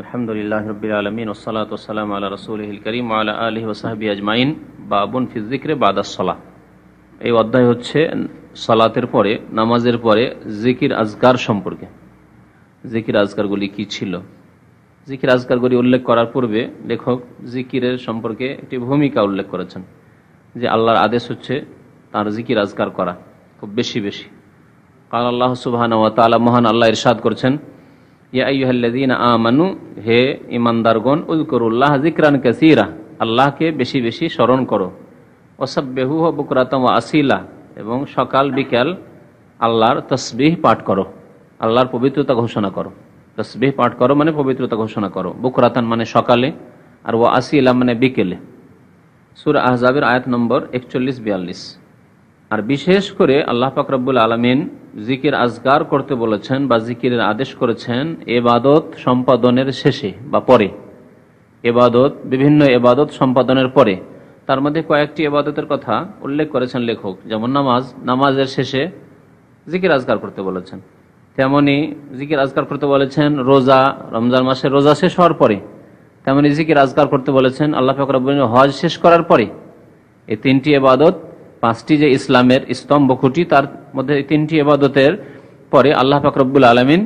আলহামদুলিল্লাহ রবিল আলমিন ওসালাত ওসালাম আল্লাহ রসুলহিল করিম আল্লাহ আলহি ওসাহাবি আজমাইন বাবুন ফিজিকরে বাদাসলা এই অধ্যায় হচ্ছে সালাতের পরে নামাজের পরে জিকির আজগার সম্পর্কে জিকির আজগারগুলি কি ছিল জিকির আজগারগুলি উল্লেখ করার পূর্বে লেখক জিকিরের সম্পর্কে একটি ভূমিকা উল্লেখ করেছেন যে আল্লাহর আদেশ হচ্ছে তার জিকির আজগার করা খুব বেশি বেশি কাল আল্লাহ সুবাহান তালা মহান আল্লাহ ইরশাদ করছেন ইয়াহ্লাদিন আমানু হে ইমানদারগণ উজকরুল্লাহ জিকরান কাসিরা আল্লাহকে বেশি বেশি স্মরণ করো ওসব্যহু বুকরাতম আসিলা এবং সকাল বিকাল আল্লাহর তসবিহ পাঠ করো আল্লাহর পবিত্রতা ঘোষণা করো তসবিহ পাঠ করো মানে পবিত্রতা ঘোষণা করো বুকরাতান মানে সকালে আর ও আসিলা মানে বিকেলে সুর আহজাবের আয়াত নম্বর একচল্লিশ বিয়াল্লিশ আর বিশেষ করে আল্লাহ ফাকরাবুল আলমিন জিকির আজগার করতে বলেছেন বা জিকিরের আদেশ করেছেন এবাদত সম্পাদনের শেষে বা পরে এবাদত বিভিন্ন এবাদত সম্পাদনের পরে তার মধ্যে কয়েকটি এবাদতের কথা উল্লেখ করেছেন লেখক যেমন নামাজ নামাজের শেষে জিকির আজগার করতে বলেছেন তেমনি জিকির আজগার করতে বলেছেন রোজা রমজান মাসে রোজা শেষ হওয়ার পরে তেমনি জিকির আজগার করতে বলেছেন আল্লাহ ফাকরাবুল হজ শেষ করার পরে এই তিনটি এবাদত পাঁচটি যে ইসলামের স্তম্ভ খুঁটি তার মধ্যে তিনটি এবাদতের পরে আল্লাহ ফাকরবুল আলমিন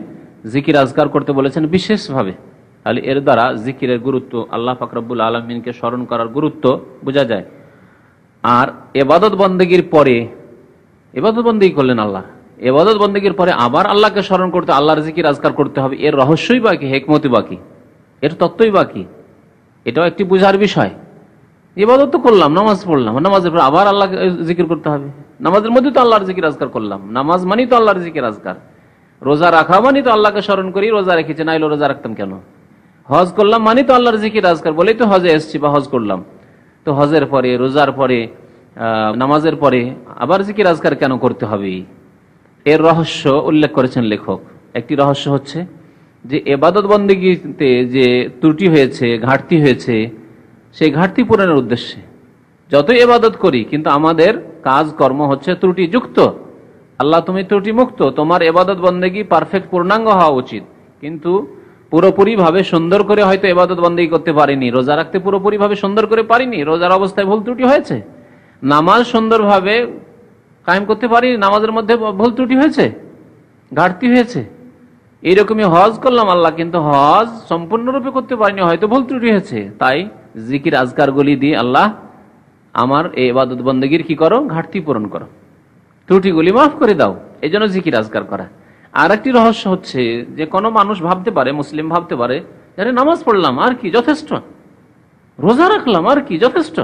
জিকির আজগার করতে বলেছেন বিশেষভাবে তাহলে এর দ্বারা জিকিরের গুরুত্ব আল্লাহ ফাকরবুল আলমিনকে স্মরণ করার গুরুত্ব বোঝা যায় আর এবাদত বন্দেগীর পরে এবাদত বন্দী করলেন আল্লাহ এবাদত বন্দেগীর পরে আবার আল্লাহকে স্মরণ করতে আল্লাহর জিকির আজগার করতে হবে এর রহস্যই বাকি হেকমতি বাকি এর তত্ত্বই বাকি এটাও একটি বোঝার বিষয় ইবাদত তো করলাম নামাজ পড়লাম নামাজের পর আবার আল্লাহ জিকির করতে হবে নামাজের মধ্যে তো আল্লাহর জিকির আজকার করলাম নামাজ মানি তো আল্লাহর জিকির আজকার রোজা রাখা মানি তো আল্লাহকে স্মরণ করি রোজা রেখেছি না রোজা রাখতাম কেন হজ করলাম মানি তো আল্লাহর জিকির আজকার বলেই তো হজে এসছি বা হজ করলাম তো হজের পরে রোজার পরে নামাজের পরে আবার জিকির আজকার কেন করতে হবে এর রহস্য উল্লেখ করেছেন লেখক একটি রহস্য হচ্ছে যে এবাদত বন্দীতে যে ত্রুটি হয়েছে ঘাটতি হয়েছে সেই ঘাটতি পূরণের উদ্দেশ্যে যতই এবাদত করি কিন্তু আমাদের কাজ কর্ম হচ্ছে যুক্ত আল্লাহ তুমি ত্রুটি মুক্ত তোমার এবাদত বন্দেগী পারফেক্ট পূর্ণাঙ্গ হওয়া উচিত কিন্তু পুরোপুরিভাবে সুন্দর করে হয়তো এবাদত বন্দেগী করতে পারিনি রোজা রাখতে পুরোপুরিভাবে সুন্দর করে পারিনি রোজার অবস্থায় ভুল ত্রুটি হয়েছে নামাজ সুন্দরভাবে কায়েম করতে পারিনি নামাজের মধ্যে ভুল ত্রুটি হয়েছে ঘাটতি হয়েছে এইরকমই হজ করলাম আল্লাহ কিন্তু হজ সম্পূর্ণরূপে করতে পারিনি হয়তো ভুল ত্রুটি হয়েছে তাই জিকির আজকারগুলি দিয়ে আল্লাহ আমার এই ইবাদত বন্দীর কি করো ঘাটতি পূরণ করো ত্রুটিগুলি মাফ করে দাও এই জন্য জিকির আজকার করা আর একটি রহস্য হচ্ছে যে কোনো মানুষ ভাবতে পারে মুসলিম ভাবতে পারে যারা নামাজ পড়লাম আর কি যথেষ্ট রোজা রাখলাম আর কি যথেষ্ট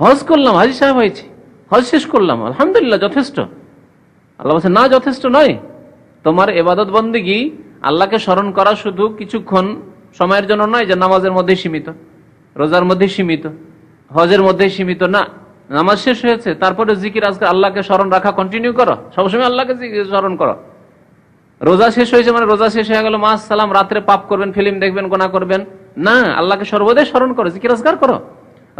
হজ করলাম হাজি সাহেব হয়েছি হজ শেষ করলাম আলহামদুলিল্লাহ যথেষ্ট আল্লাহ বলছে না যথেষ্ট নয় তোমার এবাদত বন্দিগি আল্লাহকে স্মরণ করা শুধু কিছুক্ষণ সময়ের জন্য নয় যে নামাজের মধ্যে সীমিত রোজার মধ্যে সীমিত হজের মধ্যে সীমিত না নামাজ শেষ হয়েছে তারপরে জিকির আজকে আল্লাহকে স্মরণ রাখা কন্টিনিউ করো সবসময় আল্লাহকে স্মরণ করো রোজা শেষ হয়েছে মানে রোজা শেষ হয়ে গেল মাস সালাম রাত্রে পাপ করবেন ফিল্ম দেখবেন গোনা করবেন না আল্লাহকে সর্বদাই স্মরণ করো জিকির আজগার করো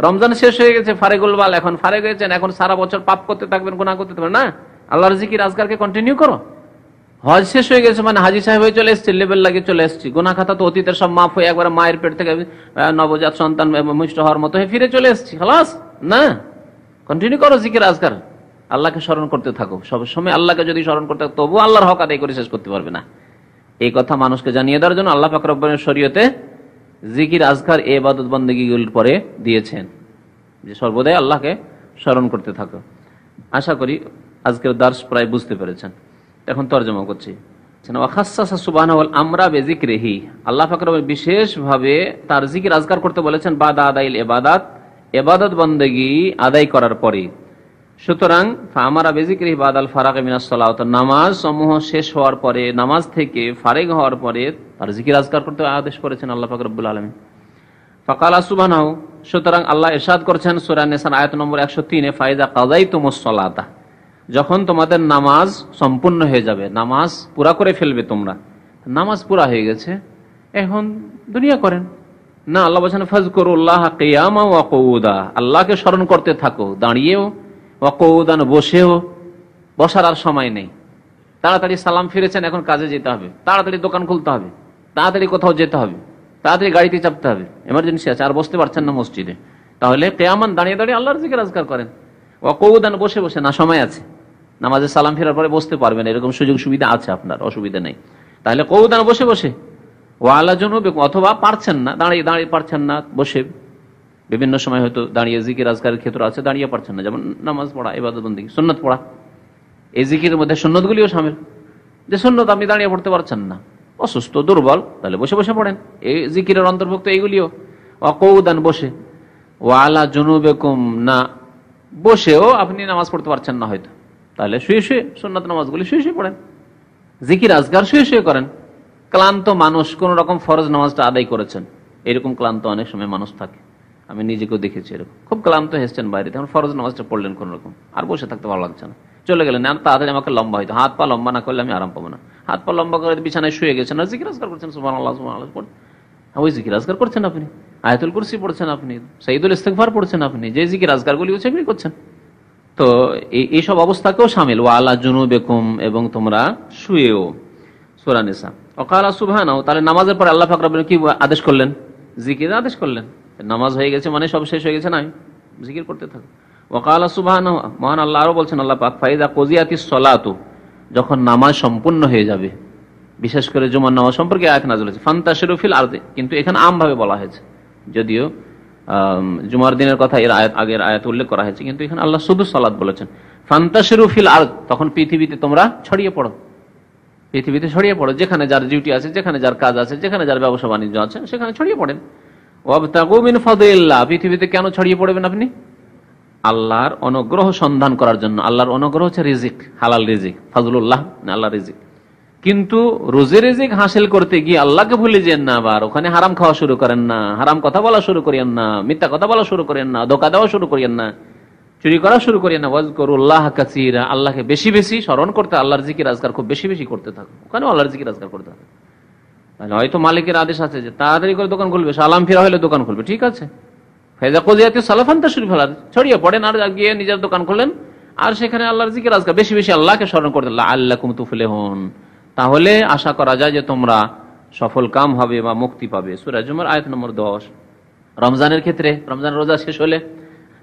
রমজান শেষ হয়ে গেছে ফারেগুল বাল এখন ফারে গেছেন এখন সারা বছর পাপ করতে থাকবেন গোনা করতে থাকবেন না আল্লাহর জিকির আজগারকে কন্টিনিউ করো হজ শেষ হয়ে গেছে মানে হাজি সাহেব হয়ে চলে এসছি লেবেল লাগিয়ে চলে এসছি গোনা খাতা তো অতীতের সব মাফ হয়ে একবার মায়ের পেট থেকে নবজাত সন্তান মুষ্ট হওয়ার মতো হয়ে ফিরে চলে এসছি খালাস না কন্টিনিউ করো জিকির আজকার আল্লাহকে স্মরণ করতে থাকো সব সময় আল্লাহকে যদি স্মরণ করতে থাকো তবু আল্লাহর হক আদায় করে শেষ করতে পারবে না এই কথা মানুষকে জানিয়ে দেওয়ার জন্য আল্লাহ ফাকরব্বানের শরীয়তে জিকির আজকার এ বাদত বন্দীগুলির পরে দিয়েছেন যে সর্বদাই আল্লাহকে স্মরণ করতে থাকো আশা করি আজকের দার্স প্রায় বুঝতে পেরেছেন এখন তর্জমা করছি আমরা বেজিক রেহি আল্লাহ বিশেষভাবে তার করতে বলেছেন এবাদত আদায় করার পরে সুতরাং বেজিক রেহি বাদ আল ফারাক নামাজ সমূহ শেষ হওয়ার পরে নামাজ থেকে ফারেক হওয়ার পরে তার জিকির আজগার করতে আদেশ করেছেন আল্লাহ ফাকরবুল আলমী ফাকালা সুবাহানাহ সুতরাং আল্লাহ এরশাদ করছেন সুরান নেসান নম্বর একশো তিনে ফাইজা কাজাই তুমসলাতা যখন তোমাদের নামাজ সম্পূর্ণ হয়ে যাবে নামাজ পুরা করে ফেলবে তোমরা নামাজ পুরা হয়ে গেছে এখন দুনিয়া করেন না আল্লাহ বলছেন ফজ করুল্লাহ কেয়ামা ওয়াকৌদা আল্লাহকে স্মরণ করতে থাকো দাঁড়িয়েও অকৌদান বসেও বসার আর সময় নেই তাড়াতাড়ি সালাম ফিরেছেন এখন কাজে যেতে হবে তাড়াতাড়ি দোকান খুলতে হবে তাড়াতাড়ি কোথাও যেতে হবে তাড়াতাড়ি গাড়িতে চাপতে হবে এমার্জেন্সি আছে আর বসতে পারছেন না মসজিদে তাহলে কেয়ামান দাঁড়িয়ে দাঁড়িয়ে আল্লাহর দিকে রাজগার করেন অকৌদান বসে বসে না সময় আছে নামাজে সালাম ফেরার পরে বসতে পারবেন এরকম সুযোগ সুবিধা আছে আপনার অসুবিধা নেই তাহলে কৌদান বসে বসে ওয়ালা জন্য অথবা পারছেন না দাঁড়িয়ে দাঁড়িয়ে পারছেন না বসে বিভিন্ন সময় হয়তো দাঁড়িয়ে জিকির আজকারের ক্ষেত্র আছে দাঁড়িয়ে পারছেন না যেমন নামাজ পড়া এবাদতবন্দি সন্ন্যত পড়া এই জিকির মধ্যে সন্ন্যতগুলিও সামিল যে সন্ন্যত আপনি দাঁড়িয়ে পড়তে পারছেন না অসুস্থ দুর্বল তাহলে বসে বসে পড়েন এই জিকিরের অন্তর্ভুক্ত এইগুলিও অকৌদান বসে ওয়ালা জনুবেকুম না বসেও আপনি নামাজ পড়তে পারছেন না হয়তো তাহলে শুয়ে শুয়ে সোননাথ নামাজগুলি শুয়ে শুয়ে পড়েন জিকির আজগার শুয়ে শুয়ে করেন ক্লান্ত মানুষ কোন রকম ফরজ নামাজটা আদায় করেছেন এরকম ক্লান্ত অনেক সময় মানুষ থাকে আমি নিজেকেও দেখেছি এরকম খুব ক্লান্ত হেসছেন বাইরে তখন ফরজ নামাজটা পড়লেন কোন রকম আর বসে থাকতে ভালো লাগছে না চলে গেলেন আর তাড়াতাড়ি আমাকে লম্বা হইতো হাত পা লম্বা না করলে আমি আরাম পাবো না হাত পা লম্বা করে বিছানায় শুয়ে গেছেন আর জিকির আজগার করছেন সুমান আল্লাহ সুমান আল্লাহ ওই জিকির আজগার করছেন আপনি আয়াতুল কুরসি পড়ছেন আপনি সঈদুল ইস্তেকফার পড়ছেন আপনি যে জিকির আজগারগুলি হচ্ছে আপনি করছেন তো এইসব অবস্থাকেও সামিল ওয়া ওয়ালা বেকুম এবং তোমরা শুয়েও সুরানিসা অকালা সুবহানাও তাহলে নামাজের পরে আল্লাহ ফাকর কি আদেশ করলেন জিকির আদেশ করলেন নামাজ হয়ে গেছে মানে সব শেষ হয়ে গেছে না জিকির করতে থাকো ওকালা সুবহানাও মহান আল্লাহ আরও বলছেন আল্লাহ পাক ফাইদা কজিয়াতি সলাতু যখন নামাজ সম্পূর্ণ হয়ে যাবে বিশেষ করে জুমান নামাজ সম্পর্কে আয়াত নাজল হয়েছে ফান্তা শিরুফিল আরদে কিন্তু এখানে আমভাবে বলা হয়েছে যদিও জুমার দিনের কথা এর আয়াত আগের আয়াত উল্লেখ করা হয়েছে কিন্তু এখানে আল্লাহ শুধু সালাদ বলেছেন ফান্তাশরুফিল আর তখন পৃথিবীতে তোমরা ছড়িয়ে পড়ো পৃথিবীতে ছড়িয়ে পড়ো যেখানে যার ডিউটি আছে যেখানে যার কাজ আছে যেখানে যার ব্যবসা বাণিজ্য আছে সেখানে ছড়িয়ে পড়েন পৃথিবীতে কেন ছড়িয়ে পড়বেন আপনি আল্লাহর অনুগ্রহ সন্ধান করার জন্য আল্লাহর অনুগ্রহ হচ্ছে রিজিক হালাল রিজিক ফাজলুল্লাহ আল্লাহ রিজিক কিন্তু রোজে রেজেক হাসিল করতে গিয়ে আল্লাহকে ভুলে যেন না আবার ওখানে হারাম খাওয়া শুরু করেন না হারাম কথা বলা শুরু করেন না মিথ্যা কথা বলা শুরু করেন না ধোকা দেওয়া শুরু করেন না চুরি করা শুরু করেন না আল্লাহ কাসিরা আল্লাহকে বেশি বেশি স্মরণ করতে আল্লাহর জিকির আজকার খুব বেশি বেশি করতে থাকুন ওখানে আল্লাহর জিকির আজকার করতে থাকুন হয়তো মালিকের আদেশ আছে যে তাড়াতাড়ি করে দোকান খুলবে সালাম ফিরা হলে দোকান খুলবে ঠিক আছে ফেজা কোজিয়াতে তা শুরু ফেলার ছড়িয়ে পড়েন আর গিয়ে নিজের দোকান খুলেন আর সেখানে আল্লাহর জিকির আজকার বেশি বেশি আল্লাহকে স্মরণ করতে আল্লাহ কুমতুফুলে হন তাহলে আশা করা যায় যে তোমরা সফল কাম হবে বা মুক্তি পাবে সুরাজুমার আয়ত নম্বর দশ রমজানের ক্ষেত্রে রমজান রোজা শেষ হলে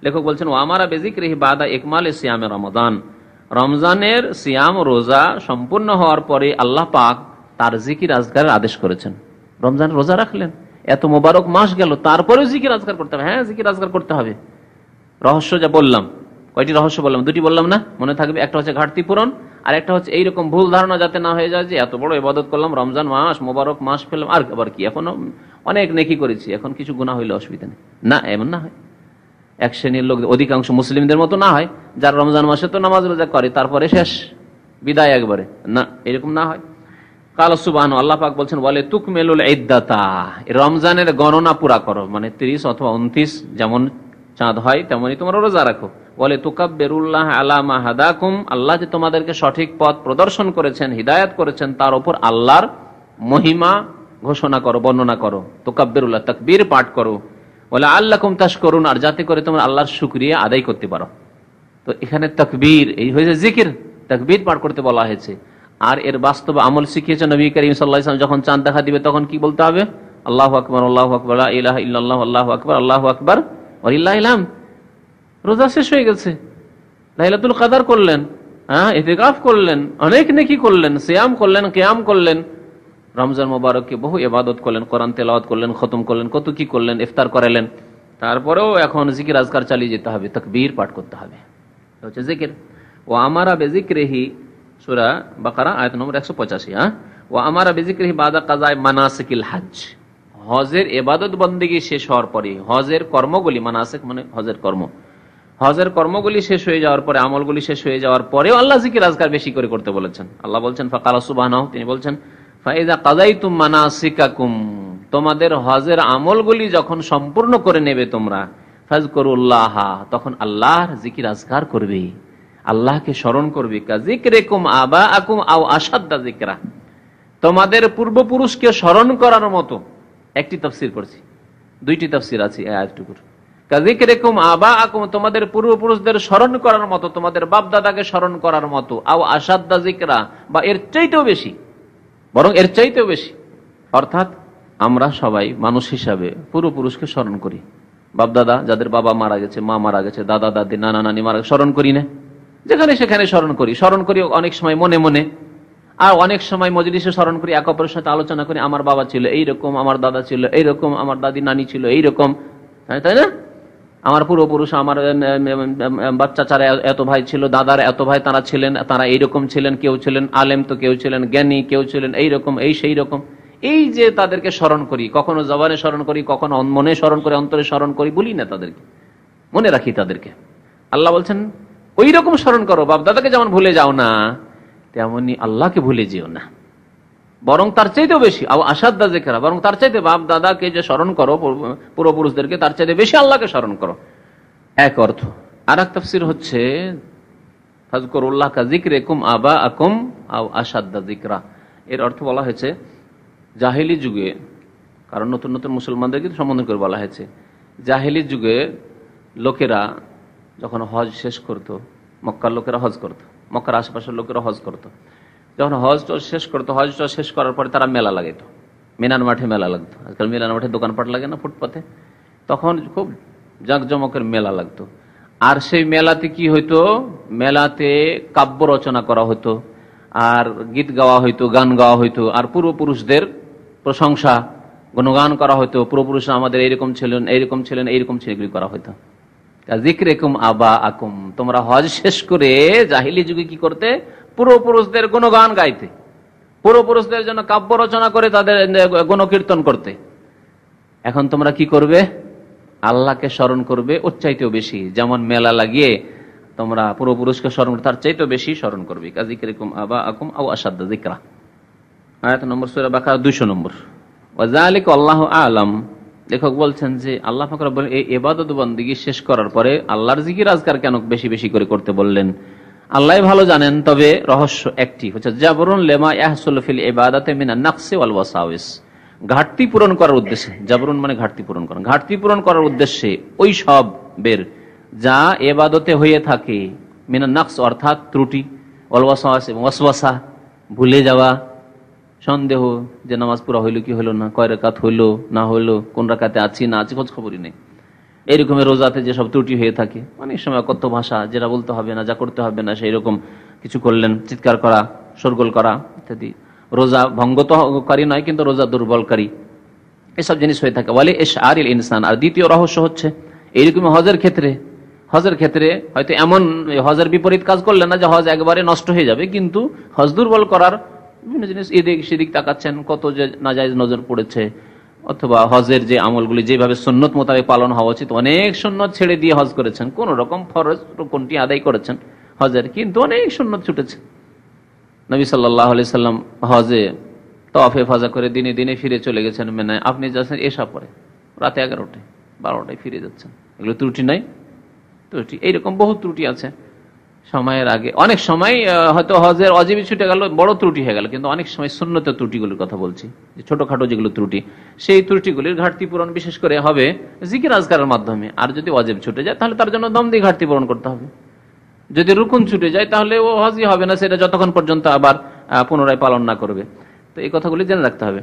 লেখক বলছেন ওয়ামারা বেজিক রেহি বাদা একমালে সিয়ামে রমদান রমজানের সিয়াম রোজা সম্পূর্ণ হওয়ার পরে আল্লাহ পাক তার জিকির আজগারের আদেশ করেছেন রমজান রোজা রাখলেন এত মোবারক মাস গেল তারপরেও জিকির আজগার করতে হবে হ্যাঁ জিকির আজগার করতে হবে রহস্য যা বললাম কয়টি রহস্য বললাম দুটি বললাম না মনে থাকবে একটা হচ্ছে ঘাটতি পূরণ আর একটা হচ্ছে এইরকম ভুল ধারণা যাতে না হয়ে যায় যে এত বড় ইবাদত করলাম রমজান মাস মোবারক মাস ফেললাম আর আবার কি এখনো অনেক নেকি করেছি এখন কিছু গুণা হইলে অসুবিধা নেই না এমন না হয় এক শ্রেণীর লোক অধিকাংশ মুসলিমদের মতো না হয় যার রমজান মাসে তো নামাজ রোজা করে তারপরে শেষ বিদায় একবারে না এরকম না হয় কাল সুবাহান আল্লাহ পাক বলছেন বলে তুক মেলুল ইদ্দাতা রমজানের গণনা পুরা করো মানে তিরিশ অথবা উনত্রিশ যেমন চাঁদ হয় তেমনই তোমার রোজা রাখো বলে তুকাব্বেরুল্লাহ আলামা হাদাকুম আল্লাহ যে তোমাদেরকে সঠিক পথ প্রদর্শন করেছেন হিদায়াত করেছেন তার ওপর আল্লাহর মহিমা ঘোষণা করো বর্ণনা করো তোকাব্বেরুল্লাহ তকবীর পাঠ করো বলে আল্লাহ কুম করুন আর যাতে করে তোমরা আল্লাহর শুক্রিয়া আদায় করতে পারো তো এখানে তকবীর এই হয়েছে জিকির তকবীর পাঠ করতে বলা হয়েছে আর এর বাস্তব আমল শিখিয়েছে নবী করিম সাল্লাহ যখন চাঁদ দেখা দিবে তখন কি বলতে হবে আল্লাহ আকবর আল্লাহ আকবর আল্লাহ ইহ আল্লাহ আকবর আল্লাহ আকবর আল্লাহ ইলাম রোজা শেষ হয়ে গেছে লাইলাতুল কাদার করলেন হ্যাঁ এতেকাফ করলেন অনেক নেকি করলেন শ্যাম করলেন ক্যাম করলেন রমজান মোবারককে বহু এবাদত করলেন কোরআন তেলাওয়াত করলেন খতম করলেন কত কি করলেন ইফতার করালেন তারপরেও এখন জিকির আজকার চালিয়ে যেতে হবে তকবীর পাঠ করতে হবে হচ্ছে জিকির ও আমারা রেহি সুরা বাকারা আয়ত নম্বর একশো পঁচাশি হ্যাঁ ও আমারা রেহি বাদা কাজায় মানাসিকিল হাজ হজের এবাদত বন্দিগি শেষ হওয়ার পরে হজের কর্মগুলি মানাসিক মানে হজের কর্ম হজের কর্মগুলি শেষ হয়ে যাওয়ার পরে আমলগুলি শেষ হয়ে যাওয়ার পরেও আল্লাহ জিকির আজকার বেশি করে করতে বলেছেন আল্লাহ বলছেন ফাকালা সুবাহ তিনি বলছেন ফাইজা কাজাই তুম মানাসিকাকুম তোমাদের হজের আমলগুলি যখন সম্পূর্ণ করে নেবে তোমরা তখন আল্লাহর জিকির আজকার করবে আল্লাহকে স্মরণ করবে কাজিকরেকুম আবা আকুম আও আসাদ্দা জিকরা তোমাদের পূর্বপুরুষকে স্মরণ করার মতো একটি তফসির করছি দুইটি তফসির আছে আয়াতটুকুর কাজিক রেকুম আবা আকুম তোমাদের পূর্বপুরুষদের স্মরণ করার মতো তোমাদের বাপদাদাকে স্মরণ করার মতো আও আসাদ্দা জিকরা বা এর চাইতেও বেশি বরং এর চাইতেও বেশি অর্থাৎ আমরা সবাই মানুষ হিসাবে পূর্বপুরুষকে স্মরণ করি বাপদাদা যাদের বাবা মারা গেছে মা মারা গেছে দাদা দাদি নানা নানি মারা স্মরণ করি না যেখানে সেখানে স্মরণ করি স্মরণ করি অনেক সময় মনে মনে আর অনেক সময় মজলিসে স্মরণ করি এক অপরের সাথে আলোচনা করি আমার বাবা ছিল এইরকম আমার দাদা ছিল এইরকম আমার দাদি নানি ছিল এইরকম তাই না আমার পূর্বপুরুষ আমার বাচ্চা চারা এত ভাই ছিল দাদার এত ভাই তারা ছিলেন তারা এইরকম ছিলেন কেউ ছিলেন আলেম তো কেউ ছিলেন জ্ঞানী কেউ ছিলেন এইরকম এই সেই রকম এই যে তাদেরকে স্মরণ করি কখনো জবানে স্মরণ করি কখনো মনে স্মরণ করি অন্তরে স্মরণ করি বলি না তাদেরকে মনে রাখি তাদেরকে আল্লাহ বলছেন ওই রকম স্মরণ করো বাপ দাদাকে যেমন ভুলে যাও না তেমনি আল্লাহকে ভুলে যেও না বরং তার চাইতেও বেশি আসাদা জেকেরা বরং তার চাইতে বাপ দাদাকে যে স্মরণ করো পূর্বপুরুষদেরকে তার চাইতে বেশি আল্লাহকে স্মরণ করো এক অর্থ আর এক তাফসির হচ্ছে ফাজকরুল্লাহ কা জিক্রে কুম আবা আকুম জিকরা এর অর্থ বলা হয়েছে জাহেলি যুগে কারণ নতুন নতুন মুসলমানদেরকে সম্বোধন করে বলা হয়েছে জাহেলি যুগে লোকেরা যখন হজ শেষ করত মক্কার লোকেরা হজ করত মক্কার আশেপাশের লোকেরা হজ করতো যখন হজ টল শেষ করতো হজ টল শেষ করার পরে তারা মেলা লাগাইতো মিনার মাঠে মেলা লাগতো আজকাল মিনান মাঠে দোকানপাট লাগে না ফুটপাথে তখন খুব জাঁকজমকের মেলা লাগতো আর সেই মেলাতে কি হইতো মেলাতে কাব্য রচনা করা হতো আর গীত গাওয়া হইতো গান গাওয়া হইতো আর পূর্বপুরুষদের প্রশংসা গুণগান করা হতো পূর্বপুরুষরা আমাদের এইরকম ছিলেন এইরকম ছিলেন এইরকম ছিল এগুলি করা হতো রেকুম আবা আকুম তোমরা হজ শেষ করে জাহিলি যুগে কি করতে পূর্বপুরুষদের গুণগান গাইতে পূর্বপুরুষদের জন্য কাব্য রচনা করে তাদের গুণকীর্তন করতে এখন তোমরা কি করবে আল্লাহকে স্মরণ করবে ওর চাইতেও বেশি যেমন মেলা লাগিয়ে তোমরা পূর্বপুরুষকে স্মরণ তার চাইতেও বেশি স্মরণ করবে কিরকম আবা আকুম আউ আসাদ্দা জিকরা আয়াত নম্বর সুরা দুইশো নম্বর ওয়াজালিক আল্লাহ আলম লেখক বলছেন যে আল্লাহ ফাকর এই এবাদত বন্দিগি শেষ করার পরে আল্লাহর জিকির আজকার কেন বেশি বেশি করে করতে বললেন আল্লাহ ভালো জানেন তবে রহস্য একটি হচ্ছে জাবরুন লেমা ইয়াহসুল্ফিল এবাদাতে মিনা নাকসে ওয়াল ঘাটতি পূরণ করার উদ্দেশ্যে জাবরুন মানে ঘাটতি পূরণ করা ঘাটতি পূরণ করার উদ্দেশ্যে ওই সব বের যা এবাদতে হয়ে থাকে মিনা নাকস অর্থাৎ ত্রুটি অলবাসা এবং ওয়াসওয়াসা ভুলে যাওয়া সন্দেহ যে নামাজ পুরা হইলো কি হলো না কয় রেখাত হইলো না হইলো কোন রাখাতে আছি না আছি খোঁজ খবরই নেই এরকম রোজাতে যেসব ত্রুটি হয়ে থাকে অনেক সময় কথ্য ভাষা যেটা বলতে হবে না যা করতে হবে না সেই রকম কিছু করলেন চিৎকার করা সরগোল করা ইত্যাদি রোজা ভঙ্গতকারী নয় কিন্তু রোজা দুর্বলকারী এসব জিনিস হয়ে থাকে বলে এস আর ইনসান আর দ্বিতীয় রহস্য হচ্ছে এইরকম হজের ক্ষেত্রে হজের ক্ষেত্রে হয়তো এমন হজের বিপরীত কাজ করলেন না যে হজ একবারে নষ্ট হয়ে যাবে কিন্তু হজ দুর্বল করার বিভিন্ন জিনিস এদিক সেদিক তাকাচ্ছেন কত যে নাজাইজ নজর পড়েছে অথবা হজের যে আমলগুলি যেভাবে সুন্নত মোতাবেক পালন হওয়া উচিত অনেক সুন্নত ছেড়ে দিয়ে হজ করেছেন কোন রকম ফরজ কোনটি আদায় করেছেন হজের কিন্তু অনেক সুন্নত ছুটেছে নবী সাল্লাহ আলি সাল্লাম হজে তফে ফাজা করে দিনে দিনে ফিরে চলে গেছেন মেনে আপনি যাচ্ছেন এসা পরে রাতে এগারোটায় বারোটায় ফিরে যাচ্ছেন এগুলো ত্রুটি নাই ত্রুটি এইরকম বহু ত্রুটি আছে সময়ের আগে অনেক সময় হয়তো হজের অজীবী ছুটে গেল বড় ত্রুটি হয়ে গেল কিন্তু অনেক সময় শূন্যতে ত্রুটিগুলির কথা বলছি যে যেগুলো ত্রুটি সেই ত্রুটিগুলির ঘাটতি পূরণ বিশেষ করে হবে জিকির আজকারের মাধ্যমে আর যদি অজেব ছুটে যায় তাহলে তার জন্য দম দিয়ে ঘাটতি পূরণ করতে হবে যদি রুকুন ছুটে যায় তাহলে ও হজই হবে না সেটা যতক্ষণ পর্যন্ত আবার পুনরায় পালন না করবে তো এই কথাগুলি জেনে রাখতে হবে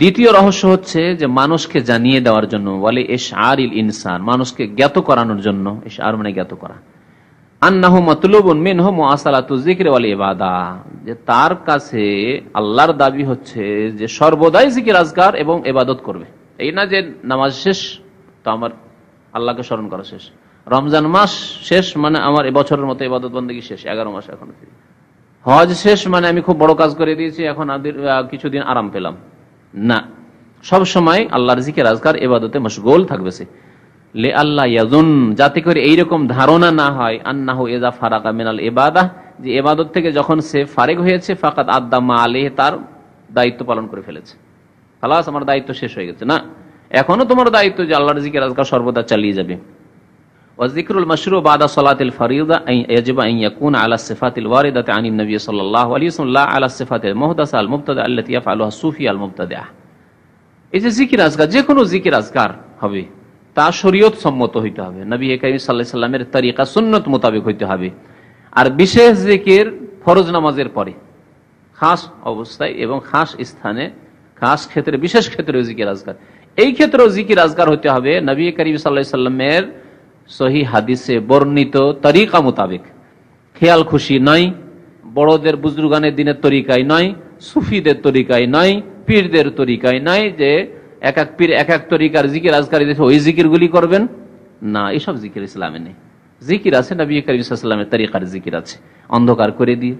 দ্বিতীয় রহস্য হচ্ছে যে মানুষকে জানিয়ে দেওয়ার জন্য বলে এস আর ইল ইনসান মানুষকে জ্ঞাত করানোর জন্য এস আর মানে জ্ঞাত করা আন্নাহ মাতলুবন মিনহ হো যিকরি ওয়াল ইবাদা যে তার কাছে আল্লাহর দাবি হচ্ছে যে সর্বদাই জিকির আজকার এবং এবাদত করবে এই না যে নামাজ শেষ তো আমার আল্লাহকে স্মরণ করা শেষ রমজান মাস শেষ মানে আমার এবছরের মতো এবাদত বন্দী শেষ এগারো মাস এখন হজ শেষ মানে আমি খুব বড় কাজ করে দিয়েছি এখন কিছুদিন আরাম পেলাম না সব সময় আল্লাহর জিকির আজকার এবাদতে মশগোল থাকবে সে লে আল্লাহ ইয়াজুন যাতে করে এইরকম ধারণা না হয় আন্নাহ এজা ফারাকা মিনাল এবাদাহ যে এবাদত থেকে যখন সে ফারেক হয়েছে ফাকাত আদ্দা মা আলেহ তার দায়িত্ব পালন করে ফেলেছে খালাস আমার দায়িত্ব শেষ হয়ে গেছে না এখনো তোমার দায়িত্ব যে আল্লাহর জিকির আজকাল সর্বদা চালিয়ে যাবে ওয়াজিকরুল আলা আল এই যে জিকির আজকার হবে তা শরীয়ত সম্মত হইতে হবে নবী কাইম সাল্লাহ সাল্লামের তারিকা সুন্নত মোতাবেক হইতে হবে আর বিশেষ জিকির ফরজ নামাজের পরে খাস অবস্থায় এবং খাস স্থানে খাস ক্ষেত্রে বিশেষ ক্ষেত্রে জিকির রাজগার এই ক্ষেত্রেও জিকির রাজগার হতে হবে নবী করিম সাল্লা সাল্লামের সহি হাদিসে বর্ণিত তরিকা মোতাবেক খেয়াল খুশি নয় বড়দের বুজরুগানের দিনের তরিকায় নয় সুফিদের তরিকায় নয় পীরদের তরিকায় নয় যে এক এক পীর এক এক তরিকার জিকির আজকারি দিয়েছে ওই গুলি করবেন না এসব জিকির ইসলামে নেই জিকির আছে নবী করিমসাল্লামের তরিকার জিকির আছে অন্ধকার করে দিয়ে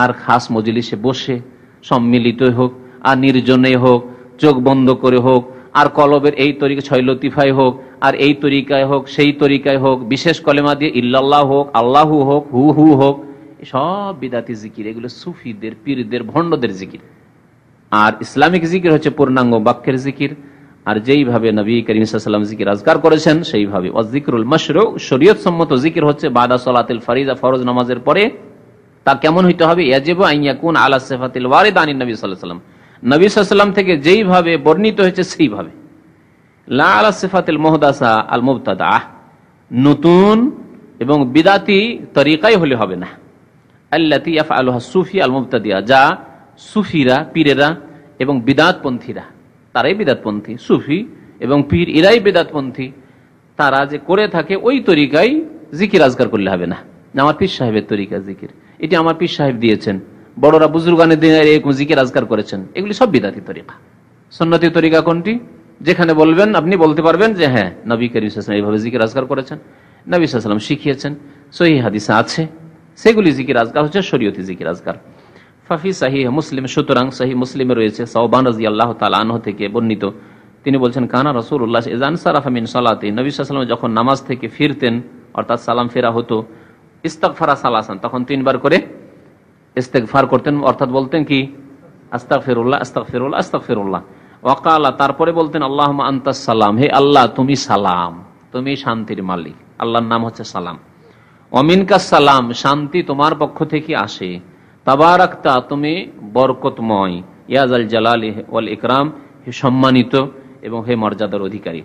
আর খাস মজলিসে বসে সম্মিলিত হোক আর নির্জনে হোক চোখ বন্ধ করে হোক আর কলবের এই তরিকা ছয় লতিফাই হোক আর এই তরিকায় হোক সেই তরিকায় হোক বিশেষ কলেমা দিয়ে ইল্লাল্লাহ হোক আল্লাহু হোক হু হু হোক সব বিদাতি জিকির এগুলো সুফিদের পীরদের ভণ্ডদের জিকির আর ইসলামিক জিকির হচ্ছে পূর্ণাঙ্গ বাক্যের জিকির আর যেইভাবে নবী করিম সাল্লাম জিকির আজকার করেছেন সেইভাবে অজিকরুল মশরু শরীয়ত সম্মত জিকির হচ্ছে বাদা সলাতিল ফরিদা ফরোজ নামাজের পরে তা কেমন হইতে হবে ইয়াজিব আইয়াকুন আলা সেফাতিল ওয়ারিদ আনী নবী সাল্লাম নবী সাল্লাম থেকে যেইভাবে বর্ণিত হয়েছে সেইভাবে লা আলা সেফাতিল মোহদাসা আল মুবতাদা নতুন এবং বিদাতি তরিকাই হলে হবে না আল্লাতি সুফি আল মুবতাদিয়া যা সুফিরা পীরেরা এবং বিদাতপন্থীরা তারাই বিদাতপন্থী সুফি এবং পীর এরাই বেদাতপন্থী তারা যে করে থাকে ওই তরিকাই জিকির আজগার করলে হবে না আমার পীর সাহেবের তরিকা জিকির এটি আমার পীর সাহেব দিয়েছেন বড়রা বুজুর্গানে এরকম জিকির আজগার করেছেন এগুলি সব বিদাতি তরিকা সন্ন্যতি তরিকা কোনটি যেখানে বলবেন আপনি বলতে পারবেন যে হ্যাঁ নবী করিম সাসলাম এইভাবে জিকির আজগার করেছেন নবী সাল্লাম শিখিয়েছেন সহি হাদিসা আছে সেগুলি জিকির আজগার হচ্ছে শরীয়তি জিকির আজগার ফাফি সাহি মুসলিম সুতরাং সাহি মুসলিমে রয়েছে সাহবান রাজি আল্লাহ তালন থেকে বর্ণিত তিনি বলছেন কানা রসুল উল্লাহ এজান সারাফামিন সালাতে নবী সাল্লাম যখন নামাজ থেকে ফিরতেন অর্থাৎ সালাম ফেরা হতো ইস্তাকফারা সালাসান তখন তিনবার করে ইস্তেকফার করতেন অর্থাৎ বলতেন কি আস্তাক ফেরুল্লাহ আস্তাক ফেরুল্লাহ আস্তাক ফেরুল্লাহ ওয়াকালা তারপরে বলতেন আল্লাহ আন্তাস সালাম হে আল্লাহ তুমি সালাম তুমি শান্তির মালিক আল্লাহর নাম হচ্ছে সালাম অমিনকা সালাম শান্তি তোমার পক্ষ থেকে আসে তাবারাক্তা তুমি বরকতময় ইয়াজ আল জালাল ওয়াল ইকরাম হে সম্মানিত এবং হে মর্যাদার অধিকারী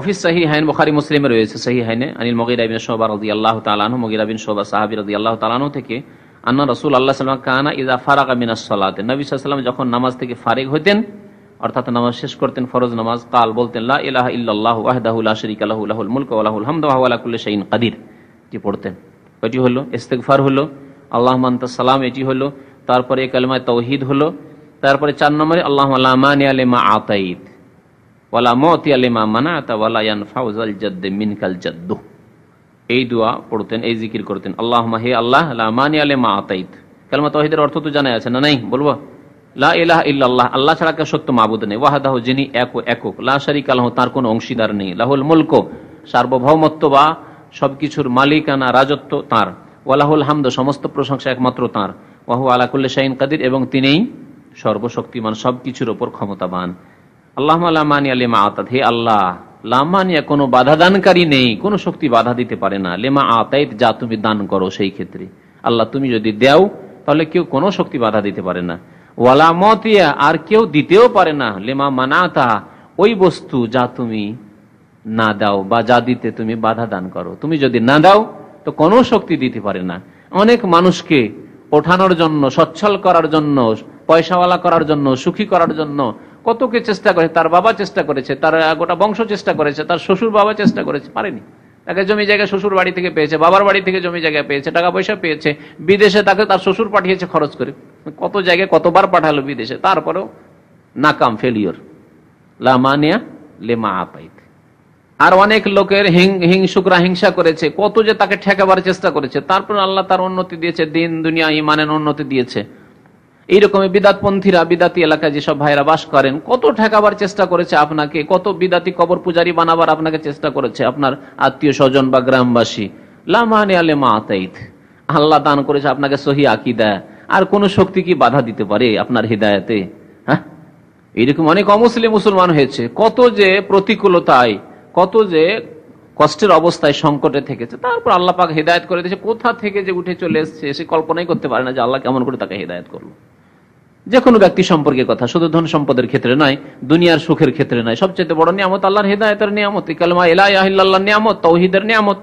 অফিস সাহি হাইন বখারি মুসলিমে রয়েছে সাহি হাইনে আনিল আবিন সোহবা রাজি আল্লাহ তালাহ মগিরাবিন সোহবা সাহাবি রাজি আল্লাহ তালাহ থেকে আন্না রসুল আল্লাহ সাল্লাম কানা ইজা ফারাকা মিনাস সালাতে নবী সাল্লাম যখন নামাজ থেকে ফারেক হতেন অর্থাৎ নামাজ শেষ করতেন ফরজ নামাজ কাল বলতেন লা ইলাহা ইল্লাল্লাহ ওয়াহদাহু লা শারিকা লাহু লাহুল মুলকু ওয়া আলা কুল্লি শাইইন কাদির জি পড়তেন ওইটি হলো ইস্তিগফার হলো আল্লাহ মান্ত সালাম এটি হলো তারপরে কালমায় তৌহিদ হলো তারপরে চার নম্বরে আল্লাহ আলামানি আলিমা আতাইদ ওয়ালা মতি আলিমা মানা তাওয়ালা ফাউজাল জদ্দে মিনকাল জদ্দু এই দোয়া পড়তেন এই জিকির করতেন আল্লাহ হে আল্লাহ লামানি আলিমা আতাইদ কালমা তহিদের অর্থ তো জানা আছে না নাই বলবো লা ইলাহ ইল্লাল্লাহ আল্লাহ ছাড়া কেউ সত্য মাবুদ নেই ওয়াহাদাহ যিনি এক একক লা শারিক আল্লাহ তার কোনো অংশীদার নেই লাহুল মুলক সার্বভৌমত্ব বা সবকিছুর মালিকানা রাজত্ব তার ওয়ালাহুল হামদ সমস্ত প্রশংসা একমাত্র তাঁর ওয়াহু আলাকুল্লা শাহিন কাদির এবং তিনিই সর্বশক্তিমান সব কিছুর ওপর ক্ষমতাবান আল্লাহ আলী মা আতাত হে আল্লাহ লামানিয়া কোনো বাধা দানকারী নেই কোনো শক্তি বাধা দিতে পারে না লেমা আতাইত যা তুমি দান করো সেই ক্ষেত্রে আল্লাহ তুমি যদি দেও তাহলে কেউ কোনো শক্তি বাধা দিতে পারে না ওয়ালা মতিয়া আর কেউ দিতেও পারে না লেমা তা ওই বস্তু যা তুমি না দাও বা যা দিতে তুমি বাধা দান করো তুমি যদি না দাও তো কোনো শক্তি দিতে পারে না অনেক মানুষকে ওঠানোর জন্য সচ্ছল করার জন্য পয়সাওয়ালা করার জন্য সুখী করার জন্য কতকে চেষ্টা করে তার বাবা চেষ্টা করেছে তার গোটা বংশ চেষ্টা করেছে তার শ্বশুর বাবা চেষ্টা করেছে পারেনি তাকে জমি জায়গায় শ্বশুর বাড়ি থেকে পেয়েছে বাবার বাড়ি থেকে জমি জায়গায় পেয়েছে টাকা পয়সা পেয়েছে বিদেশে তাকে তার শ্বশুর পাঠিয়েছে খরচ করে কত জায়গায় কতবার পাঠালো বিদেশে তারপরেও নাকাম ফেলিওর লামানিয়া লেমা আপাইত আর অনেক লোকের হিংসুকরা হিংসা করেছে কত যে তাকে ঠেকাবার চেষ্টা করেছে তারপর আল্লাহ তার উন্নতি দিয়েছে দিন দুনিয়া ইমানের উন্নতি দিয়েছে এইরকম বিদাতপন্থীরা বিদাতি এলাকায় যেসব ভাইরা বাস করেন কত ঠেকাবার চেষ্টা করেছে আপনাকে কত বিদাতি কবর পূজারি বানাবার আপনাকে চেষ্টা করেছে আপনার আত্মীয় স্বজন বা গ্রামবাসী লামানে আলে মা আতাইত আল্লাহ দান করেছে আপনাকে সহি আকিদা আর কোন শক্তি কি বাধা দিতে পারে আপনার হৃদায়তে হ্যাঁ এইরকম অনেক অমুসলিম মুসলমান হয়েছে কত যে প্রতিকূলতায় কত যে কষ্টের অবস্থায় সংকটে থেকেছে তারপর আল্লাহ পাক হৃদায়ত করে দিয়েছে কোথা থেকে যে উঠে চলে এসছে সে কল্পনাই করতে পারে না যে আল্লাহ কেমন করে তাকে হেদায়ত করলো যে কোনো ব্যক্তি সম্পর্কে কথা শুধু ধন সম্পদের ক্ষেত্রে নয় দুনিয়ার সুখের ক্ষেত্রে নয় সবচেয়ে বড় নিয়ামত আল্লাহর হৃদায়তের নিয়ামত কালমা এলাহ নিয়ামত তৌহিদের নিয়ামত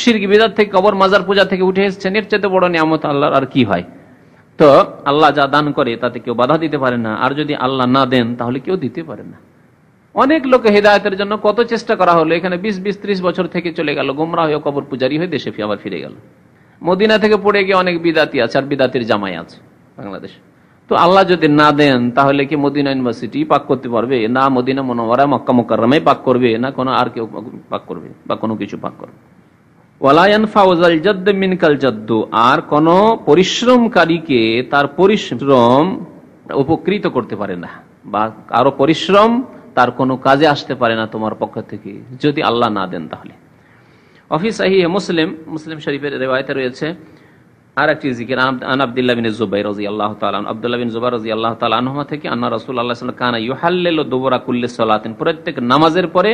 শির বিদার থেকে কবর মাজার পূজা থেকে উঠে এসছেন এর বড় নিয়ামত আল্লাহর আর কি হয় তো আল্লাহ যা দান করে তাতে কেউ বাধা দিতে পারে না আর যদি আল্লাহ না দেন তাহলে কেউ দিতে পারে না অনেক লোকে হেদায়তের জন্য কত চেষ্টা করা হলো এখানে বিশ বিশ ত্রিশ বছর থেকে চলে গেল গোমরা হয়ে কবর পূজারি হয়ে দেশে আবার ফিরে গেল মদিনা থেকে পড়ে গিয়ে অনেক বিদাতি আছে আর বিদাতির জামাই আছে বাংলাদেশ তো আল্লাহ যদি না দেন তাহলে কি মদিনা ইউনিভার্সিটি পাক করতে পারবে না মদিনা মনোহরা মক্কা মোকারমাই পাক করবে না কোনো আর কেউ পাক করবে বা কোনো কিছু পাক করবে মিনকাল আর কোন পরিশ্রমকারীকে তার পরিশ্রম উপকৃত করতে পারে না বা কারো পরিশ্রম তার কোনো কাজে আসতে পারে না তোমার পক্ষ থেকে যদি আল্লাহ না দেন তাহলে অফিস আহি মুসলিম মুসলিম শরীফের রেওয়ায়তে রয়েছে আর একটি জিকির আন বিন জুবাই রাজি আল্লাহ তালান আবদুল্লাহ বিন জুবাই রাজি আল্লাহ তালা আনহমা থেকে আন্না রসুল আল্লাহ কানা ইউহাল্লেল দোবরা কুল্লি সলাতেন প্রত্যেক নামাজের পরে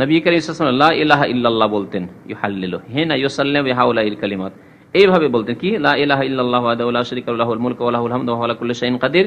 নবী করিম লা ইল্লাল্লাহ বলতেন ইউহাল্লেল হে না ইউসাল্লাম ইহাউলা ইল কালিমাত এইভাবে বলতেন কি লাহ ইলাহা ইল্লাল্লাহু ওয়া লা শারীকা লাহুল মুলকু কাদির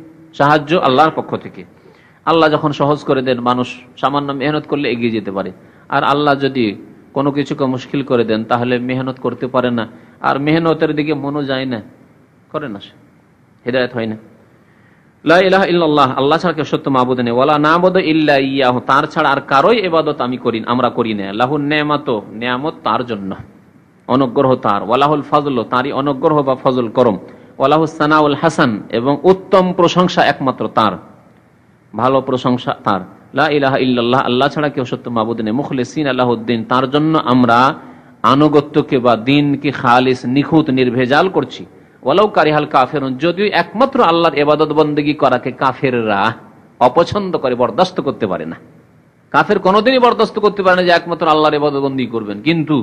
সাহায্য আল্লাহর পক্ষ থেকে আল্লাহ যখন সহজ করে দেন মানুষ সামান্য মেহনত করলে এগিয়ে যেতে পারে আর আল্লাহ যদি কোনো কিছুকে মুশকিল করে দেন তাহলে মেহনত করতে পারে না আর মেহনতের দিকে মনও যায় না করে না সে হৃদায়ত হয় না আল্লাহ ছাড়া নেই ওলা ছাড়া আর কারোই এবাদত আমি করি আমরা করি না নেয়ামত তার জন্য অনুগ্রহ তার ওয়ালাহুল তারই অনুগ্রহ বা ফজল করম ওলাহুসানাউল হাসান এবং উত্তম প্রশংসা একমাত্র তার ভালো প্রশংসা তার লা ইলাহা আল্লাহ ছাড়া কেউ সত্য মাবুদিনে মুখলিসিন আল্লাহদ্দিন তার জন্য আমরা আনুগত্যকে বা দিনকে খালিস নিখুঁত নির্ভেজাল করছি ওলাউ কারিহাল কাফের যদিও একমাত্র আল্লাহর এবাদত বন্দেগী করাকে কাফেররা অপছন্দ করে বরদাস্ত করতে পারে না কাফের কোনোদিনই বরদাস্ত করতে পারে না যে একমাত্র আল্লাহর এবাদত বন্দী করবেন কিন্তু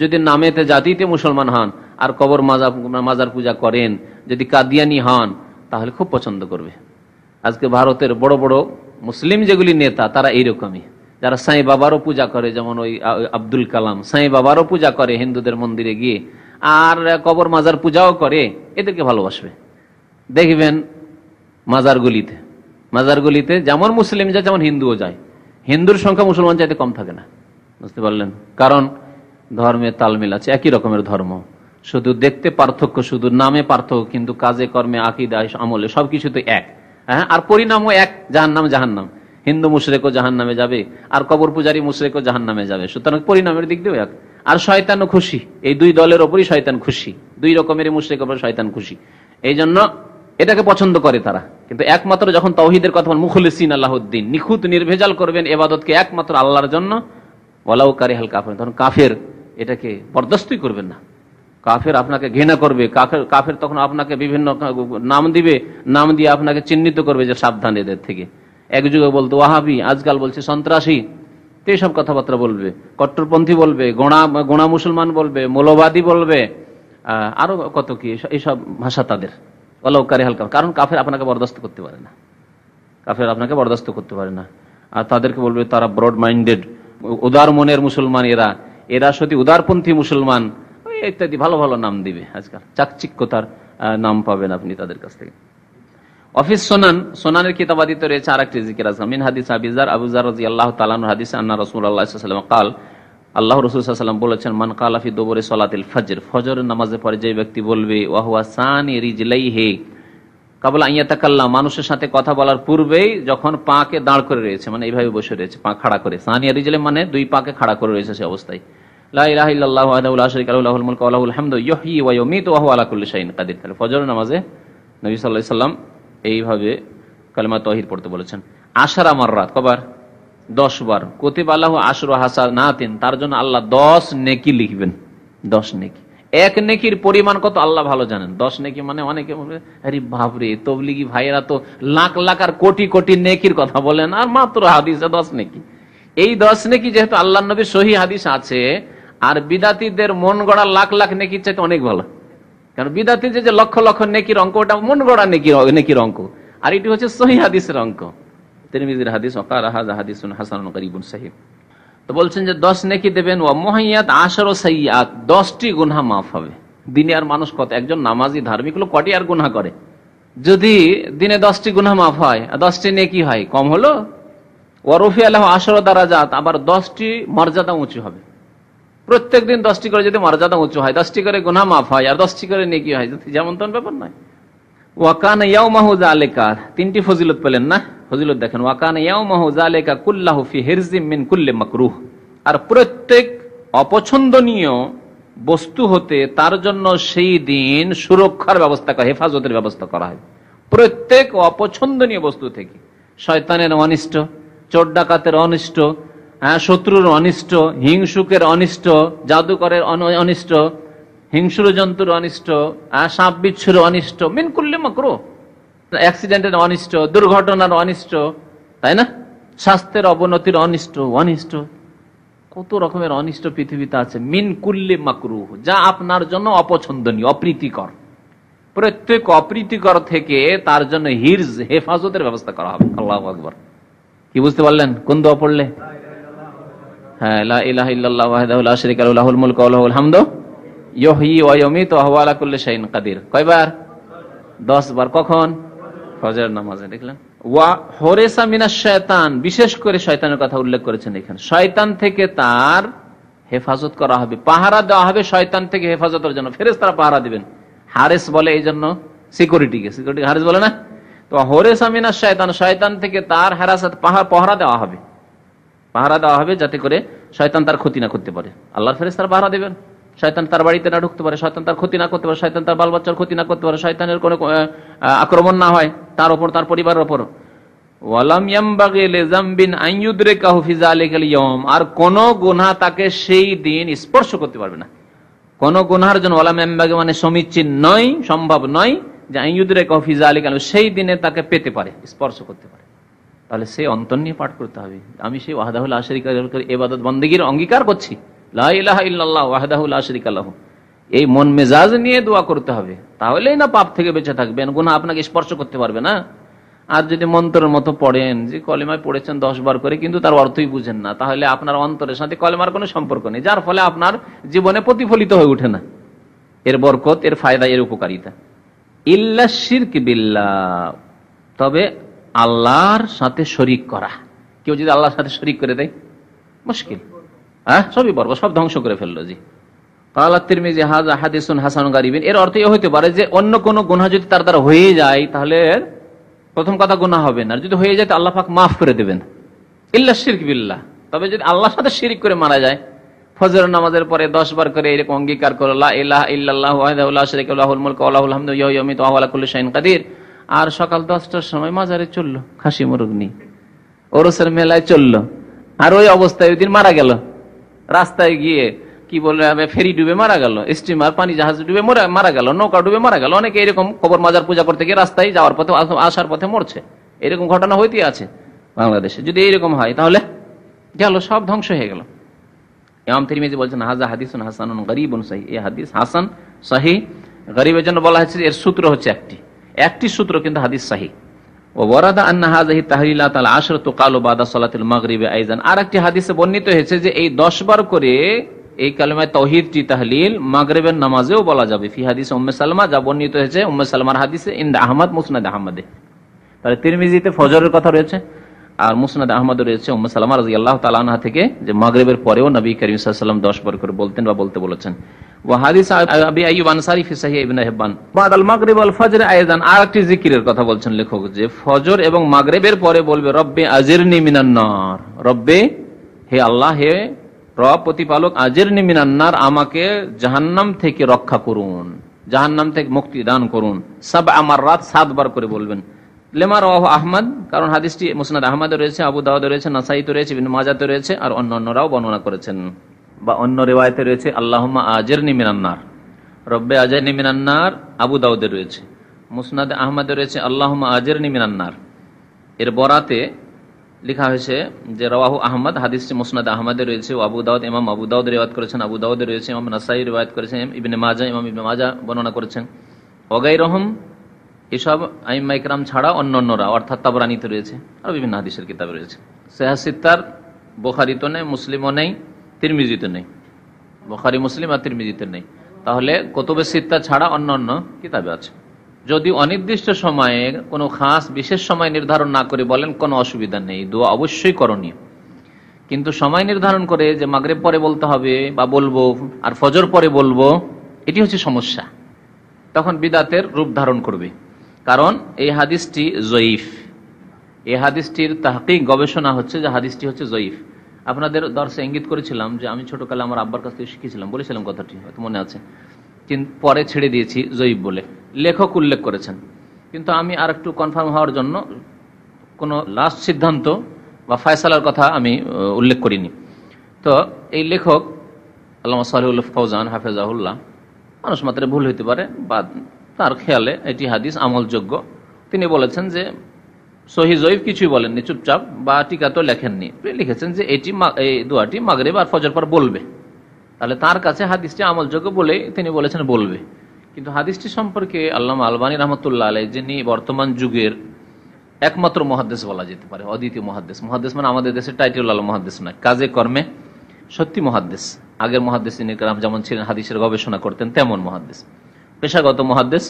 যদি নামেতে জাতিতে মুসলমান হন আর কবর মাজা মাজার পূজা করেন যদি কাদিয়ানি হন তাহলে খুব পছন্দ করবে আজকে ভারতের বড় বড় মুসলিম যেগুলি নেতা তারা এইরকমই যারা সাঁই বাবারও পূজা করে যেমন ওই আব্দুল কালাম সাঁই বাবারও পূজা করে হিন্দুদের মন্দিরে গিয়ে আর কবর মাজার পূজাও করে এদেরকে ভালোবাসবে দেখবেন মাজারগুলিতে মাজারগুলিতে যেমন মুসলিম যায় যেমন হিন্দুও যায় হিন্দুর সংখ্যা মুসলমান চাইতে কম থাকে না বুঝতে পারলেন কারণ ধর্মে তালমিল আছে একই রকমের ধর্ম শুধু দেখতে পার্থক্য শুধু নামে পার্থক্য কিন্তু কাজে কর্মে আকিদা আমলে সবকিছুতে এক হ্যাঁ আর পরিণামও এক জাহান নাম জাহান নাম হিন্দু মুশরেকও জাহান নামে যাবে আর কবর পূজারী মুশরেকও জাহান নামে যাবে সুতরাং পরিণামের দিক দিয়েও এক আর শয়তানও খুশি এই দুই দলের ওপরই শয়তান খুশি দুই রকমের মুশরেক ওপর শয়তান খুশি এই জন্য এটাকে পছন্দ করে তারা কিন্তু একমাত্র যখন তৌহিদের কথা মুখলিসিন আল্লাহদ্দিন নিখুঁত নির্ভেজাল করবেন এবাদতকে একমাত্র আল্লাহর জন্য ওলাউ হালকা তখন কাফের এটাকে বরদস্তই করবেন না কাফের আপনাকে ঘৃণা করবে কাফের কাফের তখন আপনাকে বিভিন্ন নাম দিবে নাম দিয়ে আপনাকে চিহ্নিত করবে যে সাবধান এদের থেকে এক যুগে বলতো ওয়াহাবি আজকাল বলছে সন্ত্রাসী তো এইসব কথাবার্তা বলবে কট্টরপন্থী বলবে গোড়া গোড়া মুসলমান বলবে মৌলবাদী বলবে আরো কত কি এইসব ভাষা তাদের অলৌকারী হালকা কারণ কাফের আপনাকে বরদাস্ত করতে পারে না কাফের আপনাকে বরদাস্ত করতে পারে না আর তাদেরকে বলবে তারা ব্রড মাইন্ডেড উদার মনের মুসলমান এরা এরা সত্যি উদারপন্থী মুসলমান ইত্যাদি ভালো ভালো নাম দিবে আজকাল চাকচিক্যতার নাম পাবেন আপনি তাদের কাছ থেকে অফিস সোনান সোনানের কিতাবাদিত রয়েছে আর একটি জিকির আসলাম মিন হাদিস আবিজার আবুজার রাজি আল্লাহ তালান হাদিস আন্না রসুল আল্লাহাম কাল আল্লাহ রসুলাম বলেছেন মান কালাফি দোবরে সলাতিল ফজর ফজর নামাজে পরে যে ব্যক্তি বলবে ওয়াহুয়া সান রিজলাই হে কাবলা আইয়া তাকাল্লা মানুষের সাথে কথা বলার পূর্বেই যখন পাকে দাঁড় করে রয়েছে মানে এইভাবে বসে রয়েছে পা খাড়া করে সানিয়া রিজলে মানে দুই পাকে খাড়া করে রয়েছে সে অবস্থায় ফজর নামাজে নবী সাল্লাহ সাল্লাম এইভাবে কালিমা তহির পড়তে বলেছেন আশার আমার রাত কবার দশ বার কতিব আল্লাহ আশর হাসা না তিন তার জন্য আল্লাহ দশ নেকি লিখবেন দশ নেকি এক নেকির পরিমাণ কত আল্লাহ ভালো জানেন দশ নেকি মানে অনেকে আরে বাপরে তবলিগি ভাইয়েরা তো লাখ লাখ আর কোটি কোটি নেকির কথা বলেন আর মাত্র হাদিসে দশ নেকি এই দশ নেকি যেহেতু আল্লাহ নবীর সহি হাদিস আছে আর বিদাতিদের মন গড়া লাখ লাখ নেকির চাইতে অনেক ভালো কারণ বিদাতির যে লক্ষ লক্ষ নেকির অঙ্ক ওটা মন গড়া নেকির নেকির অঙ্ক আর এটি হচ্ছে সহি হাদিসের অঙ্ক তিরমিজির হাদিস অকারাহাজ হাদিস হাসান গরিবুন সাহিব তো বলছেন যে দশ নেকি দেবেন ও মহাইয়াত আশার ও সাইয়াত দশটি গুনহা মাফ হবে দিনে আর মানুষ কত একজন নামাজি ধার্মিক লোক কটি আর গুনহা করে যদি দিনে দশটি গুনহা মাফ হয় দশটি নেকি হয় কম হলো ওয়ারফি আল্লাহ আশর দ্বারা যাত আবার দশটি মর্যাদা উঁচু হবে প্রত্যেক দিন দশটি করে যদি মর্যাদা উঁচু হয় দশটি করে গুনা মাফ হয় আর দশটি করে নেকি হয় যেমন তেমন ব্যাপার নয় ওয়াকান ইয়াও মাহুজা আলেকা তিনটি ফজিলত পেলেন না ফজিলত দেখেন ওয়াকান ইয়াও মাহুজা আলেকা কুল্লাহ ফি হিরজিম মিন কুল্লে মাকরুহ আর প্রত্যেক অপছন্দনীয় বস্তু হতে তার জন্য সেই দিন সুরক্ষার ব্যবস্থা করা হেফাজতের ব্যবস্থা করা হয় প্রত্যেক অপছন্দনীয় বস্তু থেকে শয়তানের অনিষ্ট চোর ডাকাতের অনিষ্ট হ্যাঁ, শত্রুর অনিষ্ট হিংসুকের অনিষ্ট জাদুকরের অনিষ্ট হিংসুর জন্তুর অনিষ্ট হ্যাঁ, সাপ বিচ্ছুর অনিষ্ট মিন করলে মকরো অ্যাক্সিডেন্টের অনিষ্ট দুর্ঘটনার অনিষ্ট তাই না স্বাস্থ্যের অবনতির অনিষ্ট অনিষ্ট কত রকমের অনিষ্ট পৃথিবীতে আছে মিন কুল্লি মাকরু যা আপনার জন্য অপছন্দনীয় অপ্রীতিকর প্রত্যেক অপ্রীতিকর থেকে তার জন্য হিরজ হেফাজতের ব্যবস্থা করা হবে আল্লাহ আকবর কি বুঝতে পারলেন কোন দোয়া পড়লে হ্যাঁ মুলক কাদির কয়বার কখন নামাজে দেখলেন ওয়া শয়তান বিশেষ করে শয়তানের কথা উল্লেখ করেছেন এখানে শয়তান থেকে তার হেফাজত করা হবে পাহারা দেওয়া হবে শয়তান থেকে হেফাজতের জন্য তারা পাহারা দিবেন হারেস বলে এই জন্য সিকিউরিটিকে সিকিউরিটি হারেস বলে না তো হরেস আমিনা শয়তান শয়তান থেকে তার হেরাসত পাহারা দেওয়া হবে পাহারা দেওয়া হবে যাতে করে শয়তান তার ক্ষতি না করতে পারে আল্লাহর ফেরেজ তার পাহারা দেবেন শয়তান তার বাড়িতে না ঢুকতে পারে শয়তান তার ক্ষতি না করতে পারে শয়তান তার বাল বাচ্চার ক্ষতি না করতে পারে শয়তানের কোনো আক্রমণ না হয় তার ওপর তার পরিবারের ওপর আর কোন গুনা তাকে সেই দিন স্পর্শ করতে পারবে না কোন গুনহার জন্য ওলাম এম্বাগে মানে সমীচীন নয় সম্ভব নয় যে আইয়ুদরে কফিজা আলী সেই দিনে তাকে পেতে পারে স্পর্শ করতে পারে তাহলে সেই অন্তর নিয়ে পাঠ করতে হবে আমি সেই ওয়াহাদাহুল আশরিকা এবাদত বন্দীগীর অঙ্গীকার করছি লাহ ওয়াহাদাহুল আশরিকাল্লাহ এই মন মেজাজ নিয়ে দোয়া করতে হবে তাহলেই না পাপ থেকে বেঁচে থাকবেন গুণা আপনাকে স্পর্শ করতে পারবে না আর যদি মন্ত্রের মতো পড়েন যে কলেমায় পড়েছেন দশ বার করে কিন্তু তার অর্থই বুঝেন না তাহলে আপনার অন্তরের সাথে কলেমার কোনো সম্পর্ক নেই যার ফলে আপনার জীবনে প্রতিফলিত হয়ে ওঠে না এর বরকত এর ফায়দা এর উপকারিতা ইল্লা শির্ক বিল্লা তবে আল্লাহর সাথে শরিক করা কেউ যদি আল্লাহর সাথে শরিক করে দেয় মুশকিল হ্যাঁ সবই বর্ব সব ধ্বংস করে ফেললো জি হইতে পারে যে অন্য কোনো গুনা যদি প্রথম কথা হবে না যদি হয়ে যায় আল্লাহ মাফ করে দেবেন বিল্লাহ তবে যদি আল্লাহর সাথে করে মারা যায় নামাজের পরে দশ বার করে এরকম অঙ্গীকার করো ইয়ামিত আর সকাল দশটার সময় মাজারে চললো খাসি মুরগ নিয়ে ওরসের মেলায় চললো আর ওই অবস্থায় ওই দিন মারা গেল রাস্তায় গিয়ে কি বলবে ফেরি ডুবে মারা গেল স্টিমার পানি জাহাজ ডুবে মারা গেল নৌকা ডুবে মারা গেল অনেকে এরকম কবর মাজার পূজা করতে গিয়ে রাস্তায় যাওয়ার পথে আসার পথে মরছে এরকম ঘটনা হইতে আছে বাংলাদেশে যদি এরকম হয় তাহলে গেল সব ধ্বংস হয়ে গেল বলছেন হাজা হাদিসুন হাসান গরিব হাদিস হাসান সাহি গরিবের জন্য বলা হয়েছে এর সূত্র হচ্ছে একটি একটি সূত্র কিন্তু হাদিস সাহি তাহলিলা বাদা আইজান হাদিসে বর্ণিত হয়েছে যে এই করে এই তাহলিল মাগরেবের নামাজেও বলা যাবে সালমা যা বর্ণিত হয়েছে উম্মে মুসনাদ তাহলে তিরমিজিতে ফজরের কথা রয়েছে আর মুসনাদ আহমদ রয়েছে উম্মা সালামা রাজি আল্লাহ তালা থেকে যে মাগরেবের পরেও নবী করিম সাল্লাম দশ বার করে বলতেন বা বলতে বলেছেন কথা বলছেন লেখক যে ফজর এবং মাগরেবের পরে বলবে রব্বে রব্বে হে হে প্রতিপালক আমাকে জাহান্নাম থেকে রক্ষা করুন জাহান্নাম থেকে মুক্তি দান করুন সব আমার রাত সাতবার করে বলবেন লেমা রওয়াহ আহমদ কারণ হাদিসটি মুসনাদ আহমদ রয়েছে আবু দাওয়াদ রয়েছে নাসাইতে রয়েছে বিভিন্ন মাজাতে রয়েছে আর অন্য অন্যরাও বর্ণনা করেছেন বা অন্য রেওয়ায়তে রয়েছে আল্লাহমা আজের নিমিনান্নার রব্বে আজের নিমিনান্নার আবু দাউদে রয়েছে মুসনাদ আহমদে রয়েছে আল্লাহমা আজের নিমিনান্নার এর বরাতে লেখা হয়েছে যে রওয়াহু আহমদ হাদিসটি মুসনাদ আহমদে রয়েছে আবু দাউদ ইমাম আবু দাউদ রেওয়াত করেছেন আবু দাউদ রয়েছে ইমাম নাসাই রেওয়াত করেছেন ইবনে মাজা ইমাম ইবনে মাজা বর্ণনা করেছেন অগাই রহম এসব আইম্মা ইকরাম ছাড়া অন্য অন্যরা অর্থাৎ তাবরানিতে রয়েছে আর বিভিন্ন হাদিসের কিতাবে রয়েছে সেহাসিত্তার বোখারিত নেই মুসলিমও নেই তিরমিজিতে নেই বোখারি মুসলিম আর তিরমিজিতে নেই তাহলে কতবে সিত্তা ছাড়া অন্য অন্য কিতাবে আছে যদি অনির্দিষ্ট সময়ে কোনো খাস বিশেষ সময় নির্ধারণ না করে বলেন কোনো অসুবিধা নেই দু অবশ্যই করণীয় কিন্তু সময় নির্ধারণ করে যে মাগরেব পরে বলতে হবে বা বলবো আর ফজর পরে বলবো এটি হচ্ছে সমস্যা তখন বিদাতের রূপ ধারণ করবে কারণ এই হাদিসটি জয়ীফ এই হাদিসটির তাহকিক গবেষণা হচ্ছে যে হাদিসটি হচ্ছে জয়ীফ আপনাদের দর্শে ইঙ্গিত করেছিলাম যে আমি ছোটকালে আমার আব্বার কাছ থেকে শিখেছিলাম বলেছিলাম কথাটি হয়তো মনে আছে কিন্তু পরে ছেড়ে দিয়েছি জয়ীফ বলে লেখক উল্লেখ করেছেন কিন্তু আমি আর একটু কনফার্ম হওয়ার জন্য কোনো লাস্ট সিদ্ধান্ত বা ফায়সালার কথা আমি উল্লেখ করিনি তো এই লেখক আল্লাহ সালিউল ফৌজান হাফেজাহুল্লাহ মানুষ মাত্রে ভুল হইতে পারে বা তার খেয়ালে এটি হাদিস আমলযোগ্য তিনি বলেছেন যে সহি জয়ীফ কিছুই বলেননি চুপচাপ বা টিকা তো লেখেননি লিখেছেন যে এটি এই দোয়াটি মাগরে আর ফজর পর বলবে তাহলে তার কাছে হাদিসটি আমলযোগ্য বলে তিনি বলেছেন বলবে কিন্তু হাদিসটি সম্পর্কে আল্লাহ আলবানী রহমতুল্লাহ আলাই যিনি বর্তমান যুগের একমাত্র মহাদেশ বলা যেতে পারে অদ্বিতীয় মহাদেশ মহাদেশ মানে আমাদের দেশের টাইটেল আল্লাহ মহাদেশ নয় কাজে কর্মে সত্যি মহাদেশ আগের মহাদেশ তিনি যেমন ছিলেন হাদিসের গবেষণা করতেন তেমন মহাদেশ পেশাগত মহাদ্দেশ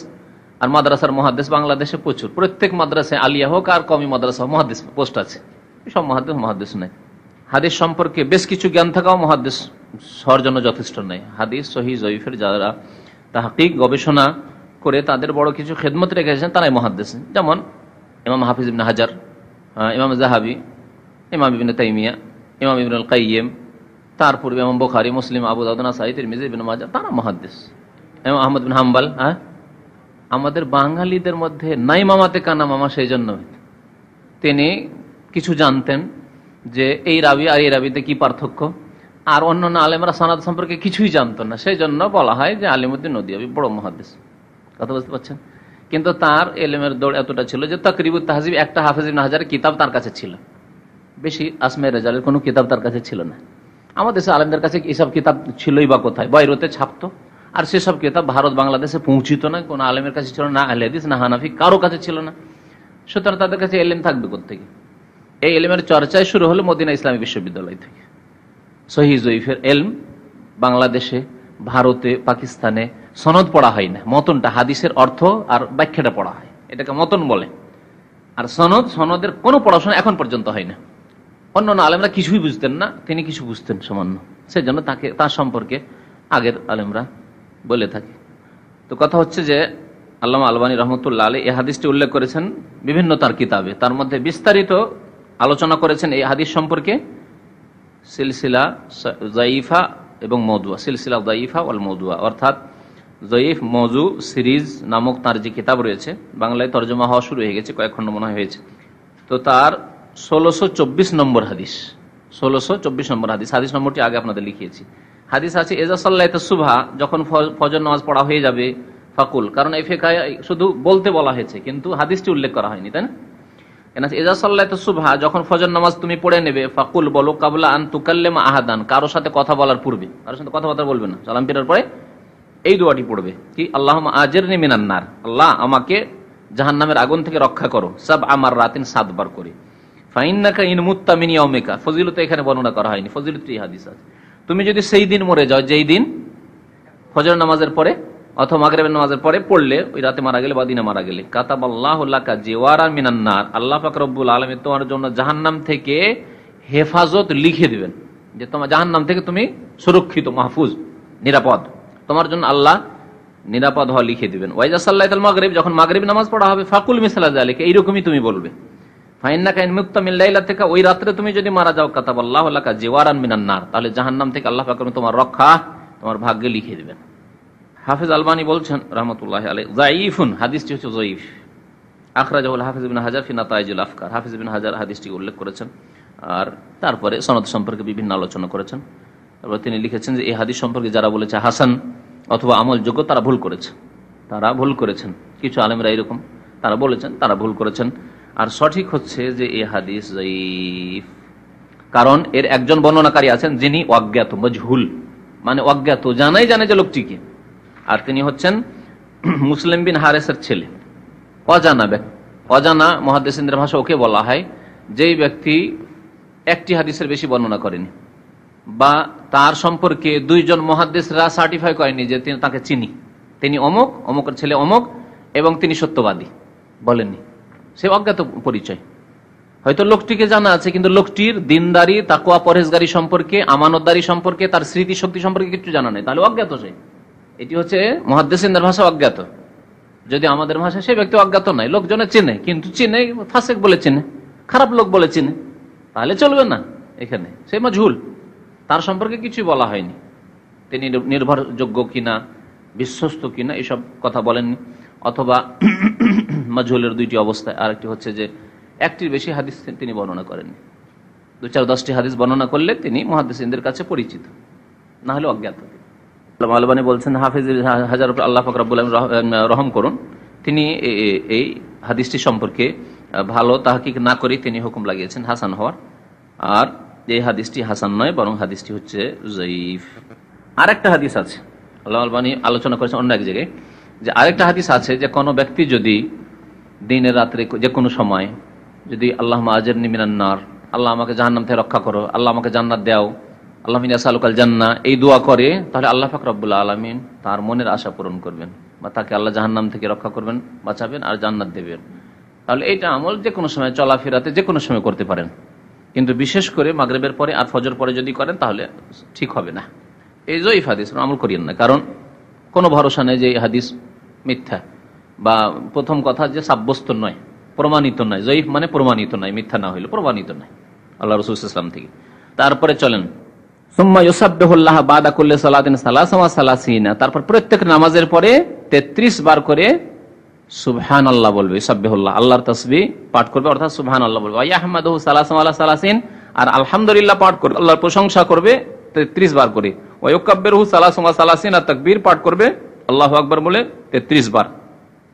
আর মাদ্রাসার মহাদ্দেশ বাংলাদেশে প্রচুর প্রত্যেক মাদ্রাসায় আলিয়া হোক আর কমি মাদ্রাসা মহাদ্দেশ পোস্ট আছে সব মহাদ্দেশ মহাদ্দেশ নেই হাদিস সম্পর্কে বেশ কিছু জ্ঞান থাকাও মহাদ্দেশ হওয়ার জন্য যথেষ্ট নেই হাদিস সহি জয়ীফের যারা তাহাকিক গবেষণা করে তাদের বড় কিছু খেদমত রেখেছেন তারাই মহাদ্দেশ যেমন ইমাম হাফিজ ইবিন হাজার ইমাম জাহাবি ইমাম ইবিন তাইমিয়া ইমাম ইবিনুল কাইম তার পূর্বে ইমাম বোখারি মুসলিম আবু দাউদ্দিন সাহিদ মিজিবিন মাজার তারা মহাদ্দেশ আহমদ বিন হাম্বাল হ্যাঁ আমাদের বাঙালিদের মধ্যে নাই মামাতে কানা মামা সেই জন্য তিনি কিছু জানতেন যে এই রাবি আর এই রাবিতে কি পার্থক্য আর অন্য অন্য আলেমরা সনাত সম্পর্কে কিছুই জানতো না সেই জন্য বলা হয় যে আলিমুদ্দিন আবি বড় মহাদেশ কথা বুঝতে পারছেন কিন্তু তার এলেমের দৌড় এতটা ছিল যে তকরিবুল তাহাজিব একটা হাফিজ হাজারের কিতাব তার কাছে ছিল বেশি আসমে রেজালের কোনো কিতাব তার কাছে ছিল না আমাদের দেশে আলেমদের কাছে এইসব কিতাব ছিলই বা কোথায় বাইরোতে ছাপতো আর সেসব কিতাব ভারত বাংলাদেশে পৌঁছিত না কোনো আলেমের কাছে ছিল না আহলেদিস না হানাফি কারো কাছে ছিল না সুতরাং তাদের কাছে এলেম থাকবে কোথেকে এই এলেমের চর্চায় শুরু হলো মদিনা ইসলামী বিশ্ববিদ্যালয় থেকে সহি জয়ীফের এলম বাংলাদেশে ভারতে পাকিস্তানে সনদ পড়া হয় না মতনটা হাদিসের অর্থ আর ব্যাখ্যাটা পড়া হয় এটাকে মতন বলে আর সনদ সনদের কোনো পড়াশোনা এখন পর্যন্ত হয় না অন্য অন্য আলেমরা কিছুই বুঝতেন না তিনি কিছু বুঝতেন সামান্য সেজন্য তাকে তার সম্পর্কে আগের আলেমরা বলে থাকে তো কথা হচ্ছে যে আল্লামা আলবানী রহমতুল্লাহ আলী এই হাদিসটি উল্লেখ করেছেন বিভিন্ন তার কিতাবে তার মধ্যে বিস্তারিত আলোচনা করেছেন এই হাদিস সম্পর্কে সিলসিলা জাইফা এবং মদুয়া সিলসিলা জাইফা ওয়াল মদুয়া অর্থাৎ জয়ীফ মজু সিরিজ নামক তার যে কিতাব রয়েছে বাংলায় তর্জমা হওয়া শুরু হয়ে গেছে কয়েক খণ্ড মনে হয়েছে তো তার ষোলোশো নম্বর হাদিস ষোলোশো নম্বর হাদিস হাদিস নম্বরটি আগে আপনাদের লিখিয়েছি হাদিস আছে এজা সাল্লাইতে সুভা যখন ফজর নামাজ পড়া হয়ে যাবে ফাকুল কারণ এই ফেকায় শুধু বলতে বলা হয়েছে কিন্তু হাদিসটি উল্লেখ করা হয়নি তাই না কেন এজা সাল্লাইতে সুভা যখন ফজর নামাজ তুমি পড়ে নেবে ফাকুল বলো কাবলা আন তুকাল্লেম আহাদান কারো সাথে কথা বলার পূর্বে কারোর সাথে কথাবার্তা বলবে না সালাম ফেরার পরে এই দোয়াটি পড়বে কি আল্লাহ আজের মিনান্নার আল্লাহ আমাকে জাহান্নামের আগুন থেকে রক্ষা করো সব আমার রাতিন সাতবার করে ফাইন্নাকা ইন মুত্তামিনী অমেকা ফজিলত এখানে বর্ণনা করা হয়নি ফজিলত হাদিস আছে তুমি যদি সেই দিন মরে যাও যেই দিন ফজর নামাজের পরে অথবা মাগরেবের নামাজের পরে পড়লে ওই রাতে মারা গেলে বা দিনে মারা গেলে কাতাব আল্লাহ জেওয়ারা মিনান্নার আল্লাহ পাক রব্বুল আলমী তোমার জন্য জাহান্নাম থেকে হেফাজত লিখে দিবেন যে তোমার জাহান্নাম থেকে তুমি সুরক্ষিত মাহফুজ নিরাপদ তোমার জন্য আল্লাহ নিরাপদ হওয়া লিখে দিবেন আল্লাহ মাগরিব যখন মাগরীব নামাজ পড়া হবে ফাকুল মিসালাজ আলীকে এইরকমই তুমি বলবে থেকে ওই রাত্রে তুমি যদি মারা যাও কাতাব আল্লাহ জেওয়ারান মিনান্নার তাহলে জাহান্নাম থেকে আল্লাহ পাকরম তোমার রক্ষা তোমার ভাগ্যে লিখে দেবেন হাফিজ আলবানি বলছেন রহমতুল্লাহ আলী জাইফুন হাদিসটি হচ্ছে জয়ীফ আখরাজাহুল হাফিজ বিন হাজার ফিনা তাইজুল আফকার হাফিজ বিন হাজার হাদিসটি উল্লেখ করেছেন আর তারপরে সনদ সম্পর্কে বিভিন্ন আলোচনা করেছেন তারপরে তিনি লিখেছেন যে এই হাদিস সম্পর্কে যারা বলেছে হাসান অথবা আমলযোগ্য তারা ভুল করেছে তারা ভুল করেছেন কিছু আলেমরা এরকম তারা বলেছেন তারা ভুল করেছেন আর সঠিক হচ্ছে যে এ হাদিস কারণ এর একজন বর্ণনাকারী আছেন যিনি অজ্ঞাত মজহুল মানে অজ্ঞাত জানাই জানে যে লোকটিকে আর তিনি হচ্ছেন মুসলিম বিন হারেসের ছেলে অজানা ব্যক্তি অজানা মহাদেসেন্দ্র ভাষা ওকে বলা হয় যেই ব্যক্তি একটি হাদিসের বেশি বর্ণনা করেনি বা তার সম্পর্কে দুইজন মহাদেশরা সার্টিফাই করেনি যে তিনি তাকে চিনি তিনি অমুক অমুকের ছেলে অমুক এবং তিনি সত্যবাদী বলেননি সে অজ্ঞাত পরিচয় হয়তো লোকটিকে জানা আছে কিন্তু লোকটির দিনদারি তাকুয়া পরেশগারি সম্পর্কে আমানতদারি সম্পর্কে তার স্মৃতিশক্তি সম্পর্কে কিছু জানা নেই তাহলে অজ্ঞাত সে এটি হচ্ছে মহাদ্দেশিনের ভাষা অজ্ঞাত যদি আমাদের ভাষা সে ব্যক্তি অজ্ঞাত নয় লোকজনে চেনে কিন্তু চিনে ফাঁসেক বলে চিনে খারাপ লোক বলে চিনে তাহলে চলবে না এখানে সে মাঝুল তার সম্পর্কে কিছুই বলা হয়নি তিনি নির্ভরযোগ্য কিনা বিশ্বস্ত কিনা এসব কথা বলেননি অথবা মাজহুলের দুইটি অবস্থায় আর একটি হচ্ছে যে একটির বেশি হাদিস তিনি বর্ণনা করেননি দু চার দশটি হাদিস বর্ণনা করলে তিনি মহাদিসদের কাছে পরিচিত না হলে অজ্ঞাত আলবানি বলছেন হাফিজ হাজার আল্লাহ ফকরাবুল রহম করুন তিনি এই হাদিসটি সম্পর্কে ভালো তাহাকিক না করে তিনি হুকুম লাগিয়েছেন হাসান হওয়ার আর এই হাদিসটি হাসান নয় বরং হাদিসটি হচ্ছে জয়ীফ আর একটা হাদিস আছে আল্লাহ আলবানি আলোচনা করেছেন অন্য এক জায়গায় যে আরেকটা হাদিস আছে যে কোনো ব্যক্তি যদি দিনের রাত্রে যে কোনো সময় যদি আল্লাহ আজের নিমিনান্নার আল্লাহ আমাকে জাহান্নাম থেকে রক্ষা করো আল্লাহ আমাকে জান্নাত দাও আল্লাহ সালুকাল জান্না এই দোয়া করে তাহলে আল্লাহ ফাকরাবুল্লা আলমিন তার মনের আশা পূরণ করবেন বা তাকে আল্লাহ জাহান্নাম থেকে রক্ষা করবেন বাঁচাবেন আর জান্নাত দেবেন তাহলে এইটা আমল যে কোনো সময় চলাফেরাতে যে কোনো সময় করতে পারেন কিন্তু বিশেষ করে মাগরেবের পরে আর ফজর পরে যদি করেন তাহলে ঠিক হবে না এই জয়ীফ হাদিস আমল করিয়েন না কারণ কোনো ভরসা নেই যে এই হাদিস মিথ্যা বা প্রথম কথা যে সাব্যস্ত নয় প্রমাণিত নয় জয়ীফ মানে প্রমাণিত নয় মিথ্যা না হইল প্রমাণিত নয় আল্লাহ রসুল ইসলাম থেকে তারপরে চলেন তারপর প্রত্যেক নামাজের পরে তেত্রিশ বার করে সুবহান আল্লাহ বলবে সাব্বেহুল্লাহ আল্লাহর তসবি পাঠ করবে অর্থাৎ সুবহান আল্লাহ বলবে আহমদ সালাসিন আর আলহামদুলিল্লাহ পাঠ করবে আল্লাহর প্রশংসা করবে তেত্রিশ বার করে ওয়কাব্বের হু সালাসমা সালাসিন আর তকবীর পাঠ করবে আল্লাহ আকবর বলে তেত্রিশ বার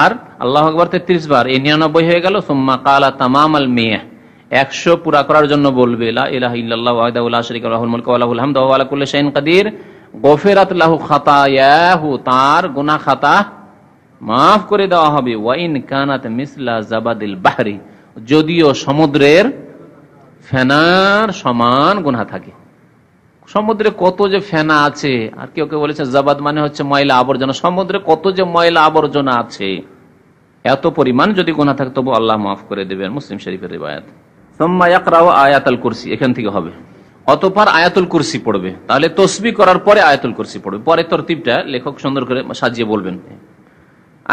আর আল্লাহ আকবর তেত্রিশ বার এই নিরানব্বই হয়ে গেল সোম্মা কালা তামাম আল মেয়া একশো পুরা করার জন্য বলবে কাদির তার খাতা মাফ করে দেওয়া হবে ওয়াইন কানাত যদিও সমুদ্রের ফেনার সমান গুনা থাকে সমুদ্রে কত যে ফেনা আছে আর কেউ কেউ বলেছে জাবাদ মানে হচ্ছে ময়লা আবর্জনা সমুদ্রে কত যে ময়লা আবর্জনা আছে এত পরিমাণ যদি গোনা থাকে তবু আল্লাহ মাফ করে দেবেন মুসলিম শরীফের রিবায়াত সোম্মায়াকরাও আয়াতাল কুরসি এখান থেকে হবে অতপর আয়াতুল কুরসি পড়বে তাহলে তসবি করার পরে আয়াতুল কুরসি পড়বে পরে তরতিবটা লেখক সুন্দর করে সাজিয়ে বলবেন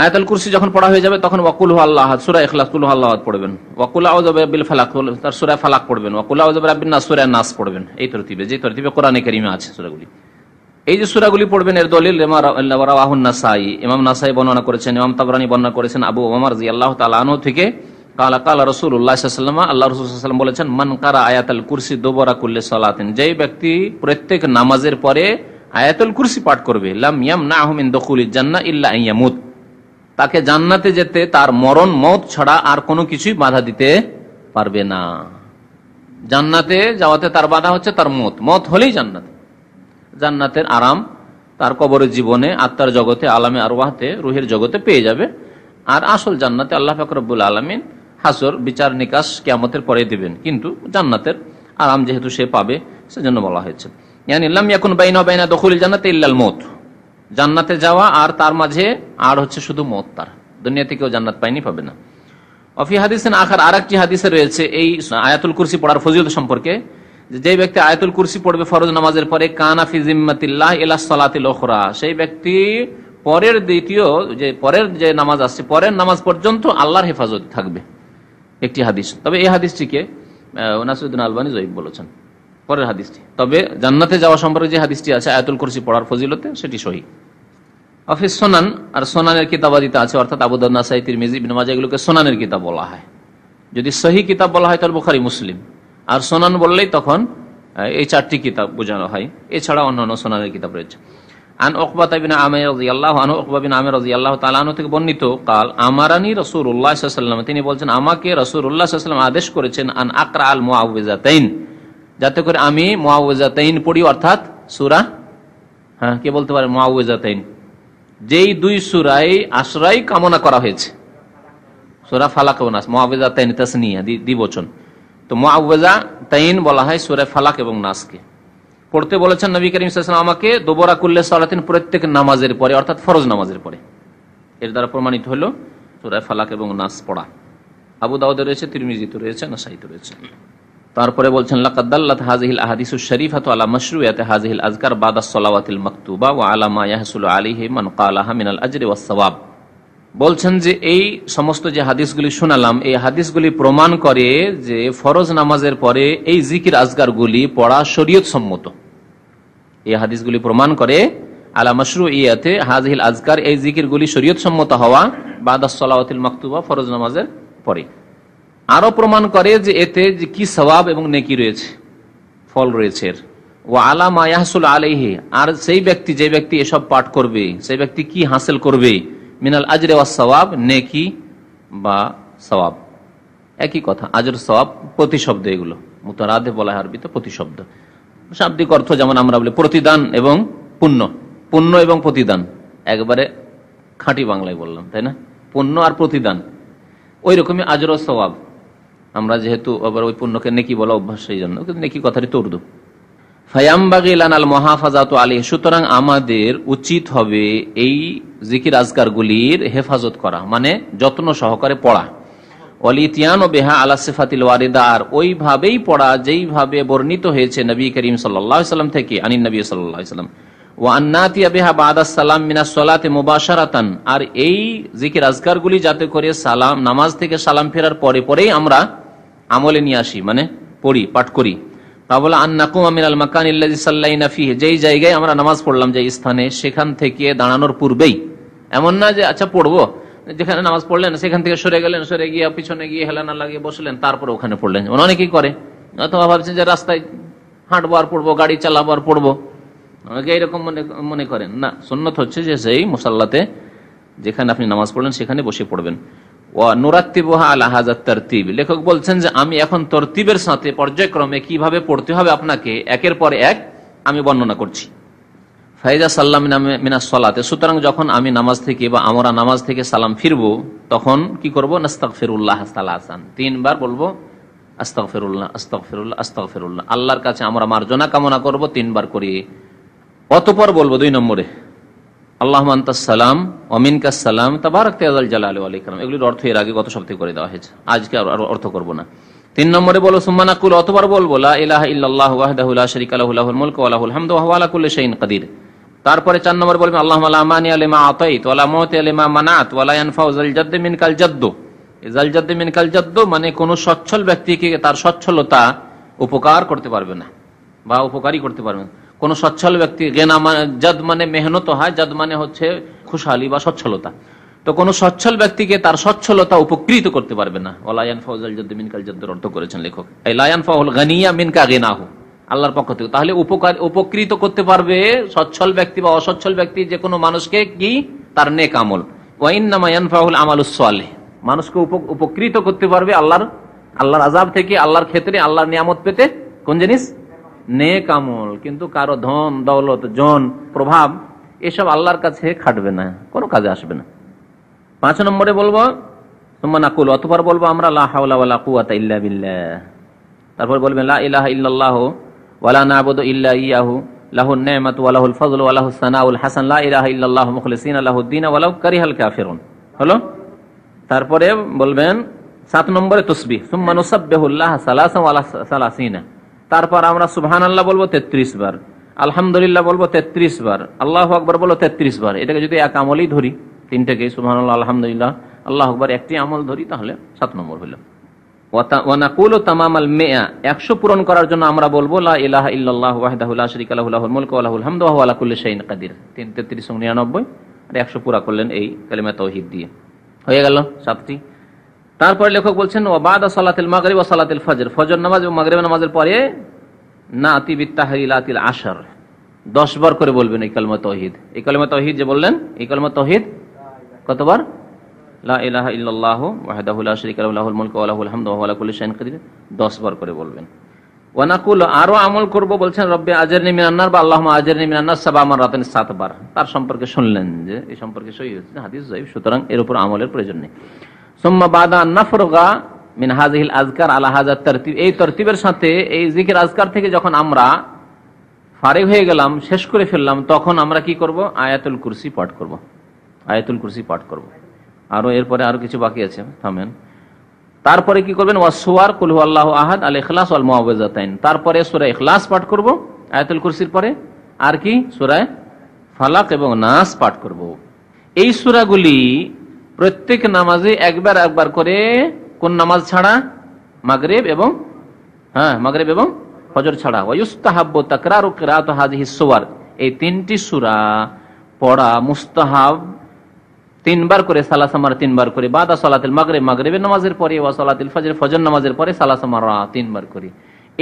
আয়াতুল কুরসি যখন পড়া হয়ে যাবে তখন ওয়াকুল আল্লাহ সুরা ইখলাস কুল আল্লাহ পড়বেন ওয়াকুল আউজাবে বিল ফালাক তার সুরা ফালাক পড়বেন ওয়াকুল আউজাবে রাব্বিন নাস সুরা নাস পড়বেন এই তরতিবে যে তরতিবে কোরআনে কারিমে আছে সুরাগুলি এই যে সুরাগুলি পড়বেন এর দলিল রাহুন নাসাই ইমাম নাসাই বর্ণনা করেছেন ইমাম তাবরানি বর্ণনা করেছেন আবু ওমর জি আল্লাহ তালানো থেকে কালা কালা রসুল্লাহাম আল্লাহ সাল্লাম বলেছেন মান কারা আয়াতাল কুরসি দোবরা কুল্লি সলাতেন যে ব্যক্তি প্রত্যেক নামাজের পরে আয়াতুল কুরসি পাঠ করবে লাম ইয়াম না আহমিন দখুল ইজান্না ইল্লা ইয়ামুদ তাকে জান্নাতে যেতে তার মরণ মত ছাড়া আর কোনো কিছুই বাধা দিতে পারবে না জান্নাতে যাওয়াতে তার বাধা হচ্ছে তার মত মত হলেই জান্নাত জান্নাতের আরাম তার কবরের জীবনে আত্মার জগতে আলামে আরওয়াহাতে রুহের জগতে পেয়ে যাবে আর আসল জান্নাতে আল্লাহ ফাকরবুল আলমিন হাসর বিচার নিকাশ কেয়ামতের পরে দিবেন কিন্তু জান্নাতের আরাম যেহেতু সে পাবে সেজন্য বলা হয়েছে ইয়ান ইল্লাম বাইনা বাইনা দখল জান্নাতে ইল্লাল মত জান্নাতে যাওয়া আর তার মাঝে আর হচ্ছে শুধু মত তার দুনিয়াতে কেউ জান্নাত পায়নি পাবে না অফি হাদিসেন আখার আর একটি হাদিসে রয়েছে এই আয়াতুল কুরসি পড়ার ফজিলত সম্পর্কে যে ব্যক্তি আয়াতুল কুরসি পড়বে ফরজ নামাজের পরে কানা ফিজিম্মাতিল্লাহ ইলা সেই ব্যক্তি পরের দ্বিতীয় যে পরের যে নামাজ আসছে পরের নামাজ পর্যন্ত আল্লাহর হেফাজত থাকবে একটি হাদিস তবে এই হাদিসটিকে নাসিরুদ্দিন আলবানি জয়ীব বলেছেন পরের হাদিসটি তবে জান্নাতে যাওয়া সম্পর্কে যে হাদিসটি আছে আয়াতুল কুরসি পড়ার ফজিলতে সেটি সহি অফিস সোনান আর সোনানের আদিতে আছে অর্থাৎ আবুদান্নাসাই তিরমিজি বিনমাজা এগুলোকে সোনানের কিতাব বলা হয় যদি সহি কিতাব বলা হয় তাহলে বুখারি মুসলিম আর সোনান বললেই তখন এই চারটি কিতাব বোঝানো হয় এছাড়া অন্যান্য সোনানের কিতাব রয়েছে আন ওকবা তাবিন আমের রাজিয়াল্লাহ আন ওকবা বিন আমের রাজিয়াল্লাহ তালানো থেকে বর্ণিত কাল আমারানি রসুল উল্লাহ সাল্লাম তিনি বলছেন আমাকে রসুল উল্লাহ সাল্লাম আদেশ করেছেন আন আকরা আল তাইন যাতে করে আমি মহাউজাতাইন পড়ি অর্থাৎ সুরা হ্যাঁ কে বলতে পারে মহাউজাতাইন যেই দুই সুরাই আশ্রয় কামনা করা হয়েছে সুরা ফালাক এবং নাস মহাবেজা তাইন দি দিবচন তো মহাবেজা তাইন বলা হয় সুরে ফালাক এবং নাসকে পড়তে বলেছেন নবী করিম ইসলাম আমাকে দোবরা কুল্লে সালাতিন প্রত্যেক নামাজের পরে অর্থাৎ ফরজ নামাজের পরে এর দ্বারা প্রমাণিত হলো সুরায় ফালাক এবং নাস পড়া আবু দাউদে রয়েছে তিরমিজিতে রয়েছে সাহিত্য রয়েছে তারপরে বলছেন আলা আজকার মিনাল বলছেন যে এই সমস্ত যে হাদিসগুলি শোনালাম এই হাদিসগুলি প্রমাণ করে যে ফরজ নামাজের পরে এই জিকির গুলি পড়া শরীয়ত সম্মত এই হাদিসগুলি প্রমাণ করে আলা মশরু ইয়াতে হাজহিল আজকার এই গুলি শরীয়ত সম্মত হওয়া বাদাস সলাওয়াতিল মাকতুবা ফরজ নামাজের পরে আরো প্রমাণ করে যে এতে যে কি স্বভাব এবং নেকি রয়েছে ফল রয়েছে এর ও আলা মায়াহসুল আলহে আর সেই ব্যক্তি যে ব্যক্তি এসব পাঠ করবে সেই ব্যক্তি কি হাসিল করবে মিনাল আজরে ওয়া সওয়াব নেকি বা স্বভাব একই কথা আজর স্বভাব প্রতিশব্দ এগুলো মুতারাধে বলা হয় তো প্রতিশব্দ শাব্দিক অর্থ যেমন আমরা বলি প্রতিদান এবং পুণ্য পুণ্য এবং প্রতিদান একবারে খাঁটি বাংলায় বললাম তাই না পুণ্য আর প্রতিদান ওই রকমই আজর স্বভাব আমরা যেহেতু আবার ওই পুণ্যকে নেকি বলা অভ্যাস সেই জন্য কিন্তু নেকি কথাটি তর্দু ফায়াম্বাগিলানাল মহাফাজাত আলী সুতরাং আমাদের উচিত হবে এই জিকির আজকারগুলির হেফাজত করা মানে যত্ন সহকারে পড়া অলিতিয়ান ও বেহা আলা সেফাতিল ওয়ারিদার ওইভাবেই পড়া যেইভাবে বর্ণিত হয়েছে নবী করিম সাল্লাম থেকে আনিন নবী সাল্লাম ও আন্নাতিয়া বেহা বাদা সালাম মিনা সলাতে মুবাসারাতান আর এই জিকির আজকারগুলি যাতে করে সালাম নামাজ থেকে সালাম ফেরার পরে পরেই আমরা আমলে নিয়ে আসি মানে পড়ি পাঠ করি তা বলে আমিন আল মাকান ইল্লাহ যেই জায়গায় আমরা নামাজ পড়লাম যে স্থানে সেখান থেকে দাঁড়ানোর পূর্বেই এমন না যে আচ্ছা পড়বো যেখানে নামাজ পড়লেন সেখান থেকে সরে গেলেন সরে গিয়ে পিছনে গিয়ে হেলানা লাগিয়ে বসলেন তারপরে ওখানে পড়লেন অনেকেই করে অথবা ভাবছেন যে রাস্তায় হাঁটবো আর পড়বো গাড়ি চালাবো আর পড়বো অনেকে এরকম মনে মনে করেন না সন্ন্যত হচ্ছে যে সেই মুসাল্লাতে যেখানে আপনি নামাজ পড়লেন সেখানে বসে পড়বেন লেখক বলছেন যে আমি এখন তরতিবের সাথে পর্যায়ক্রমে কিভাবে পড়তে হবে আপনাকে একের পর এক আমি বর্ণনা করছি ফাইজা সাল্লাম মিনা সলাতে সুতরাং যখন আমি নামাজ থেকে বা আমরা নামাজ থেকে সালাম ফিরবো তখন কি করবো নাস্তাক ফিরুল্লাহ সালাহান তিনবার বলবো আস্তাক ফিরুল্লাহ আস্তাক ফিরুল্লাহ আস্তাক ফিরুল্লাহ আল্লাহর কাছে আমরা মার্জনা কামনা করব তিনবার করিয়ে অতপর বলবো দুই নম্বরে আল্লাহ সালাম অমিন সালাম তাবারক তেজাল জালাল আলিকাম এগুলির অর্থ এর আগে গত সপ্তাহে করে দেওয়া হয়েছে আজকে আর অর্থ করব না তিন নম্বরে বলো সুমান আকুল অতবার বলবো ইল্লাল্লাহ মুলক কাদির তারপরে চার নম্বর বলবেন আল্লাহ মানি আলিমা মত আলিমা মানাত ওয়ালা মিন কাল মিন কাল মানে কোন সচ্ছল ব্যক্তিকে তার সচ্ছলতা উপকার করতে পারবে না বা উপকারী করতে পারবে না কোনো সচ্ছল ব্যক্তি গেনা যদ মানে মেহনত হয় যদ মানে হচ্ছে খুশহালি বা সচ্ছলতা তো কোনো সচ্ছল ব্যক্তিকে তার সচ্ছলতা উপকৃত করতে পারবে না ওলায়ান ফাউজাল জদ্দ মিনকাল জদ্দর অর্থ করেছেন লেখক এই লায়ন ফাউল গানিয়া মিনকা গেনাহু আল্লাহর পক্ষ থেকে তাহলে উপকার উপকৃত করতে পারবে সচ্ছল ব্যক্তি বা অসচ্ছল ব্যক্তি যে কোনো মানুষকে কি তার নেক আমল ওয়াইনামায়ান মানুষকে উপকৃত করতে পারবে আল্লাহর আল্লাহর আজাব থেকে আল্লাহর ক্ষেত্রে আল্লাহর নিয়ামত পেতে কোন জিনিস নেক আমল কিন্তু কারো ধন দৌলত জন প্রভাব এসব আল্লাহর কাছে খাটবে না কোনো কাজে আসবে না পাঁচ নম্বরে বলবো সোম্মানাকুল অতপর বলবো আমরা লাহাউলা কুয়াতা ইল্লা বিল্লা তারপর বলবেন লা ইলাহা ইল্লাল্লাহ ওয়ালা নাবুদু ইল্লা ইয়াহু লাহুন নেমাত ওয়ালাহুল ফজল ওয়ালাহু সানাউল হাসান লা ইলাহা ইল্লাল্লাহ মুখলিসিন আলাহুদ্দিন ওয়ালাউ কারিহাল কাফিরুন হলো তারপরে বলবেন সাত নম্বরে তসবিহ সুম্মা নুসাব্বিহুল্লাহ সালাসা ওয়ালা সালাসিনা তারপর আমরা সুবহান আল্লাহ বলবো তেত্রিশ বার আলহামদুলিল্লাহ বলবো তেত্রিশ বার আল্লাহ আকবর বলবো তেত্রিশ বার এটাকে যদি এক আমলেই ধরি তিনটাকে সুবহান আল্লাহ আলহামদুলিল্লাহ আল্লাহ আকবর একটি আমল ধরি তাহলে সাত নম্বর হইল ওয়ানাকুল মেয়া একশো পূরণ করার জন্য আমরা বলবো কাদির তিন নিরানব্বই আর একশো পুরা করলেন এই কালিমা তৌহিদ দিয়ে হয়ে গেল সাতটি তারপরে লেখক বলছেন ও ওবাদা সালাতিল মাগরিব ও সালাতিল ফজর ফজর নামাজ এবং মাগরিব নামাজের পরে না আতিবিত তাহরিল আতিল আসার দশ বার করে বলবেন এই কলমা তহিদ এই কলমা তহিদ যে বললেন এই কলমা তহিদ কতবার দশ বার করে বলবেন ওয়ানাকুল আরো আমল করব বলছেন রব্বে আজের নিমিনান্নার বা আল্লাহ আজের নিমিনান্নার সাবা আমার রাতেন সাতবার তার সম্পর্কে শুনলেন যে এই সম্পর্কে সহি হচ্ছে হাদিস জয়ীব সুতরাং এর উপর আমলের প্রয়োজন নেই সোম্মা বাদা নাফরগা মিন হাজিল আজকার আলা হাজার তরতিব এই তরতিবের সাথে এই জিকির আজকার থেকে যখন আমরা ফারেক হয়ে গেলাম শেষ করে ফেললাম তখন আমরা কি করব আয়াতুল কুরসি পাঠ করব আয়াতুল কুরসি পাঠ করব আরও এরপরে আরও কিছু বাকি আছে থামেন তারপরে কি করবেন ওয়াসোয়ার কুলহু আল্লাহ আহাদ আল ইখলাস আল মোয়াবেজাতাইন তারপরে সোরা এখলাস পাঠ করব আয়াতুল কুরসির পরে আর কি সোরায় ফালাক এবং নাস পাঠ করব এই সুরাগুলি প্রত্যেক নামাজে একবার একবার করে কোন নামাজ ছাড়া মাগরেব এবং হ্যাঁ মাগরেব এবং ফজর ছাড়া ওয়ুস্তাহাব্য তাকরার ও কেরাত হাজিহি এই তিনটি সুরা পড়া মুস্তাহাব তিনবার করে সালাসমার তিনবার করে বাদা সালাতিল মাগরে মাগরেবের নামাজের পরে ওয়া সালাতিল ফজর ফজর নামাজের পরে সালাসমার তিনবার করে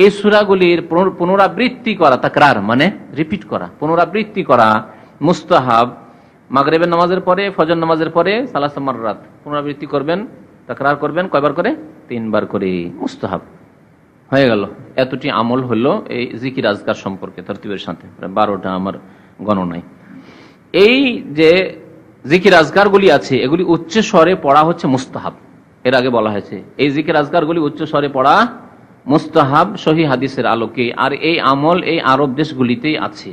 এই সুরাগুলির পুনরাবৃত্তি করা তাকরার মানে রিপিট করা পুনরাবৃত্তি করা মুস্তাহাব মাগরেবের নামাজের পরে ফজর নামাজের পরে সালাসমার রাত পুনরাবৃত্তি করবেন তাকরার করবেন কয়বার করে তিনবার করে মুস্তাহাব হয়ে গেল এতটি আমল হলো এই জিকির আজকার সম্পর্কে তরতিবের সাথে মানে বারোটা আমার গণনায় এই যে জিকির গুলি আছে এগুলি উচ্চ স্বরে পড়া হচ্ছে মুস্তাহাব এর আগে বলা হয়েছে এই জিকির গুলি উচ্চ স্বরে পড়া মুস্তাহাব সহি হাদিসের আলোকে আর এই আমল এই আরব দেশগুলিতেই আছে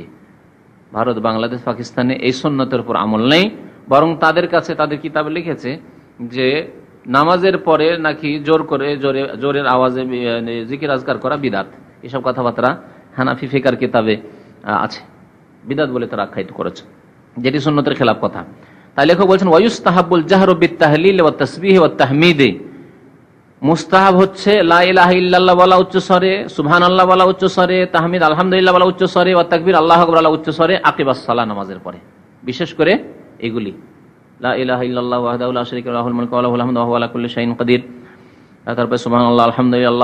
ভারত বাংলাদেশ পাকিস্তানে এই সন্ন্যতের উপর আমল নেই বরং তাদের কাছে তাদের কিতাবে লিখেছে যে নামাজের পরে নাকি জোর করে জোরে জোরের আওয়াজে জিকির আজগার করা বিদাত এসব কথাবার্তা হানাফি ফিকার কিতাবে আছে বিদাত বলে তারা আখ্যায়িত করেছে যেটি সন্ন্যতের খেলাফ কথা তাই লেখক বলছেন ওয়ুস তাহাবুল জাহরবিত তাহলিল ও তসবিহ ও তাহমিদে মুস্তাহাব হচ্ছে বলা উচ্চ স্বরে সুহান আল্লাহ বলা উচ্চ স্বরে তাহমিদ আলহামদুলিল্লাহ বলা উচ্চ স্বরে ও তাকবির আল্লাহ আকবরাল্লাহ উচ্চ স্বরে আকিবাস সালাহ নামাজের পরে বিশেষ করে এগুলি সম্মিলিত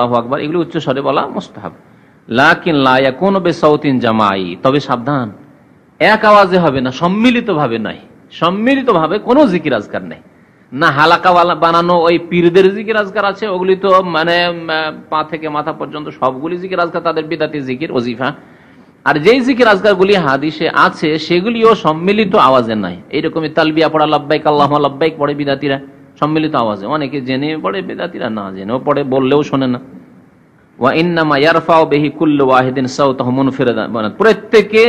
ভাবে এগুলি উচ্চ স্বরে বলা কোন বেসাউতিন জামাই তবে সাবধান এক আওয়াজে হবে না সম্মিলিতভাবে নয় সম্মিলিতভাবে কোনো জিকির আজকার নেই না হালাকা বানানো ওই পীরদের জিকির আজকার আছে ওগুলি তো মানে পা থেকে মাথা পর্যন্ত সবগুলি জিকির আজকার তাদের বিদাতি জিকির ওজিফা আর যেই জিকির গুলি হাদিসে আছে সেগুলিও সম্মিলিত আওয়াজে নাই এইরকম তালবিয়া পড়া লাভবাইক আল্লাহ লাভবাইক পড়ে বিদাতিরা সম্মিলিত আওয়াজে অনেকে জেনে পড়ে বিদাতিরা না জেনেও পড়ে বললেও শোনে না ওয়া ইন্নামা ইয়ারফাও মানে প্রত্যেকে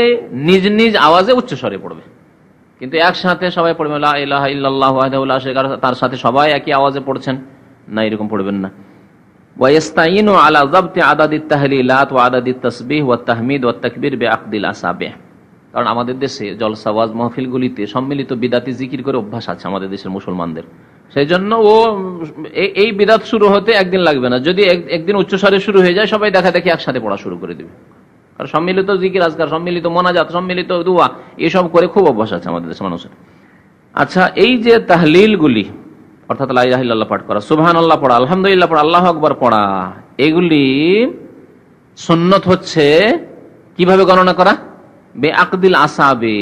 নিজ নিজ আওয়াজে উচ্চ স্বরে পড়বে কিন্তু একসাথে সবাই পড়বেন ইলাহ তার সাথে সবাই একই আওয়াজে পড়ছেন না এরকম পড়বেন না ওয়াইস্তাইনু আলা জাবতি আদাদিত তাহলিলাত ওয়া আদাদিত তাসবিহ ওয়া তাহমিদ ওয়া তাকবীর বিআকদিল আসাবিহ কারণ আমাদের দেশে জলসাওয়াজ মহফিলগুলিতে সম্মিলিত বিদাতি জিকির করে অভ্যাস আছে আমাদের দেশের মুসলমানদের সেই জন্য ও এই বিদাত শুরু হতে একদিন লাগবে না যদি একদিন উচ্চস্বরে শুরু হয়ে যায় সবাই দেখা দেখি একসাথে পড়া শুরু করে দেবে আর সম্মিলিত জিকির আজকার সম্মিলিত মোনাজাত সম্মিলিত দুয়া এসব করে খুব অভ্যাস আছে আমাদের দেশের মানুষের আচ্ছা এই যে তাহলিলগুলি অর্থাৎ আল্লাহ পাঠ করা সুবহান আল্লাহ পড়া আলহামদুলিল্লাহ পড়া আল্লাহ আকবর পড়া এগুলি সন্নত হচ্ছে কিভাবে গণনা করা বে আকদিল আসাবে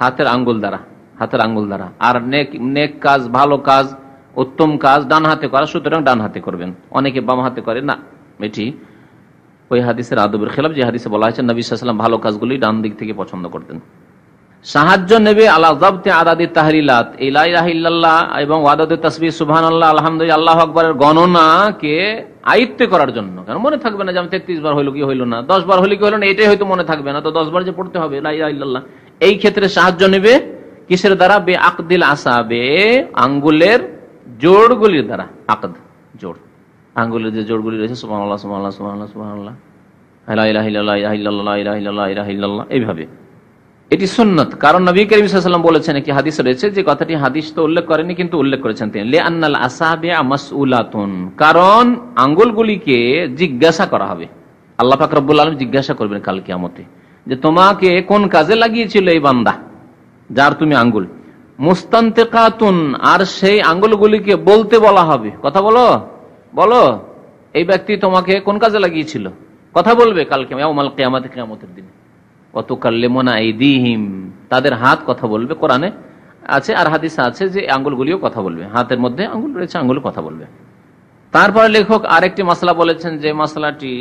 হাতের আঙ্গুল দ্বারা হাতের আঙ্গুল দ্বারা আর নেক নেক কাজ ভালো কাজ উত্তম কাজ ডান হাতে করা সুতরাং ডান হাতে করবেন অনেকে বাম হাতে করে না এটি ওই হাদিসের আদবের খেলাফ যে হাদিসে বলা হয়েছে নবী ভালো কাজগুলি ডান দিক থেকে পছন্দ করতেন সাহায্য নেবে আল্লাহ এবং আল্লাহ আল্লাহ গণনাকে করার জন্য কারণ মনে থাকবে না যে বার হইলো কি না কি না এটাই হয়তো মনে থাকবে না তো যে পড়তে হবে এই ক্ষেত্রে সাহায্য নেবে কিসের দ্বারা বে আকদিল আসাবে আঙ্গুলের জোড়গুলির দ্বারা আকদ জোড় আঙ্গুলের যে জোরগুলি রয়েছে সুমান আল্লাহ সুমান আল্লাহ সুমান আল্লাহ সুমান আল্লাহ এইভাবে এটি সুন্নত কারণ নবী করিম বলেছেন কি হাদিস রয়েছে যে কথাটি হাদিস তো উল্লেখ করেনি কিন্তু উল্লেখ করেছেন তিনি লে আন্নাল আসাবে মাসউলাতুন কারণ আঙ্গুলগুলিকে জিজ্ঞাসা করা হবে আল্লাহ পাক রব্বুল আলম জিজ্ঞাসা করবেন কালকে আমতে যে তোমাকে কোন কাজে লাগিয়েছিল এই বান্দা যার তুমি আঙ্গুল মুস্তান্তে কাতুন আর সেই আঙ্গুলগুলিকে বলতে বলা হবে কথা বলো বলো এই ব্যক্তি তোমাকে কোন কাজে লাগিয়েছিল কথা বলবে কালকে অমাল কেয়ামত কেয়ামতের দিন অত কাল্লেমোনা এই দিহিম তাদের হাত কথা বলবে কোরআনে আছে আর হাদিসা আছে যে আঙ্গুলগুলিও কথা বলবে হাতের মধ্যে আঙ্গুল রয়েছে আঙ্গুল কথা বলবে তারপরে লেখক আরেকটি মশলা বলেছেন যে মশলাটি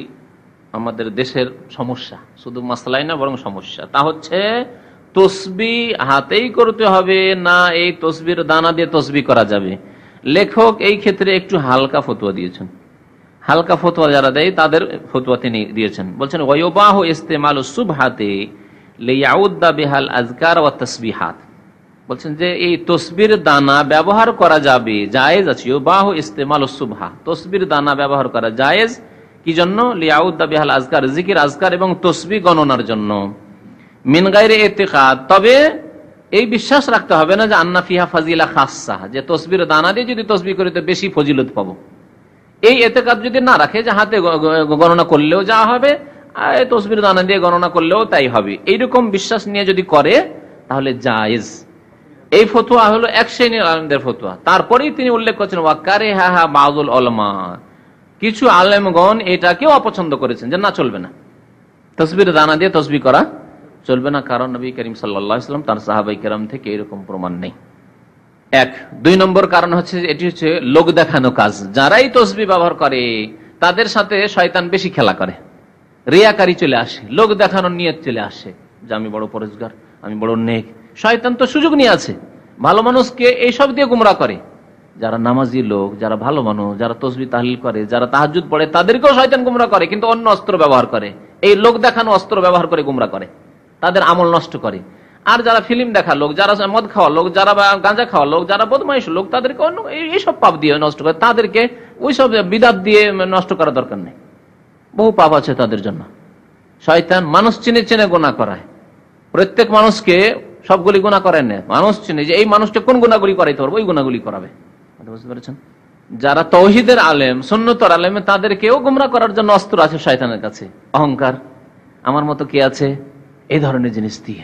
আমাদের দেশের সমস্যা শুধু মশলাই না বরং সমস্যা তা হচ্ছে তসবি হাতেই করতে হবে না এই তসবির দানা দিয়ে তসবি করা যাবে লেখক এই ক্ষেত্রে একটু হালকা ফতোয়া দিয়েছেন হালকা ফতোয়া যারা দেয় তাদের ফতোয়া তিনি দিয়েছেন বলছেন ওয়োবাহ ইস্তেমাল সুবহাতে লিয়াউদ্দা বেহাল আজকার ও তসবিহাত বলছেন যে এই তসবির দানা ব্যবহার করা যাবে জায়েজ আছে বাহ ইস্তেমাল সুবহা তসবির দানা ব্যবহার করা জায়েজ কি জন্য লিয়াউদ্দা বেহাল আজকার জিকির আজকার এবং তসবি গণনার জন্য মিনগাইরে এতেকাদ তবে এই বিশ্বাস রাখতে হবে না যে আন্না ফিহা ফাজিলা খাসা যে তসবির দানা দিয়ে যদি তসবি করি তো বেশি ফজিলত পাবো এই এতে কাজ যদি না রাখে যে হাতে গণনা করলেও যা হবে আর তসবির দানা দিয়ে গণনা করলেও তাই হবে এইরকম বিশ্বাস নিয়ে যদি করে তাহলে জায়েজ এই ফতুয়া হলো এক শ্রেণীর আলমদের ফতুয়া তারপরেই তিনি উল্লেখ করছেন ওয়াকারে হা হা বাউদুল অলমা কিছু আলেমগণ এটাকেও অপছন্দ করেছেন যে না চলবে না তসবির দানা দিয়ে তসবি করা চলবে না কারণ নবী করিম সাল্লা ইসলাম তার সাহাবাই কেরাম থেকে এরকম প্রমাণ নেই এক দুই নম্বর কারণ হচ্ছে এটি হচ্ছে লোক দেখানো কাজ যারাই তসবি ব্যবহার করে তাদের সাথে শয়তান বেশি খেলা করে রিয়াকারি চলে আসে লোক দেখানোর নিয়ত চলে আসে যে আমি বড় পরোজগার আমি বড় নেক শয়তান তো সুযোগ নিয়ে আছে ভালো মানুষকে এইসব দিয়ে গুমরা করে যারা নামাজি লোক যারা ভালো মানুষ যারা তসবি তাহলিল করে যারা তাহাজুদ পড়ে তাদেরকেও শয়তান গুমরা করে কিন্তু অন্য অস্ত্র ব্যবহার করে এই লোক দেখানো অস্ত্র ব্যবহার করে গুমরা করে তাদের আমল নষ্ট করে আর যারা ফিল্ম দেখা লোক যারা মদ খাওয়া লোক যারা গাঁজা খাওয়া লোক যারা বদমাইশ লোক তাদেরকে অন্য এইসব পাপ দিয়ে নষ্ট করে তাদেরকে ওইসব বিদাত দিয়ে নষ্ট করা দরকার নেই বহু পাপ আছে তাদের জন্য শয়তান মানুষ চিনে চিনে গোনা করায় প্রত্যেক মানুষকে সবগুলি গুণা করেন না মানুষ চিনে যে এই মানুষটা কোন গুণাগুলি করাইতে পারবো ওই গুণাগুলি করাবে বুঝতে পেরেছেন যারা তৌহিদের আলেম সন্ন্যতর আলেমে তাদেরকেও গুমরা করার জন্য অস্ত্র আছে শয়তানের কাছে অহংকার আমার মতো কে আছে এই ধরনের জিনিস দিয়ে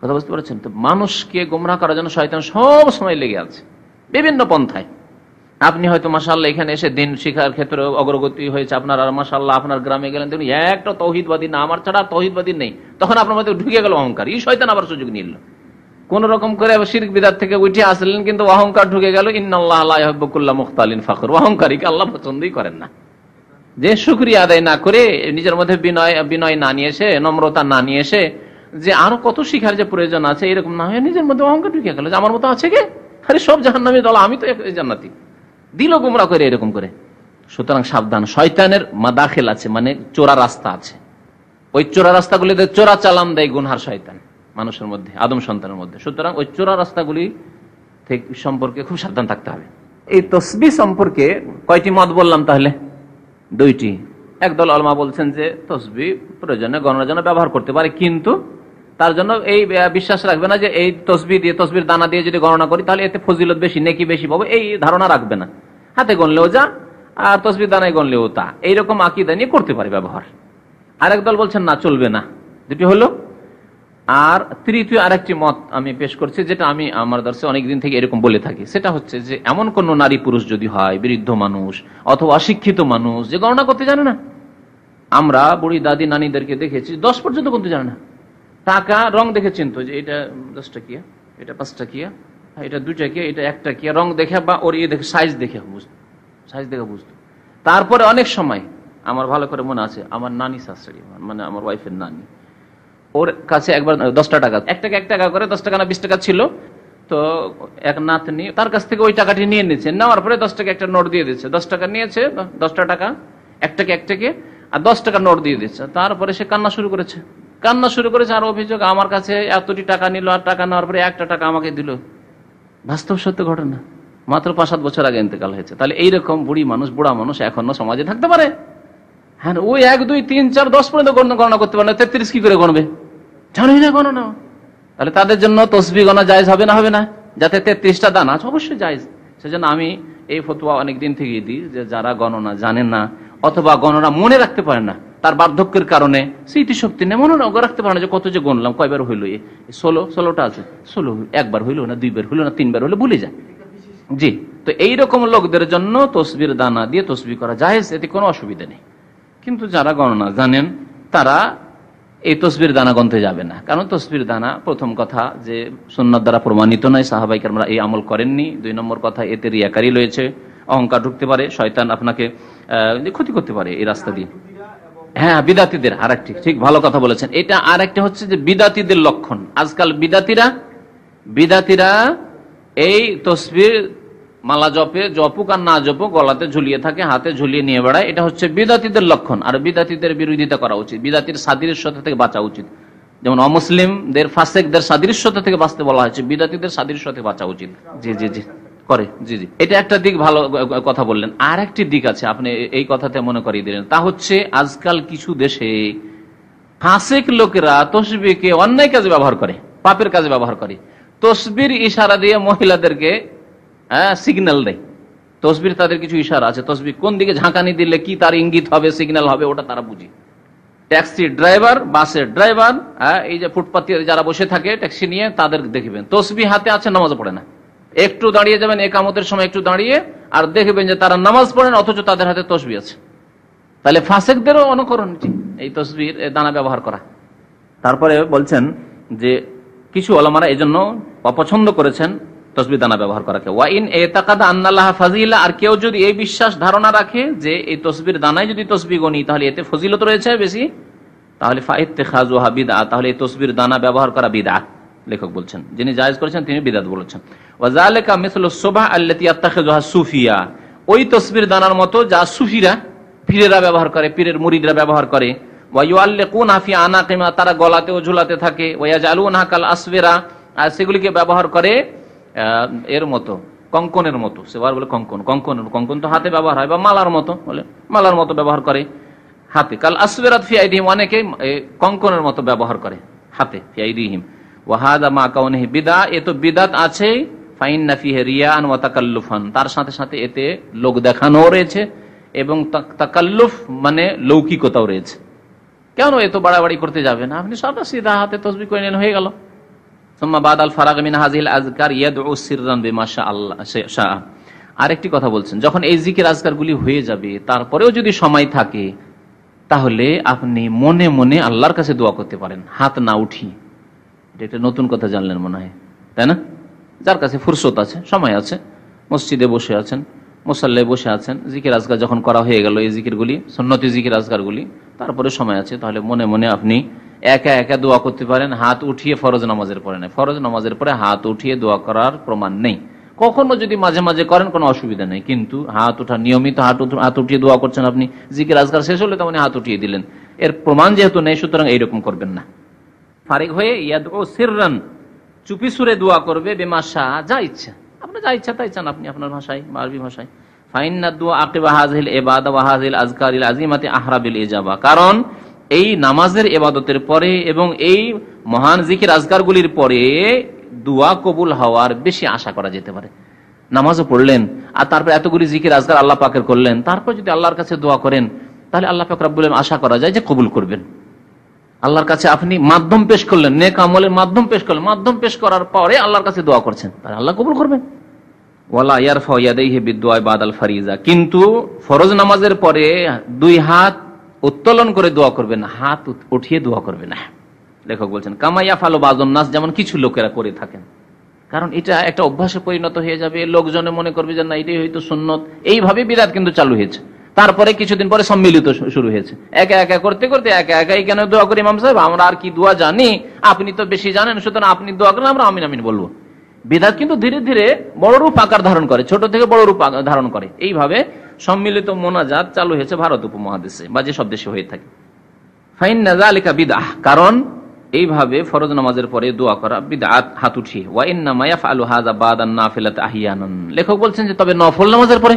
কথা বুঝতে পারছেন তো মানুষকে গোমরাহ করার জন্য শয়তান সব সময় লেগে আছে বিভিন্ন পন্থায় আপনি হয়তো মাসাল্লাহ এখানে এসে দিন শিখার ক্ষেত্রে অগ্রগতি হয়েছে আপনার আর মাসাল্লাহ আপনার গ্রামে গেলেন দেখুন একটা তৌহিদবাদী না আমার ছাড়া তৌহিদবাদী নেই তখন আপনার মধ্যে ঢুকে গেল অহংকার এই শয়তান আবার সুযোগ নিল কোন রকম করে শির্ক বিদার থেকে উঠে আসলেন কিন্তু অহংকার ঢুকে গেল ইন্নআল্লাহ মুখতালিন ফাখর অহংকারীকে আল্লাহ পছন্দই করেন না যে সুক্রিয়া আদায় না করে নিজের মধ্যে বিনয় বিনয় না নিয়ে এসে নম্রতা না নিয়ে এসে যে আরো কত শিখার যে প্রয়োজন আছে এরকম না হয়ে নিজের মধ্যে অহংকার ঢুকে গেল যে আমার মতো আছে কে আরে সব জাহান নামে দল আমি তো জান্নাতি দিল গুমরা করে এরকম করে সুতরাং সাবধান শয়তানের দাখিল আছে মানে চোরা রাস্তা আছে ওই চোরা রাস্তাগুলিতে চোরা চালান দেয় গুনহার শয়তান মানুষের মধ্যে আদম সন্তানের মধ্যে সুতরাং ওই চোরা রাস্তাগুলি সম্পর্কে খুব সাবধান থাকতে হবে এই তসবি সম্পর্কে কয়টি মত বললাম তাহলে দুইটি একদল আলমা বলছেন যে তসবি প্রয়োজনে গণনার জন্য ব্যবহার করতে পারে কিন্তু তার জন্য এই বিশ্বাস রাখবে না যে এই তসবি দিয়ে তসবির দানা দিয়ে যদি গণনা করি তাহলে এতে ফজিলত বেশি নেকি বেশি পাবো এই ধারণা রাখবে না হাতে গণলেও যা আর তসবির দানায় গণলেও তা এইরকম আকিদা নিয়ে করতে পারে ব্যবহার আরেক দল বলছেন না চলবে না দুটি হলো আর তৃতীয় আরেকটি মত আমি পেশ করছি যেটা আমি আমার দর্শে অনেকদিন থেকে এরকম বলে থাকি সেটা হচ্ছে যে এমন কোন নারী পুরুষ যদি হয় বৃদ্ধ মানুষ অথবা অশিক্ষিত মানুষ যে গণনা করতে জানে না আমরা বুড়ি দাদি নানিদেরকে দেখেছি দশ পর্যন্ত করতে জানে না টাকা রং দেখে চিনত যে এটা দশ টাকিয়া এটা পাঁচ টাকিয়া এটা দু এটা এক টাকিয়া রং দেখে বা ওর ইয়ে দেখে সাইজ দেখে বুঝতো সাইজ দেখে বুঝতো তারপরে অনেক সময় আমার ভালো করে মনে আছে আমার নানি শাশুড়ি মানে আমার ওয়াইফের নানি ওর কাছে একবার দশটা টাকা এক টাকা এক টাকা করে দশ টাকা না বিশ টাকা ছিল তো এক নাতনি তার কাছ থেকে ওই টাকাটি নিয়ে নিয়েছে নেওয়ার পরে দশ টাকা একটা নোট দিয়ে দিচ্ছে দশ টাকা নিয়েছে দশটা টাকা এক টাকা এক টাকা আর দশ টাকা নোট দিয়ে দিচ্ছে তারপরে সে কান্না শুরু করেছে কান্না শুরু করেছে আর অভিযোগ আমার কাছে এতটি টাকা নিল আর টাকা নেওয়ার পরে একটা টাকা আমাকে দিল বাস্তব সত্য ঘটনা মাত্র পাঁচ সাত বছর আগে ইন্তেকাল হয়েছে তাহলে এইরকম বুড়ি মানুষ বুড়া মানুষ এখনো সমাজে থাকতে পারে হ্যাঁ ওই এক দুই তিন চার দশ পর্যন্ত গণনা করতে পারে না তেত্রিশ কি করে গণবে জানোই না গণনা তাহলে তাদের জন্য তসবি গণা জায়জ হবে না হবে না যাতে তেত্রিশটা দান আছে অবশ্যই জায়জ সেজন্য আমি এই ফতুয়া অনেকদিন থেকেই দিই যে যারা গণনা জানে না অথবা গণনা মনে রাখতে পারে না তার বার্ধক্যের কারণে স্মৃতিশক্তি নেই মনে রাখতে পারে না যে কত যে গণলাম কয়বার হইলো ষোলো ষোলোটা আছে ষোলো একবার হইলো না দুইবার হইলো না তিনবার হইলো ভুলে যায় জি তো এইরকম লোকদের জন্য তসবির দানা দিয়ে তসবি করা যায় এতে কোনো অসুবিধা নেই কিন্তু যারা গণনা জানেন তারা এই তসবির দানা গন্তে যাবে না কারণ তসবির দানা প্রথম কথা যে সুন্নার দ্বারা প্রমাণিত নয় সাহাবাই আমরা এই আমল করেননি দুই নম্বর কথা এতে রিয়াকারি রয়েছে অহংকার ঢুকতে পারে শয়তান আপনাকে ক্ষতি করতে পারে এই রাস্তা দিয়ে হ্যাঁ বিদাতিদের আর একটি ঠিক ভালো কথা বলেছেন এটা আর একটা হচ্ছে যে বিদাতিদের লক্ষণ আজকাল বিদাতিরা বিদাতিরা এই তসবির মালা জপে জপুক আর না জপুক গলাতে ঝুলিয়ে থাকে হাতে ঝুলিয়ে নিয়ে বেড়ায় এটা হচ্ছে বিদাতিদের লক্ষণ আর বিদাতিদের বিরোধিতা করা উচিত বিদাতির সাদৃশ্যতা থেকে বাঁচা উচিত যেমন অমুসলিমদের ফাসেকদের সাদৃশ্যতা থেকে বাঁচতে বলা হয়েছে বিদাতিদের সাদৃশ্য থেকে বাঁচা উচিত জি জি জি করে জি জি এটা একটা দিক ভালো কথা বললেন আর একটি দিক আছে আপনি এই কথাতে মনে করিয়ে দিলেন তা হচ্ছে আজকাল কিছু দেশে ফাঁসেক লোকেরা তসবিকে অন্যায় কাজে ব্যবহার করে পাপের কাজে ব্যবহার করে তসবির ইশারা দিয়ে মহিলাদেরকে হ্যাঁ সিগন্যাল নেই তসবির তাদের কিছু ইশারা আছে তসবির কোন দিকে ঝাঁকানি দিলে কি তার ইঙ্গিত হবে সিগন্যাল হবে ওটা তারা বুঝে ট্যাক্সির ড্রাইভার বাসের ড্রাইভার হ্যাঁ এই যে ফুটপাথ যারা বসে থাকে ট্যাক্সি নিয়ে তাদের দেখবেন তসবি হাতে আছে নামাজ পড়ে না একটু দাঁড়িয়ে যাবেন একামতের সময় একটু দাঁড়িয়ে আর দেখবেন যে তারা নামাজ পড়েন অথচ তাদের হাতে তসবি আছে তাহলে ফাঁসেকদেরও অনুকরণ এই তসবির দানা ব্যবহার করা তারপরে বলছেন যে কিছু অলামারা এজন্য অপছন্দ করেছেন তসবিদানা দানা ব্যবহার করাকে ওয়াইন এ তাকাদা আন্নাল্লাহ ফাজিলা আর কেউ যদি এই বিশ্বাস ধারণা রাখে যে এই তসবির দানায় যদি তসবি গণি তাহলে এতে ফজিলত রয়েছে বেশি তাহলে ফাইতে খাজু হাবিদা তাহলে এই তসবির দানা ব্যবহার করা বিদা লেখক বলছেন যিনি জায়েজ করেছেন তিনি বিদাত বলেছেন ওয়াজালেকা মিসল সোভা আল্লাতি আত্তাখেজুহা সুফিয়া ওই তসবির দানার মতো যা সুফিরা পীরেরা ব্যবহার করে পীরের মুরিদরা ব্যবহার করে তারা গলাতেও ঝুলাতে থাকে ওয়াজ আলু নাকাল আসবেরা আর সেগুলিকে ব্যবহার করে এর মতো কঙ্কনের মতো সেবার বলে কঙ্কন কঙ্কনের কঙ্কন তো হাতে ব্যবহার হয় বা মালার মতো বলে মালার মতো ব্যবহার করে হাতে কাল আসবেরাত ফিআইডিহিম অনেকে কঙ্কনের মতো ব্যবহার করে হাতে ফিয়াইদিহিম ওয়াহাদা মা কাউনহি বিদা এ তো বিদাত আছে ফাইন না ফিহে রিয়ান ওয়া তাকাল্লুফান তার সাথে সাথে এতে লোক দেখানো রয়েছে এবং তাকাল্লুফ মানে লৌকিকতাও রয়েছে কেন এ তো বাড়াবাড়ি করতে যাবে না আপনি সবটা সিধা হাতে তসবি করে নেন হয়ে গেল আরেকটি কথা বলছেন যখন এই জিকির আজকারগুলি হয়ে যাবে তারপরেও যদি সময় থাকে তাহলে আপনি মনে মনে আল্লাহর কাছে দোয়া করতে পারেন হাত না উঠি এটা একটা নতুন কথা জানলেন মনে হয় তাই না যার কাছে ফুরসত আছে সময় আছে মসজিদে বসে আছেন মোসাল্লায় বসে আছেন জিকির আজগার যখন করা হয়ে গেল এই জিকিরগুলি সন্ন্যতি জিকির আজগারগুলি তারপরে সময় আছে তাহলে মনে মনে আপনি একা একা দোয়া করতে পারেন হাত উঠিয়ে ফরজ নামাজের পরে নেই ফরজ নামাজের পরে হাত উঠিয়ে দোয়া করার প্রমাণ নেই কখনো যদি মাঝে মাঝে করেন কোনো অসুবিধা নেই কিন্তু হাত ওঠা নিয়মিত হাত হাত উঠিয়ে দোয়া করছেন আপনি জিকির রাজগার শেষ হলে তেমনি হাত উঠিয়ে দিলেন এর প্রমাণ যেহেতু নেই সুতরাং এইরকম করবেন না ফারেক হয়ে ইয়াদ ও সিররান চুপি সুরে দোয়া করবে বেমাশা যা ইচ্ছা আপনার যা ইচ্ছা তাই চান আপনি আপনার ভাষায় বা আরবি ভাষায় ফাইন্না দোয়া আকিবা হাজিল এবাদ ওয়াহাজিল আজকার আজিমাতে আহরাবিল এজাবা কারণ এই নামাজের এবাদতের পরে এবং এই মহান জিকির আজগারগুলির পরে দুয়া কবুল হওয়ার বেশি আশা করা যেতে পারে নামাজও পড়লেন আর তারপর এতগুলি জিকির আজগার আল্লাহ পাকের করলেন তারপর যদি আল্লাহর কাছে দোয়া করেন তাহলে আল্লাহ পাক রাবুল আশা করা যায় যে কবুল করবেন আল্লাহর কাছে আপনি মাধ্যম পেশ করলেন নে কামলের মাধ্যম পেশ করলেন মাধ্যম পেশ করার পরে আল্লাহর কাছে দোয়া করছেন তাহলে আল্লাহ কবুল করবেন ওয়ালা ইয়ার ইয়াদেহে বিদ্যা বাদ আল ফারিজা কিন্তু ফরজ নামাজের পরে দুই হাত উত্তোলন করে দোয়া করবে না হাত উঠিয়ে দোয়া করবে না লেখক বলছেন কামাইয়া ফালো বাজন নাচ যেমন কিছু লোকেরা করে থাকেন কারণ এটা একটা অভ্যাসে পরিণত হয়ে যাবে লোকজনে মনে করবে যে না এটাই হয়তো সুন্নত এইভাবে বিরাট কিন্তু চালু হয়েছে তারপরে কিছুদিন পরে সম্মিলিত শুরু হয়েছে একা একা করতে করতে একা একাই কেন দোয়া করি ইমাম সাহেব আমরা আর কি দোয়া জানি আপনি তো বেশি জানেন সুতরাং আপনি দোয়া করেন আমরা আমিন আমিন বলবো বিধাত কিন্তু ধীরে ধীরে বড় রূপ আকার ধারণ করে ছোট থেকে বড় রূপ ধারণ করে এইভাবে সম্মিলিত মোনাজাত চালু হয়েছে ভারত উপমহাদেশে বা যেসব দেশে হয়ে থাকে ফাইন নাজা বিদাহ কারণ এইভাবে ফরজ নামাজের পরে দোয়া করা বিদাত হাত উঠিয়ে লেখক বলছেন যে তবে নফল নামাজের পরে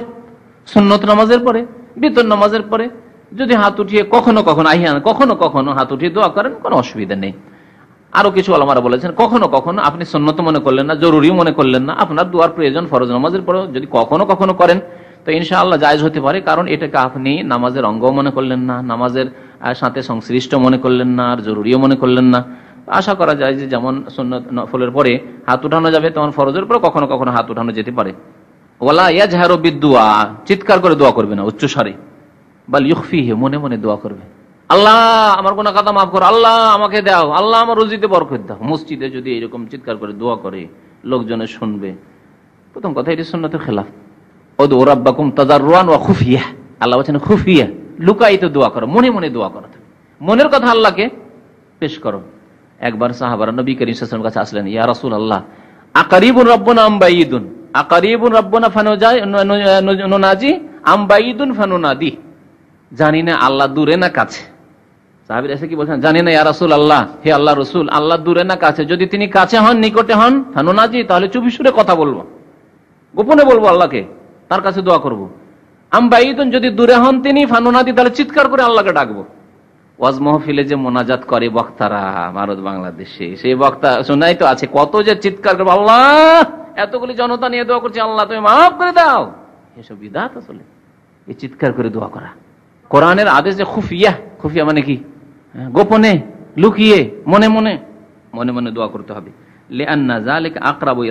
সুন্নত নামাজের পরে বিতর নামাজের পরে যদি হাত উঠিয়ে কখনো কখনো আহিয়ান কখনো কখনো হাত উঠিয়ে দোয়া করেন কোনো অসুবিধা নেই আরো কিছু আলমারা বলেছেন কখনো কখনো আপনি সন্ন্যত মনে করলেন না জরুরিও মনে করলেন না আপনার দোয়ার প্রয়োজন ফরজ নামাজের পরে যদি কখনো কখনো করেন তো ইনশাআল্লাহ জায়জ হতে পারে কারণ এটাকে আপনি নামাজের অঙ্গ মনে করলেন না নামাজের সাথে সংশ্লিষ্ট মনে করলেন না আর জরুরিও মনে করলেন না আশা করা যায় যে যেমন সন্ন্যত ফলের পরে হাত উঠানো যাবে তেমন ফরজের পরে কখনো কখনো হাত উঠানো যেতে পারে ওলা ইয়া জাহারো বিদুয়া চিৎকার করে দোয়া করবে না উচ্চস্বরে বা হে মনে মনে দোয়া করবে আল্লাহ আমার কোনো কথা মাফ করো আল্লাহ আমাকে দাও আল্লাহ আমার রুজিতে বরকত দাও মসজিদে যদি এরকম চিৎকার করে দোয়া করে লোকজনে শুনবে প্রথম কথা এটি শূন্যতের খেলাফ খুফিয়া আল্লাহ বলছেন খুফিয়া দোয়া করো মনে মনে দোয়া করো মনের কথা করো একবার কাছে আসলেন ইয়া আল্লাহ জানি না আল্লাহ দূরে না কাছে এসে কি বলছেন জানি না ইয়ারসুল আল্লাহ হে আল্লাহ রসুল আল্লাহ দূরে না কাছে যদি তিনি কাছে হন নিকটে হন নাজি তাহলে চুপিসুরে সুরে কথা বলবো গোপনে বলবো আল্লাহকে তার কাছে দোয়া করব। আমবাইদন যদি দূরে হন তিনি ফানুনাদি তাহলে চিৎকার করে আল্লাহকে ডাকবো ওয়াজ মহফিলে যে মোনাজাত করে বক্তারা ভারত বাংলাদেশে সেই বক্তা শোনাই তো আছে কত যে চিৎকার করবো আল্লাহ এতগুলি জনতা নিয়ে দোয়া করছে আল্লাহ তুমি মাফ করে দাও এসব বিদাত আসলে এই চিৎকার করে দোয়া করা কোরআনের আদেশ যে খুফিয়া খুফিয়া মানে কি হ্যাঁ, গোপনে লুকিয়ে মনে মনে মনে মনে দোয়া করতে হবে আকরাবু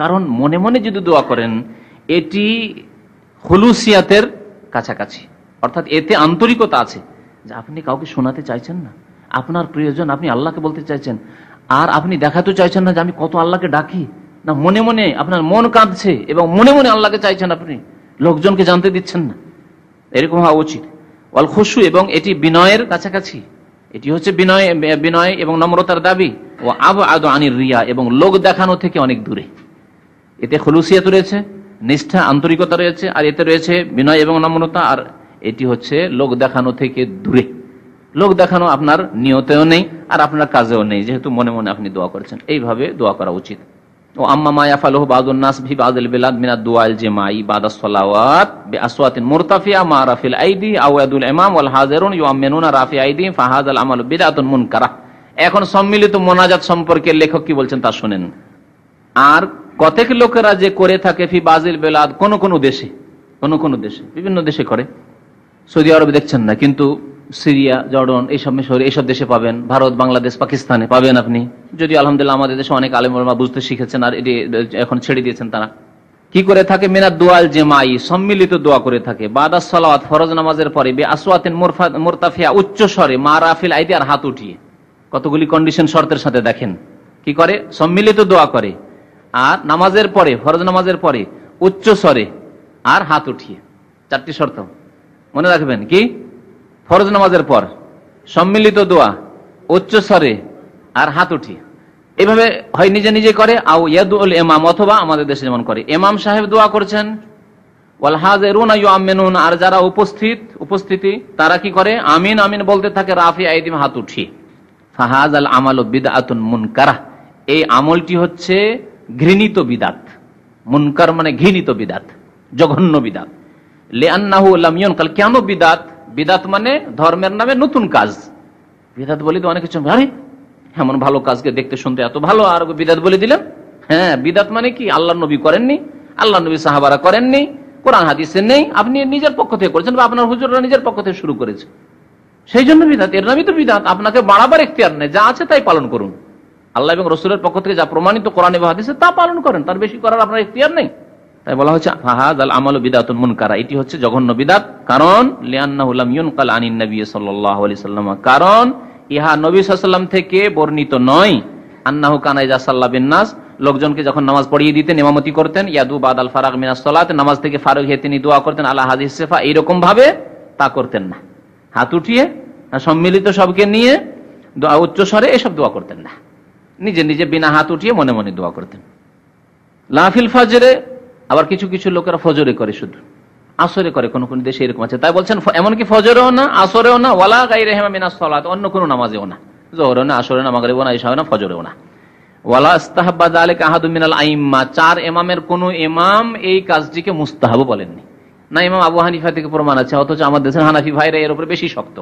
কারণ মনে মনে যদি দোয়া করেন এটি হলুসিয়াতের কাছাকাছি অর্থাৎ এতে আন্তরিকতা আছে যে আপনি কাউকে শোনাতে চাইছেন না আপনার প্রিয়জন আপনি আল্লাহকে বলতে চাইছেন আর আপনি দেখাতে চাইছেন না যে আমি কত আল্লাহকে ডাকি না মনে মনে আপনার মন কাঁদছে এবং মনে মনে আল্লাহকে চাইছেন আপনি লোকজনকে জানতে দিচ্ছেন না এরকম হওয়া উচিত অল খুশু এবং এটি বিনয়ের কাছাকাছি এটি হচ্ছে বিনয় বিনয় এবং নম্রতার দাবি ও আব আদো আনির রিয়া এবং লোক দেখানো থেকে অনেক দূরে এতে খলুসিয়াত রয়েছে নিষ্ঠা আন্তরিকতা রয়েছে আর এতে রয়েছে বিনয় এবং নম্রতা আর এটি হচ্ছে লোক দেখানো থেকে দূরে লোক দেখানো আপনার নিয়তেও নেই আর আপনার কাজেও নেই যেহেতু মনে মনে আপনি দোয়া করেছেন এইভাবে দোয়া করা উচিত ও নাস মিনা দুয়াল জেমাই মা রাফিল আমাল এখন সম্মিলিত মোনাজাত সম্পর্কে লেখক কি বলছেন তা শোনেন আর কতক লোকেরা যে করে থাকে ফি বাজিল বেলাদ কোন কোন দেশে কোন কোন দেশে বিভিন্ন দেশে করে সৌদি আরবে দেখছেন না কিন্তু সিরিয়া জর্ডন এইসব মিশর এইসব দেশে পাবেন ভারত বাংলাদেশ পাকিস্তানে পাবেন আপনি যদি আলহামদুলিল্লাহ আমাদের দেশে অনেক আলেমা বুঝতে শিখেছেন আর এটি এখন ছেড়ে দিয়েছেন তারা কি করে থাকে মিনার দোয়াল জেমাই সম্মিলিত দোয়া করে থাকে বাদাস ফরজ নামাজের পরে বে আসওয়াতিন মোরতাফিয়া উচ্চ স্বরে মা রাফিল আইদি আর হাত উঠিয়ে কতগুলি কন্ডিশন শর্তের সাথে দেখেন কি করে সম্মিলিত দোয়া করে আর নামাজের পরে ফরজ নামাজের পরে উচ্চ স্বরে আর হাত উঠিয়ে চারটি শর্ত মনে রাখবেন কি ফরজ নামাজের পর সম্মিলিত দোয়া উচ্চ স্বরে আর হাত উঠি এভাবে হয় নিজে নিজে করে আও ইয়াদুল এমাম অথবা আমাদের দেশে যেমন করে এমাম সাহেব দোয়া করছেন আর যারা উপস্থিত উপস্থিতি তারা কি করে আমিন আমিন বলতে থাকে রাফি আইদিম হাত উঠি ফাহাজ আল আমাল বিদাতুন মুনকারা এই আমলটি হচ্ছে ঘৃণিত বিদাত মুনকার মানে ঘৃণিত বিদাত জঘন্য বিদাত লিআন্নাহু লাম কেন বিদাত বিদাত মানে ধর্মের নামে নতুন কাজ বিদাত বলি তো অনেক কিছু আরে এমন ভালো কাজকে দেখতে শুনতে এত ভালো আর বিদাত বলে দিলাম হ্যাঁ বিদাত মানে কি আল্লাহ নবী করেননি আল্লাহ নবী সাহাবারা করেননি কোরআন হাদিসে নেই আপনি নিজের পক্ষ থেকে করেছেন বা আপনার হুজুররা নিজের পক্ষ থেকে শুরু করেছে সেই জন্য বিদাত এর নামই তো বিদাত আপনাকে বাড়াবার এখতিয়ার নেই যা আছে তাই পালন করুন আল্লাহ এবং রসুলের পক্ষ থেকে যা প্রমাণিত কোরআন এবং হাদিসে তা পালন করেন তার বেশি করার আপনার এখতিয়ার নেই তাই বলা হচ্ছে ফাহাদ আল আমল বিদাতুন মুনকারা এটি হচ্ছে জঘন্য বিদাত কারণ লিয়ান্নাহুলাম ইউনকাল আনিন নবী সাল্লাল্লাহু আলাইহি সাল্লাম কারণ ইহা নবী সাল্লাম থেকে বর্ণিত নয় আন্নাহু কানাই ইজা সাল্লা বিন্নাস লোকজনকে যখন নামাজ পড়িয়ে দিতেন ইমামতি করতেন ইয়াদু বাদ আল ফারাক মিনাস সালাত নামাজ থেকে ফারুক হয়ে তিনি দোয়া করতেন আল্লাহ হাদিস সেফা এইরকম ভাবে তা করতেন না হাত উঠিয়ে সম্মিলিত সবকে নিয়ে দোয়া উচ্চ স্বরে এসব দোয়া করতেন না নিজে নিজে বিনা হাত উঠিয়ে মনে মনে দোয়া করতেন লাফিল ফাজরে আবার কিছু কিছু লোকেরা ফজরে করে শুধু আসরে করে কোন কোন দেশে এরকম আছে তাই বলছেন এমনকি ফজরেও না আসরেও না ওয়ালা গাই রেহমা মিনাস অন্য কোনো নামাজেও না জহরেও না আসরে না মাগরেও না ইসাও না ফজরেও না এই কাজটিকে মুস্তাহাব বলেননি না ইমাম থেকে অথচ দেশের এর বেশি শক্ত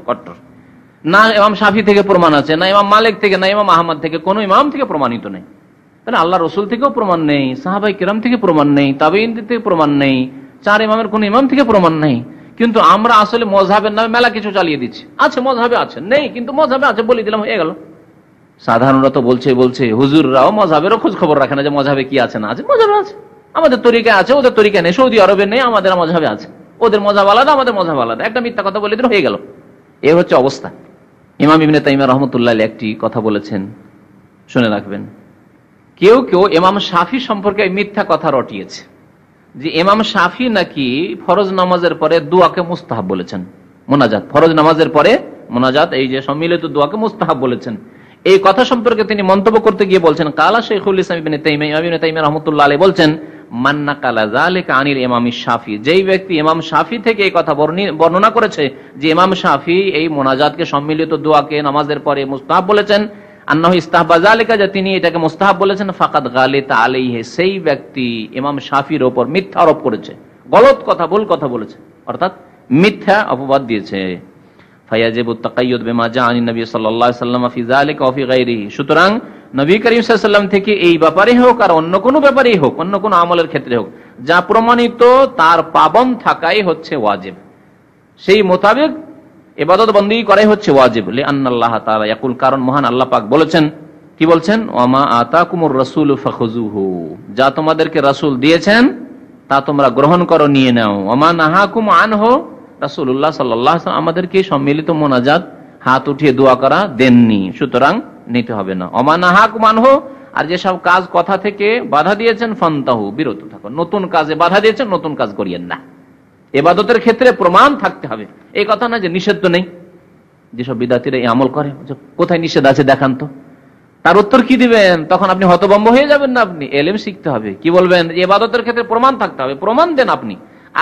না থেকে প্রমাণ আছে না মালিক থেকে না ইমাম আহমদ থেকে কোন ইমাম থেকে প্রমাণিত নেই তাহলে আল্লাহ রসুল থেকেও প্রমাণ নেই সাহাবাই কিরাম থেকে প্রমাণ নেই তাবেইনদের থেকে প্রমাণ নেই চার ইমামের কোন ইমাম থেকে প্রমাণ নেই কিন্তু আমরা আসলে মজাবের নামে মেলা কিছু চালিয়ে দিচ্ছি আছে মজাবে আছে নেই কিন্তু মজাবে আছে বলে দিলাম হয়ে গেল সাধারণত বলছে বলছে হুজুররাও মজাবেরও খোঁজ খবর রাখে না যে মজাবে কি আছে না আছে মজাবে আছে আমাদের তরিকা আছে ওদের তরিকা নেই সৌদি আরবে নেই আমাদের মজাবে আছে ওদের মজাব আলাদা আমাদের মজাব আলাদা একটা মিথ্যা কথা বলে দিল হয়ে গেল এ হচ্ছে অবস্থা ইমাম ইবিনে তাইমা রহমতুল্লাহ একটি কথা বলেছেন শুনে রাখবেন কেউ কেউ এমাম সাফি সম্পর্কে মিথ্যা কথা রটিয়েছে যে এমাম সাফি নাকি ফরজ নামাজের পরে দুয়াকে মুস্তাহাব বলেছেন মোনাজাত ফরজ নামাজের পরে মোনাজাত এই যে সম্মিলিত দুয়াকে মুস্তাহাব বলেছেন এই কথা সম্পর্কে তিনি মন্তব্য করতে গিয়ে বলছেন কালা শেখুল ইসলাম রহমতুল্লাহ আলী বলছেন মান্না কালা জালেকা আনিল ইমাম শাফি যেই ব্যক্তি ইমাম শাফি থেকে এই কথা বর্ণনা করেছে যে এমাম শাফি এই মোনাজাতকে সম্মিলিত দোয়াকে নামাজের পরে মুস্তাহাব বলেছেন আন্নাহ ইস্তাহবাজা আলিকা যা তিনি এটাকে মোস্তাহাব বলেছেন গালিত আলিহে সেই ব্যক্তি ইমাম শাফির ওপর মিথ্যা আরোপ করেছে গলত কথা ভুল কথা বলেছে অর্থাৎ মিথ্যা অপবাদ দিয়েছে সুতরাং থেকে এই ব্যাপারে হোক আর অন্য কোনো ব্যাপারেই হোক অন্য কোন আমলের ক্ষেত্রে হোক যা প্রমাণিত তার পাবন থাকাই হচ্ছে ওয়াজেব সেই মোতাবেক এবাদত বন্দী করাই হচ্ছে ওয়াজিব আল্লাহ তালা ইয়াকুল কারণ মহান আল্লাহ পাক বলেছেন কি বলছেন ওমা আতা কুমুর রসুল যা তোমাদেরকে রাসূল দিয়েছেন তা তোমরা গ্রহণ করো নিয়ে নাও ওমা নাহাকুম আনহো রাসুল্লাহ সাল্লাহ আমাদেরকে সম্মিলিত মোনাজাত হাত উঠিয়ে দোয়া করা দেননি সুতরাং নিতে হবে না অমা নাহাকুম হো আর যেসব কাজ কথা থেকে বাধা দিয়েছেন ফান্তাহু বিরত থাকো নতুন কাজে বাধা দিয়েছেন নতুন কাজ করিয়েন না এবাদতের ক্ষেত্রে প্রমাণ থাকতে হবে এই কথা না যে নিষেধ তো নেই যেসব বিদ্যার্থীরা এই আমল করে কোথায় নিষেধ আছে দেখান তো তার উত্তর কি দিবেন তখন আপনি হতবম্ব হয়ে যাবেন না আপনি এলএম শিখতে হবে কি বলবেন এবাদতের ক্ষেত্রে প্রমাণ থাকতে হবে প্রমাণ দেন আপনি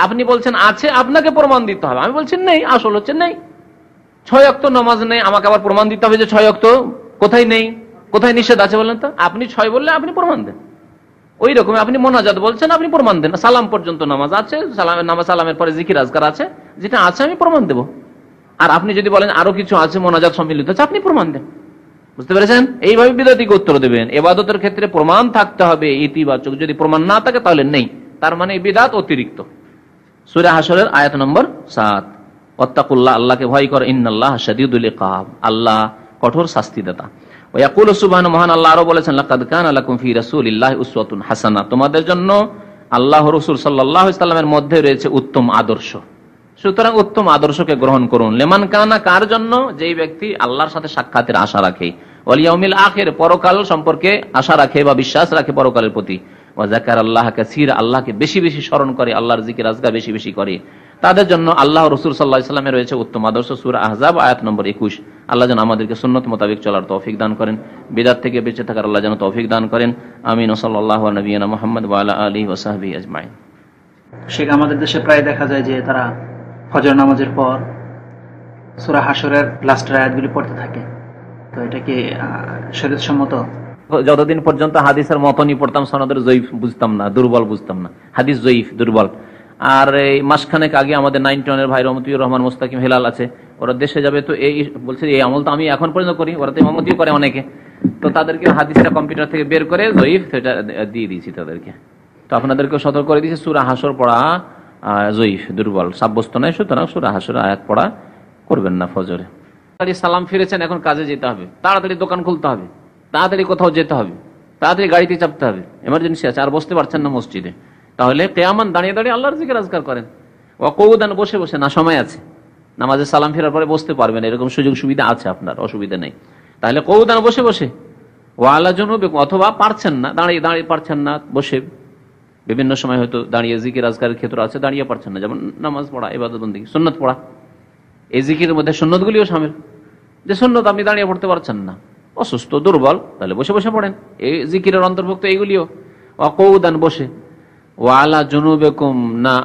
আপনি বলছেন আছে আপনাকে প্রমাণ দিতে হবে আমি বলছি নেই আসল হচ্ছে নেই ছয় অক্ত নামাজ নেই আমাকে আবার প্রমাণ দিতে হবে যে ছয় অক্ত কোথায় নেই কোথায় নিষেধ আছে বলেন তো আপনি ছয় বললে আপনি প্রমাণ দেন ওই রকম আপনি মোনাজাত বলছেন আপনি প্রমাণ দেন সালাম পর্যন্ত নামাজ আছে সালামের নামাজ সালামের পরে জিকির আজকার আছে যেটা আছে আমি প্রমাণ দেব আর আপনি যদি বলেন আরো কিছু আছে মোনাজাত সম্মিলিত আছে আপনি প্রমাণ দেন বুঝতে পেরেছেন এইভাবে বিদাতিকে উত্তর দেবেন এবাদতের ক্ষেত্রে প্রমাণ থাকতে হবে ইতিবাচক যদি প্রমাণ না থাকে তাহলে নেই তার মানে বিদাত অতিরিক্ত সুরে হাসরের আয়াত নম্বর সাত অত্তাকুল্লাহ আল্লাহকে ভয় কর ইন্নআল্লাহ সাদিউদ্দুল কাব আল্লাহ কঠোর শাস্তিদাতা ওয়াকুল মহান আল্লাহ আরো বলেছেন লাকাদ ফি উসওয়াতুন তোমাদের জন্য আল্লাহ রাসূল সাল্লাল্লাহু আলাইহি সাল্লামের মধ্যে রয়েছে উত্তম আদর্শ সুতরাং উত্তম আদর্শকে গ্রহণ করুন লেমান কানা কার জন্য যেই ব্যক্তি আল্লাহর সাথে সাক্ষাতের আশা রাখে ওয়ালিয়াউমিল আখির পরকাল সম্পর্কে আশা রাখে বা বিশ্বাস রাখে পরকালের প্রতি ওয়া যাকার আল্লাহ কাসীর আল্লাহকে বেশি বেশি স্মরণ করে আল্লাহর জিকির আজগা বেশি বেশি করে তাদের জন্য আল্লাহ রসুল সাল্লাহ ইসলামে রয়েছে উত্তম আদর্শ সুর আহজাব আয়াত নম্বর একুশ আল্লাহ যেন আমাদেরকে সুন্নত মোতাবিক চলার তৌফিক দান করেন বিদার থেকে বেঁচে থাকার আল্লাহ যেন তৌফিক দান করেন আমি নসল্লাহ নবীনা মোহাম্মদ ওয়ালা আলী ওসাহাবি আজমাই শেখ আমাদের দেশে প্রায় দেখা যায় যে তারা ফজর নামাজের পর সুরা হাসরের লাস্টের আয়াতগুলি পড়তে থাকে তো এটা কি সম্মত যতদিন পর্যন্ত হাদিসের মতনই পড়তাম সনাদের জয়ীফ বুঝতাম না দুর্বল বুঝতাম না হাদিস জয়ীফ দুর্বল আর এই মাসখানেক আগে আমাদের নাইন টনের ভাই রহমতি রহমান মোস্তাকিম হেলাল আছে ওরা দেশে যাবে তো এই বলছে এই আমল তো আমি এখন পর্যন্ত করি ওরা তো এমতিও করে অনেকে তো তাদেরকে হাদিসটা কম্পিউটার থেকে বের করে জয়ীফ সেটা দিয়ে দিয়েছি তাদেরকে তো আপনাদেরকে সতর্ক করে দিয়েছি সুরা হাসর পড়া জয়ীফ দুর্বল সাব্যস্ত নয় সুতরাং সুরা হাসর আয়াত পড়া করবেন না ফজরে সালাম ফিরেছেন এখন কাজে যেতে হবে তাড়াতাড়ি দোকান খুলতে হবে তাড়াতাড়ি কোথাও যেতে হবে তাড়াতাড়ি গাড়িতে চাপতে হবে এমার্জেন্সি আছে আর বসতে পারছেন না মসজিদে তাহলে কেয়ামান দাঁড়িয়ে দাঁড়িয়ে আল্লাহর জিকে রাজগার করেন অকৌদান বসে বসে না সময় আছে নামাজে সালাম ফেরার পরে বসতে পারবেন এরকম সুযোগ সুবিধা আছে আপনার অসুবিধা নেই তাহলে কৌদান বসে বসে ও আল্লাহ জন্য অথবা পারছেন না দাঁড়িয়ে দাঁড়িয়ে পারছেন না বসে বিভিন্ন সময় হয়তো দাঁড়িয়ে জিকির আজকারের ক্ষেত্র আছে দাঁড়িয়ে পারছেন না যেমন নামাজ পড়া এবাদতবন্দি সন্ন্যত পড়া এই জিকির মধ্যে সন্ন্যতগুলিও সামিল যে সন্ন্যত আপনি দাঁড়িয়ে পড়তে পারছেন না অসুস্থ দুর্বল তাহলে বসে বসে পড়েন এই জিকিরের অন্তর্ভুক্ত এইগুলিও অকৌদান বসে ওয়ালা জুনুবেকুম না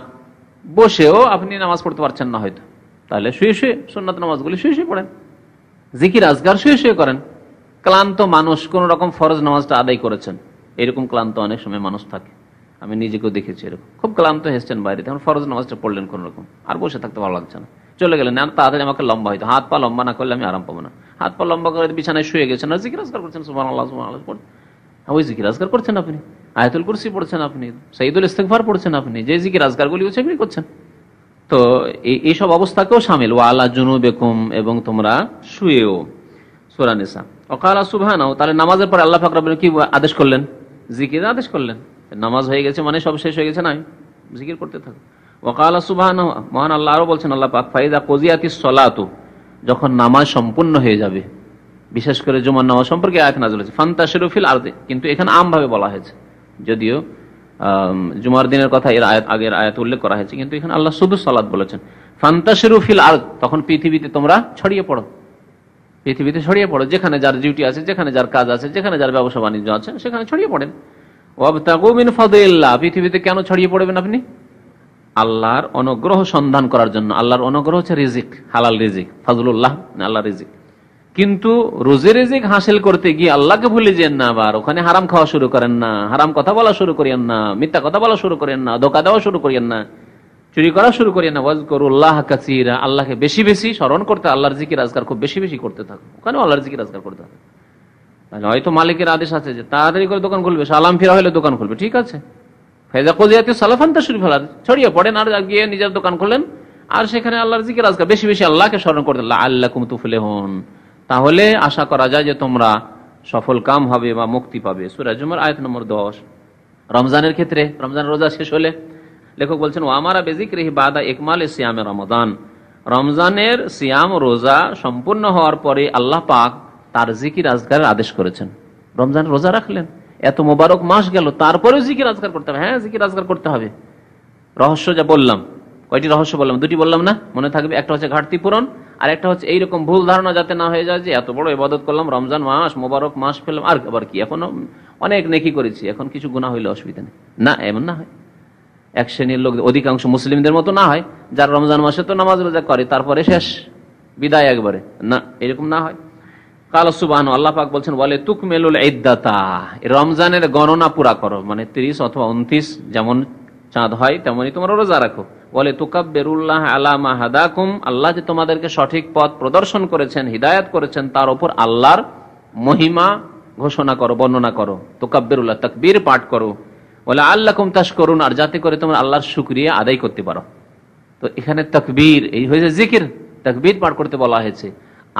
বসেও আপনি নামাজ পড়তে পারছেন না হয়তো তাহলে শুয়ে শুয়ে সোননাথ নামাজগুলি শুয়ে শুয়ে পড়েন জিকির আজগার শুয়ে শুয়ে করেন ক্লান্ত মানুষ কোন রকম ফরজ নামাজটা আদায় করেছেন এরকম ক্লান্ত অনেক সময় মানুষ থাকে আমি নিজেকেও দেখেছি এরকম খুব ক্লান্ত হেসছেন বাইরে তখন ফরজ নামাজটা পড়লেন কোন রকম আর বসে থাকতে ভালো লাগছে না চলে গেলেন না তাড়াতাড়ি আমাকে লম্বা হইতো হাত পা লম্বা না করলে আমি আরাম পাবো না হাত পা লম্বা করে বিছানায় শুয়ে গেছেন আর জিকির আজগার করছেন সুমান আল্লাহ সুমান আল্লাহ ওই জিকির আজগার করছেন আপনি আয়তুল কুরসি পড়ছেন আপনি সঈদুল ইস্তেকভার পড়ছেন আপনি যে জিকির রাজগারগুলি হচ্ছে এগুলি করছেন তো এইসব অবস্থাকেও সামিল ও জুনু বেকুম এবং তোমরা শুয়েও সুরানিসা অকালা সুবহানাও তাহলে নামাজের পরে আল্লাহ ফাকরাবেন কি আদেশ করলেন জিকির আদেশ করলেন নামাজ হয়ে গেছে মানে সব শেষ হয়ে গেছে না জিকির করতে থাকো ওকালা সুবাহান মহান আল্লাহ আরও বলছেন আল্লাহ পাক ফাইদা কজিয়াতি সলাতু যখন নামাজ সম্পূর্ণ হয়ে যাবে বিশেষ করে জুমান নামাজ সম্পর্কে এক নাজল হয়েছে ফান্তা শরফিল আর্দে কিন্তু এখানে আমভাবে বলা হয়েছে যদিও জুমার দিনের কথা এর আয়াত আগের আয়াত উল্লেখ করা হয়েছে কিন্তু এখানে আল্লাহ শুধু সালাদ বলেছেন ফান্তাসিরুফিল আর তখন পৃথিবীতে তোমরা ছড়িয়ে পড়ো পৃথিবীতে ছড়িয়ে পড়ো যেখানে যার ডিউটি আছে যেখানে যার কাজ আছে যেখানে যার ব্যবসা বাণিজ্য আছে সেখানে ছড়িয়ে পড়েন ওয়াবতাগুমিন ফদেল্লা পৃথিবীতে কেন ছড়িয়ে পড়বেন আপনি আল্লাহর অনুগ্রহ সন্ধান করার জন্য আল্লাহর অনুগ্রহ হচ্ছে রিজিক হালাল রিজিক ফাজলুল্লাহ মানে আল্লাহ রিজিক কিন্তু রোজে রেজে হাসিল করতে গিয়ে আল্লাহকে ভুলে যেন না আবার ওখানে হারাম খাওয়া শুরু করেন না হারাম কথা বলা শুরু করেন না মিথ্যা কথা বলা শুরু করেন না ধোকা দেওয়া শুরু করেন না চুরি করা শুরু করেন না ওয়াজ আল্লাহ কাসিরা আল্লাহকে বেশি বেশি স্মরণ করতে আল্লাহর জিকির আজকার খুব বেশি বেশি করতে থাকুন ওখানে আল্লাহর জিকির আজকার করতে হবে তাহলে হয়তো মালিকের আদেশ আছে যে তাড়াতাড়ি করে দোকান খুলবে সালাম ফিরা হলে দোকান খুলবে ঠিক আছে ফেজা কজিয়াতে সালাফান্তা শুরু ফেলার ছড়িয়ে পড়েন আর গিয়ে নিজের দোকান খুলেন আর সেখানে আল্লাহর জিকির আজকার বেশি বেশি আল্লাহকে স্মরণ করতে আল্লাহ কুমতু ফুলে হন তাহলে আশা করা যায় যে তোমরা সফল কাম হবে বা মুক্তি পাবে সুরাজুমার আয়ত নম্বর দশ রমজানের ক্ষেত্রে রমজানের রোজা শেষ হলে লেখক বলছেন ও আমারা বেজিক রেহি বাদা একমাল সিয়ামে রমজান রমজানের সিয়াম রোজা সম্পূর্ণ হওয়ার পরে আল্লাহ পাক তার জিকির আজগারের আদেশ করেছেন রমজানের রোজা রাখলেন এত মোবারক মাস গেল তারপরেও জিকির আজগার করতে হবে হ্যাঁ জিকির আজগার করতে হবে রহস্য যা বললাম কয়টি রহস্য বললাম দুটি বললাম না মনে থাকবে একটা হচ্ছে ঘাটতি পূরণ আর একটা হচ্ছে এইরকম ভুল ধারণা যাতে না হয়ে যায় যে এত বড় ইবাদত করলাম রমজান মাস মোবারক মাস ফেললাম আর আবার কি এখনো অনেক নেকি করেছি এখন কিছু গুণা হইলে অসুবিধা নেই না এমন না হয় এক শ্রেণীর লোক অধিকাংশ মুসলিমদের মতো না হয় যার রমজান মাসে তো নামাজ রোজা করে তারপরে শেষ বিদায় একবারে না এরকম না হয় কাল সুবাহ আল্লাহ পাক বলছেন বলে তুক মেলুল ইদ্দাতা রমজানের গণনা পুরা করো মানে তিরিশ অথবা উনত্রিশ যেমন চাঁদ হয় তেমনই তোমার রোজা রাখো বলে তুকাব্বেরুল্লাহ আলামা হাদাকুম আল্লাহ যে তোমাদেরকে সঠিক পথ প্রদর্শন করেছেন হিদায়ত করেছেন তার ওপর আল্লাহর মহিমা ঘোষণা করো বর্ণনা করো তোকাব্বেরুল্লাহ তকবীর পাঠ করো বলে আল্লাহ কুমতাস করুন আর যাতে করে তোমরা আল্লাহর শুক্রিয়া আদায় করতে পারো তো এখানে তকবীর এই হয়েছে জিকির তকবীর পাঠ করতে বলা হয়েছে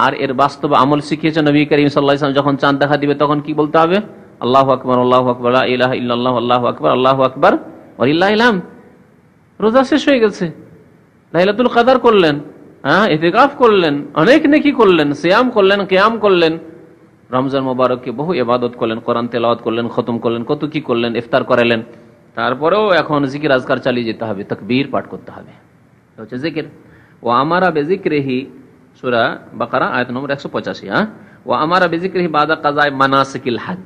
আর এর বাস্তব আমল শিখিয়েছে নবী করিম সাল্লাহাম যখন চাঁদ দেখা দিবে তখন কি বলতে হবে আল্লাহ আকবর আল্লাহ আকবর আল্লাহ আকবর আল্লাহ আকবর আল্লাহ আকবর ইল্লাহ রোজা শেষ হয়ে গেছে লাইলাতুল কাদার করলেন হ্যাঁ এতেকাফ করলেন অনেক নেকি করলেন সেয়াম করলেন কেয়াম করলেন রমজান মোবারককে বহু এবাদত করলেন কোরআন তেলাওয়াত করলেন খতম করলেন কত কি করলেন ইফতার করালেন তারপরেও এখন জিকির আজকার চালিয়ে যেতে হবে তকবীর পাঠ করতে হবে হচ্ছে জিকির ও আমারা রেহি সুরা বাকারা আয়ত নম্বর একশো পঁচাশি হ্যাঁ ও আমারা রেহি বাদা কাজায় মানাসিকিল হাজ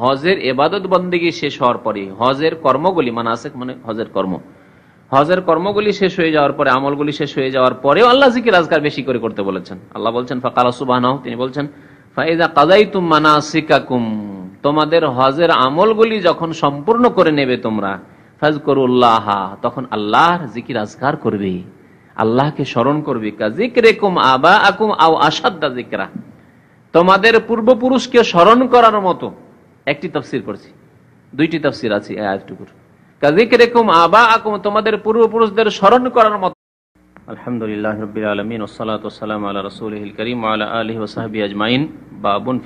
হজের এবাদত বন্দিগি শেষ হওয়ার পরে হজের কর্মগুলি মানাসিক মানে হজের কর্ম হজের কর্মগুলি শেষ হয়ে যাওয়ার পরে আমলগুলি শেষ হয়ে যাওয়ার পরেও আল্লাহ জিকির আজকার বেশি করে করতে বলেছেন আল্লাহ বলছেন ফাকালা সুবাহ তিনি বলছেন ফাইজা কাজাই তুম মানা সিকাকুম তোমাদের হজের আমলগুলি যখন সম্পূর্ণ করে নেবে তোমরা তখন আল্লাহর জিকির আজগার করবে আল্লাহকে স্মরণ করবে কাজিকরেকুম আবা আকুম আও আসাদা জিকরা তোমাদের পূর্বপুরুষকে স্মরণ করার মতো একটি তফসির করছি দুইটি তফসির আছে আয়াতটুকুর কাজিক আবা তোমাদের পূর্বপুরুষদের স্মরণ করার মতো আলহামদুলিল্লাহ বাবুন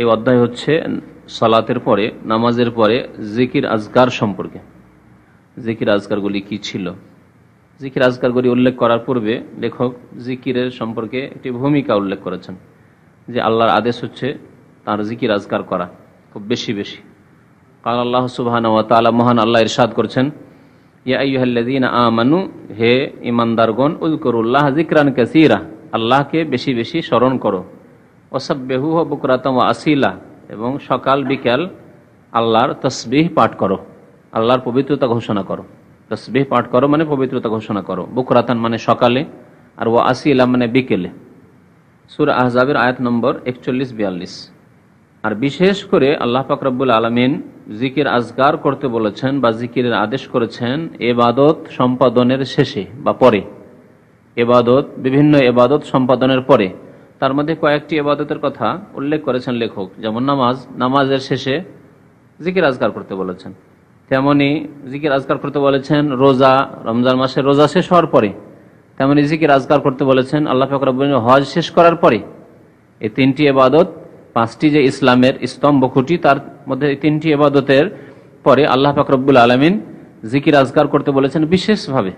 এই অধ্যায় হচ্ছে পরে নামাজের পরে জিকির আজগার সম্পর্কে জিকির আজগারগুলি কি ছিল জিকির আজগারগুলি উল্লেখ করার পূর্বে লেখক জিকিরের সম্পর্কে একটি ভূমিকা উল্লেখ করেছেন যে আল্লাহর আদেশ হচ্ছে তার জিকির আজগার করা খুব বেশি বেশি কাল আল্লাহ সুবাহান ও তালা মহান আল্লাহ ইরশাদ করছেন ইয়াহ্লাদিন আমানু হে ইমানদারগণ উল করুল্লাহ জিকরান কাসিরা আল্লাহকে বেশি বেশি স্মরণ করো ওসব্যহু বকরাতম আসিলা এবং সকাল বিকাল আল্লাহর তসবিহ পাঠ করো আল্লাহর পবিত্রতা ঘোষণা করো তসবিহ পাঠ করো মানে পবিত্রতা ঘোষণা করো বুকরাতন মানে সকালে আর ও আসিলা মানে বিকেলে সুর আহজাবের আয়াত নম্বর একচল্লিশ বিয়াল্লিশ আর বিশেষ করে আল্লাহ ফাকরাবুল আলমিন জিকির আজগার করতে বলেছেন বা জিকিরের আদেশ করেছেন এবাদত সম্পাদনের শেষে বা পরে এবাদত বিভিন্ন এবাদত সম্পাদনের পরে তার মধ্যে কয়েকটি এবাদতের কথা উল্লেখ করেছেন লেখক যেমন নামাজ নামাজের শেষে জিকির আজগার করতে বলেছেন তেমনি জিকির আজগার করতে বলেছেন রোজা রমজান মাসে রোজা শেষ হওয়ার পরে তেমনি জিকির আজগার করতে বলেছেন আল্লাহ ফাকরাবুল হজ শেষ করার পরে এই তিনটি এবাদত পাঁচটি যে ইসলামের স্তম্ভ খুঁটি তার মধ্যে তিনটি এবাদতের পরে আল্লাহ ফাকরবুল আলমিন জিকির আজগার করতে বলেছেন বিশেষভাবে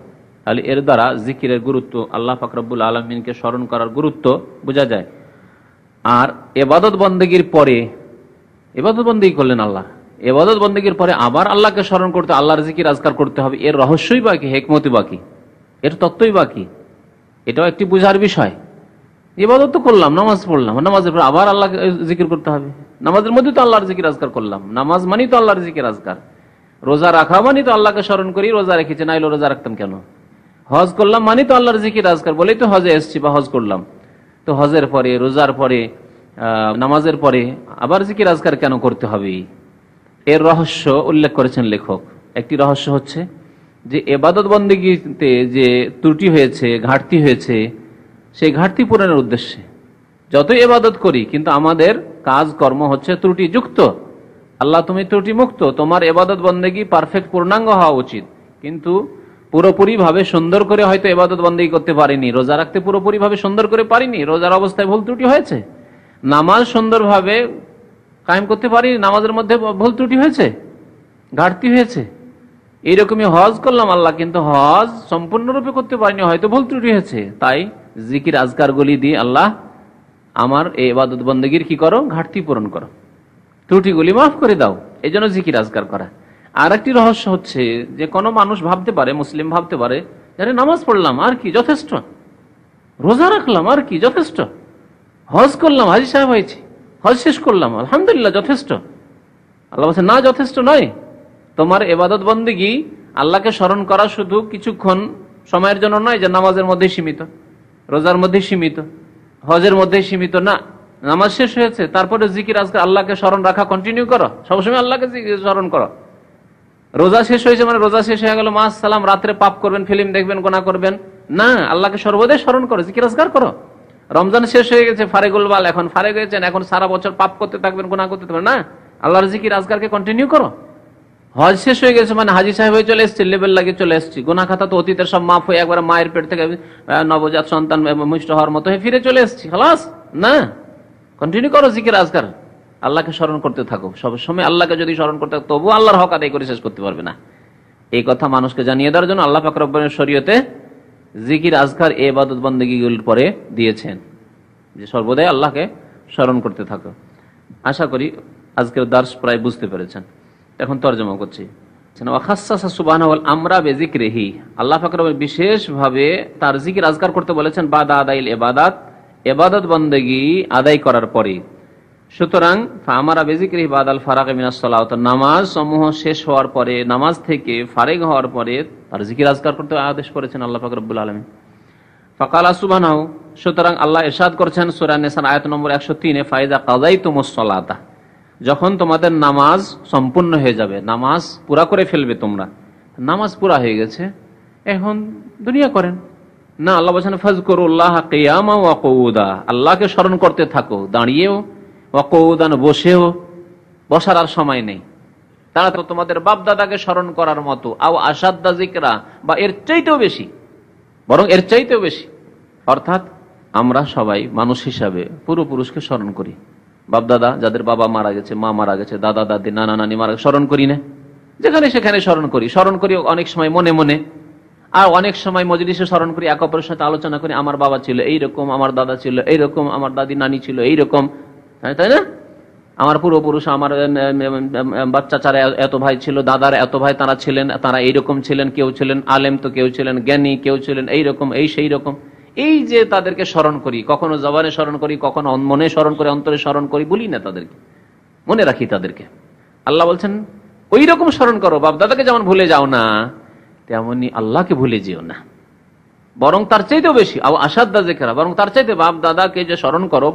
তাহলে এর দ্বারা জিকিরের গুরুত্ব আল্লাহ ফাকরবুল আলমিনকে স্মরণ করার গুরুত্ব বোঝা যায় আর এবাদত বন্দেগীর পরে এবাদত বন্দী করলেন আল্লাহ এবাদত বন্দেগির পরে আবার আল্লাহকে স্মরণ করতে আল্লাহর জিকির আজগার করতে হবে এর রহস্যই বাকি হেকমতি বাকি এর তত্ত্বই বাকি এটাও একটি বোঝার বিষয় ইবাদত তো করলাম নামাজ পড়লাম নামাজের পর আবার আল্লাহ জিকির করতে হবে নামাজের মধ্যে তো আল্লাহর জিকির আজকার করলাম নামাজ মানি তো আল্লাহর জিকির আজকার রোজা রাখা মানি তো আল্লাহকে স্মরণ করি রোজা রেখেছি না রোজা রাখতাম কেন হজ করলাম মানি তো আল্লাহর জিকির আজকার বলেই তো হজে এসছি বা হজ করলাম তো হজের পরে রোজার পরে নামাজের পরে আবার জিকির আজকার কেন করতে হবে এর রহস্য উল্লেখ করেছেন লেখক একটি রহস্য হচ্ছে যে এবাদত বন্দীতে যে ত্রুটি হয়েছে ঘাটতি হয়েছে সেই ঘাটতি পূরণের উদ্দেশ্যে যতই এবাদত করি কিন্তু আমাদের কাজ কর্ম হচ্ছে যুক্ত আল্লাহ তুমি ত্রুটি মুক্ত তোমার এবাদত বন্দেগি পারফেক্ট পূর্ণাঙ্গ হওয়া উচিত কিন্তু পুরোপুরিভাবে সুন্দর করে হয়তো এবাদত বন্দেগি করতে পারিনি রোজা রাখতে পুরোপুরিভাবে সুন্দর করে পারিনি রোজার অবস্থায় ভুল ত্রুটি হয়েছে নামাজ সুন্দরভাবে কায়েম করতে পারিনি নামাজের মধ্যে ভুল ত্রুটি হয়েছে ঘাটতি হয়েছে এইরকমই হজ করলাম আল্লাহ কিন্তু হজ সম্পূর্ণরূপে করতে পারিনি হয়তো ভুল ত্রুটি হয়েছে তাই জিকির গুলি দিয়ে আল্লাহ আমার এই এবাদত বন্দীর কি করো ঘাটতি পূরণ করো ত্রুটিগুলি মাফ করে দাও এই জন্য জিকির আজকার করা আর একটি রহস্য হচ্ছে যে কোনো মানুষ ভাবতে পারে মুসলিম ভাবতে পারে যারে নামাজ পড়লাম আর কি যথেষ্ট রোজা রাখলাম আর কি যথেষ্ট হজ করলাম হাজি সাহেব হয়েছে হজ শেষ করলাম আলহামদুলিল্লাহ যথেষ্ট আল্লাহ বলছে না যথেষ্ট নয় তোমার এবাদত বন্দিগি আল্লাহকে স্মরণ করা শুধু কিছুক্ষণ সময়ের জন্য নয় যে নামাজের মধ্যে সীমিত রোজার মধ্যে সীমিত হজের মধ্যে সীমিত না নামাজ শেষ হয়েছে তারপরে জিকির আজকে আল্লাহকে স্মরণ রাখা কন্টিনিউ করো সবসময় আল্লাহকে স্মরণ করো রোজা শেষ হয়েছে মানে রোজা শেষ হয়ে গেল মাস সালাম রাত্রে পাপ করবেন ফিল্ম দেখবেন গোনা করবেন না আল্লাহকে সর্বদাই স্মরণ করো জিকির আজগার করো রমজান শেষ হয়ে গেছে ফারেগুল বাল এখন ফারে গেছেন এখন সারা বছর পাপ করতে থাকবেন গোনা করতে থাকবেন না আল্লাহর জিকির আজগারকে কন্টিনিউ করো হজ শেষ হয়ে গেছে মানে হাজি সাহেব হয়ে চলে এসছি লেবেল লাগিয়ে চলে এসছি গোনা খাতা তো অতীতের সব মাফ হয়ে একবার মায়ের পেট থেকে নবজাত সন্তান মুষ্ট হওয়ার মতো হয়ে ফিরে চলে এসছি খালাস না কন্টিনিউ করো জিকির আজকার আল্লাহকে স্মরণ করতে থাকো সবসময় আল্লাহকে যদি স্মরণ করতে থাকো তবু আল্লাহর হক আদায় করে শেষ করতে পারবে না এই কথা মানুষকে জানিয়ে দেওয়ার জন্য আল্লাহ ফাকরব্বনের শরীয়তে জিকির আজকার এ বাদত বন্দীগুলির পরে দিয়েছেন যে সর্বদাই আল্লাহকে স্মরণ করতে থাকো আশা করি আজকের দার্স প্রায় বুঝতে পেরেছেন এখন তর্জমা করছি ওয়াখাসা সুবাহ আমরা বেজিক রেহি আল্লাহ ফাকর বিশেষভাবে তার জিকির আজগার করতে বলেছেন বাদ আদাইল এবাদাত এবাদত বন্দেগি আদায় করার পরে সুতরাং আমারা বেজিক রেহি বাদ আল ফারাক মিনাসলাহত নামাজ সমূহ শেষ হওয়ার পরে নামাজ থেকে ফারেক হওয়ার পরে তার জিকির আজগার করতে আদেশ করেছেন আল্লাহ ফাকরবুল আলমী ফাকালা সুবাহ সুতরাং আল্লাহ এরশাদ করছেন সুরান আয়াত নম্বর একশো তিনে ফাইজা কাজাই তুমসলাতা যখন তোমাদের নামাজ সম্পূর্ণ হয়ে যাবে নামাজ পুরা করে ফেলবে তোমরা নামাজ পুরা হয়ে গেছে এখন দুনিয়া করেন না আল্লাহ বলছেন ফজ করুল্লাহ কেয়ামা ওয়াকৌদা আল্লাহকে স্মরণ করতে থাকো দাঁড়িয়েও ওয়াকৌদান বসেও বসার আর সময় নেই তারা তো তোমাদের বাপদাদাকে স্মরণ করার মতো আও আসাদা জিকরা বা এর চাইতেও বেশি বরং এর চাইতেও বেশি অর্থাৎ আমরা সবাই মানুষ হিসাবে পুরুষকে স্মরণ করি বাপদাদা যাদের বাবা মারা গেছে মা মারা গেছে দাদা দাদি নানা নানি মারা স্মরণ করি না যেখানে সেখানে স্মরণ করি স্মরণ করি অনেক সময় মনে মনে আর অনেক সময় মজলিসে স্মরণ করি এক অপরের সাথে আলোচনা করি আমার বাবা ছিল এইরকম আমার দাদা ছিল এইরকম আমার দাদি নানি ছিল এইরকম তাই না আমার পূর্বপুরুষ আমার বাচ্চা চারা এত ভাই ছিল দাদার এত ভাই তারা ছিলেন তারা এইরকম ছিলেন কেউ ছিলেন আলেম তো কেউ ছিলেন জ্ঞানী কেউ ছিলেন এইরকম এই সেই রকম এই যে তাদেরকে স্মরণ করি কখনো জবানে স্মরণ করি কখনো মনে স্মরণ করি অন্তরে স্মরণ করি বলি না তাদেরকে মনে রাখি তাদেরকে আল্লাহ বলছেন ওই রকম স্মরণ করো বাপদাদাকে যেমন ভুলে যাও না তেমনি আল্লাহকে ভুলে যেও না বরং তার চাইতেও বেশি আসাদা খেলা বরং তার চাইতে বাপ দাদাকে যে স্মরণ করো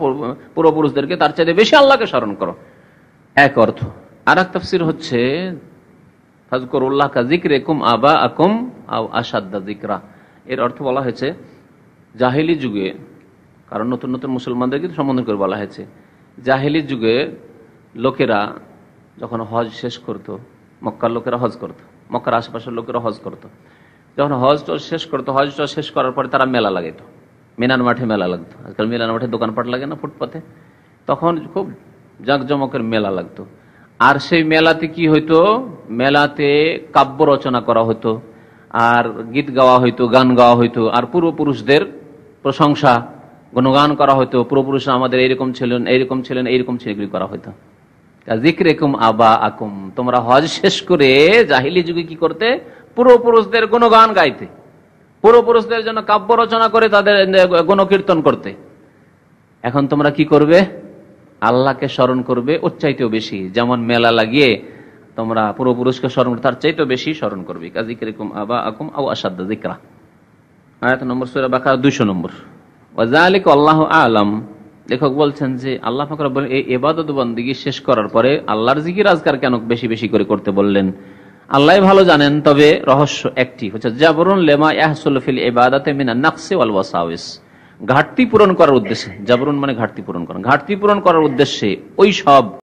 পূর্বপুরুষদেরকে তার চাইতে বেশি আল্লাহকে স্মরণ করো এক অর্থ আর এক তফসির হচ্ছে ফাজকর উল্লাহ কাজিক রেকুম আবা আকুম আও আসাদা জিকরা এর অর্থ বলা হয়েছে জাহেলি যুগে কারণ নতুন নতুন মুসলমানদের কিন্তু সম্বোধন করে বলা হয়েছে জাহেলি যুগে লোকেরা যখন হজ শেষ করত মক্কার লোকেরা হজ করত মক্কার আশেপাশের লোকেরা হজ করত যখন হজ টজ শেষ করতো হজ টজ শেষ করার পরে তারা মেলা লাগাইতো মিনার মাঠে মেলা লাগতো আজকাল মিনার মাঠে দোকানপাট লাগে না ফুটপাথে তখন খুব জাঁকজমকের মেলা লাগতো আর সেই মেলাতে কি হইতো মেলাতে কাব্য রচনা করা হতো আর গীত গাওয়া হইতো গান গাওয়া হইতো আর পূর্বপুরুষদের প্রশংসা গুণগান করা হতো পূর্বপুরুষ আমাদের এইরকম ছিলেন এইরকম ছিলেন এইরকম ছিল এগুলি করা হতো জিক্রেকুম আবা আকুম তোমরা হজ শেষ করে জাহিলি যুগে কি করতে পূর্বপুরুষদের গুণগান গাইতে পূর্বপুরুষদের জন্য কাব্য রচনা করে তাদের গণকীর্তন করতে এখন তোমরা কি করবে আল্লাহকে স্মরণ করবে ওর চাইতেও বেশি যেমন মেলা লাগিয়ে তোমরা পূর্বপুরুষকে স্মরণ তার চাইতেও বেশি স্মরণ করবে কাজিক আবা আকুম আও আসাদা আয়াত নম্বর সুরা বাকার দুশো নম্বর ওয়াজালিক আল্লাহ আলম লেখক বলছেন যে আল্লাহ ফাকর এই এবাদত বন্দিগি শেষ করার পরে আল্লাহর জিকির আজকার কেন বেশি বেশি করে করতে বললেন আল্লাহ ভালো জানেন তবে রহস্য একটি হচ্ছে জাবরুন লেমা ইয়াহসুলফিল এবাদাতে মিনা নাকসে ওয়াল ওয়াসাউস ঘাটতি পূরণ করার উদ্দেশ্যে জাবরুন মানে ঘাটতি পূরণ করেন ঘাটতি পূরণ করার উদ্দেশ্যে ওই সব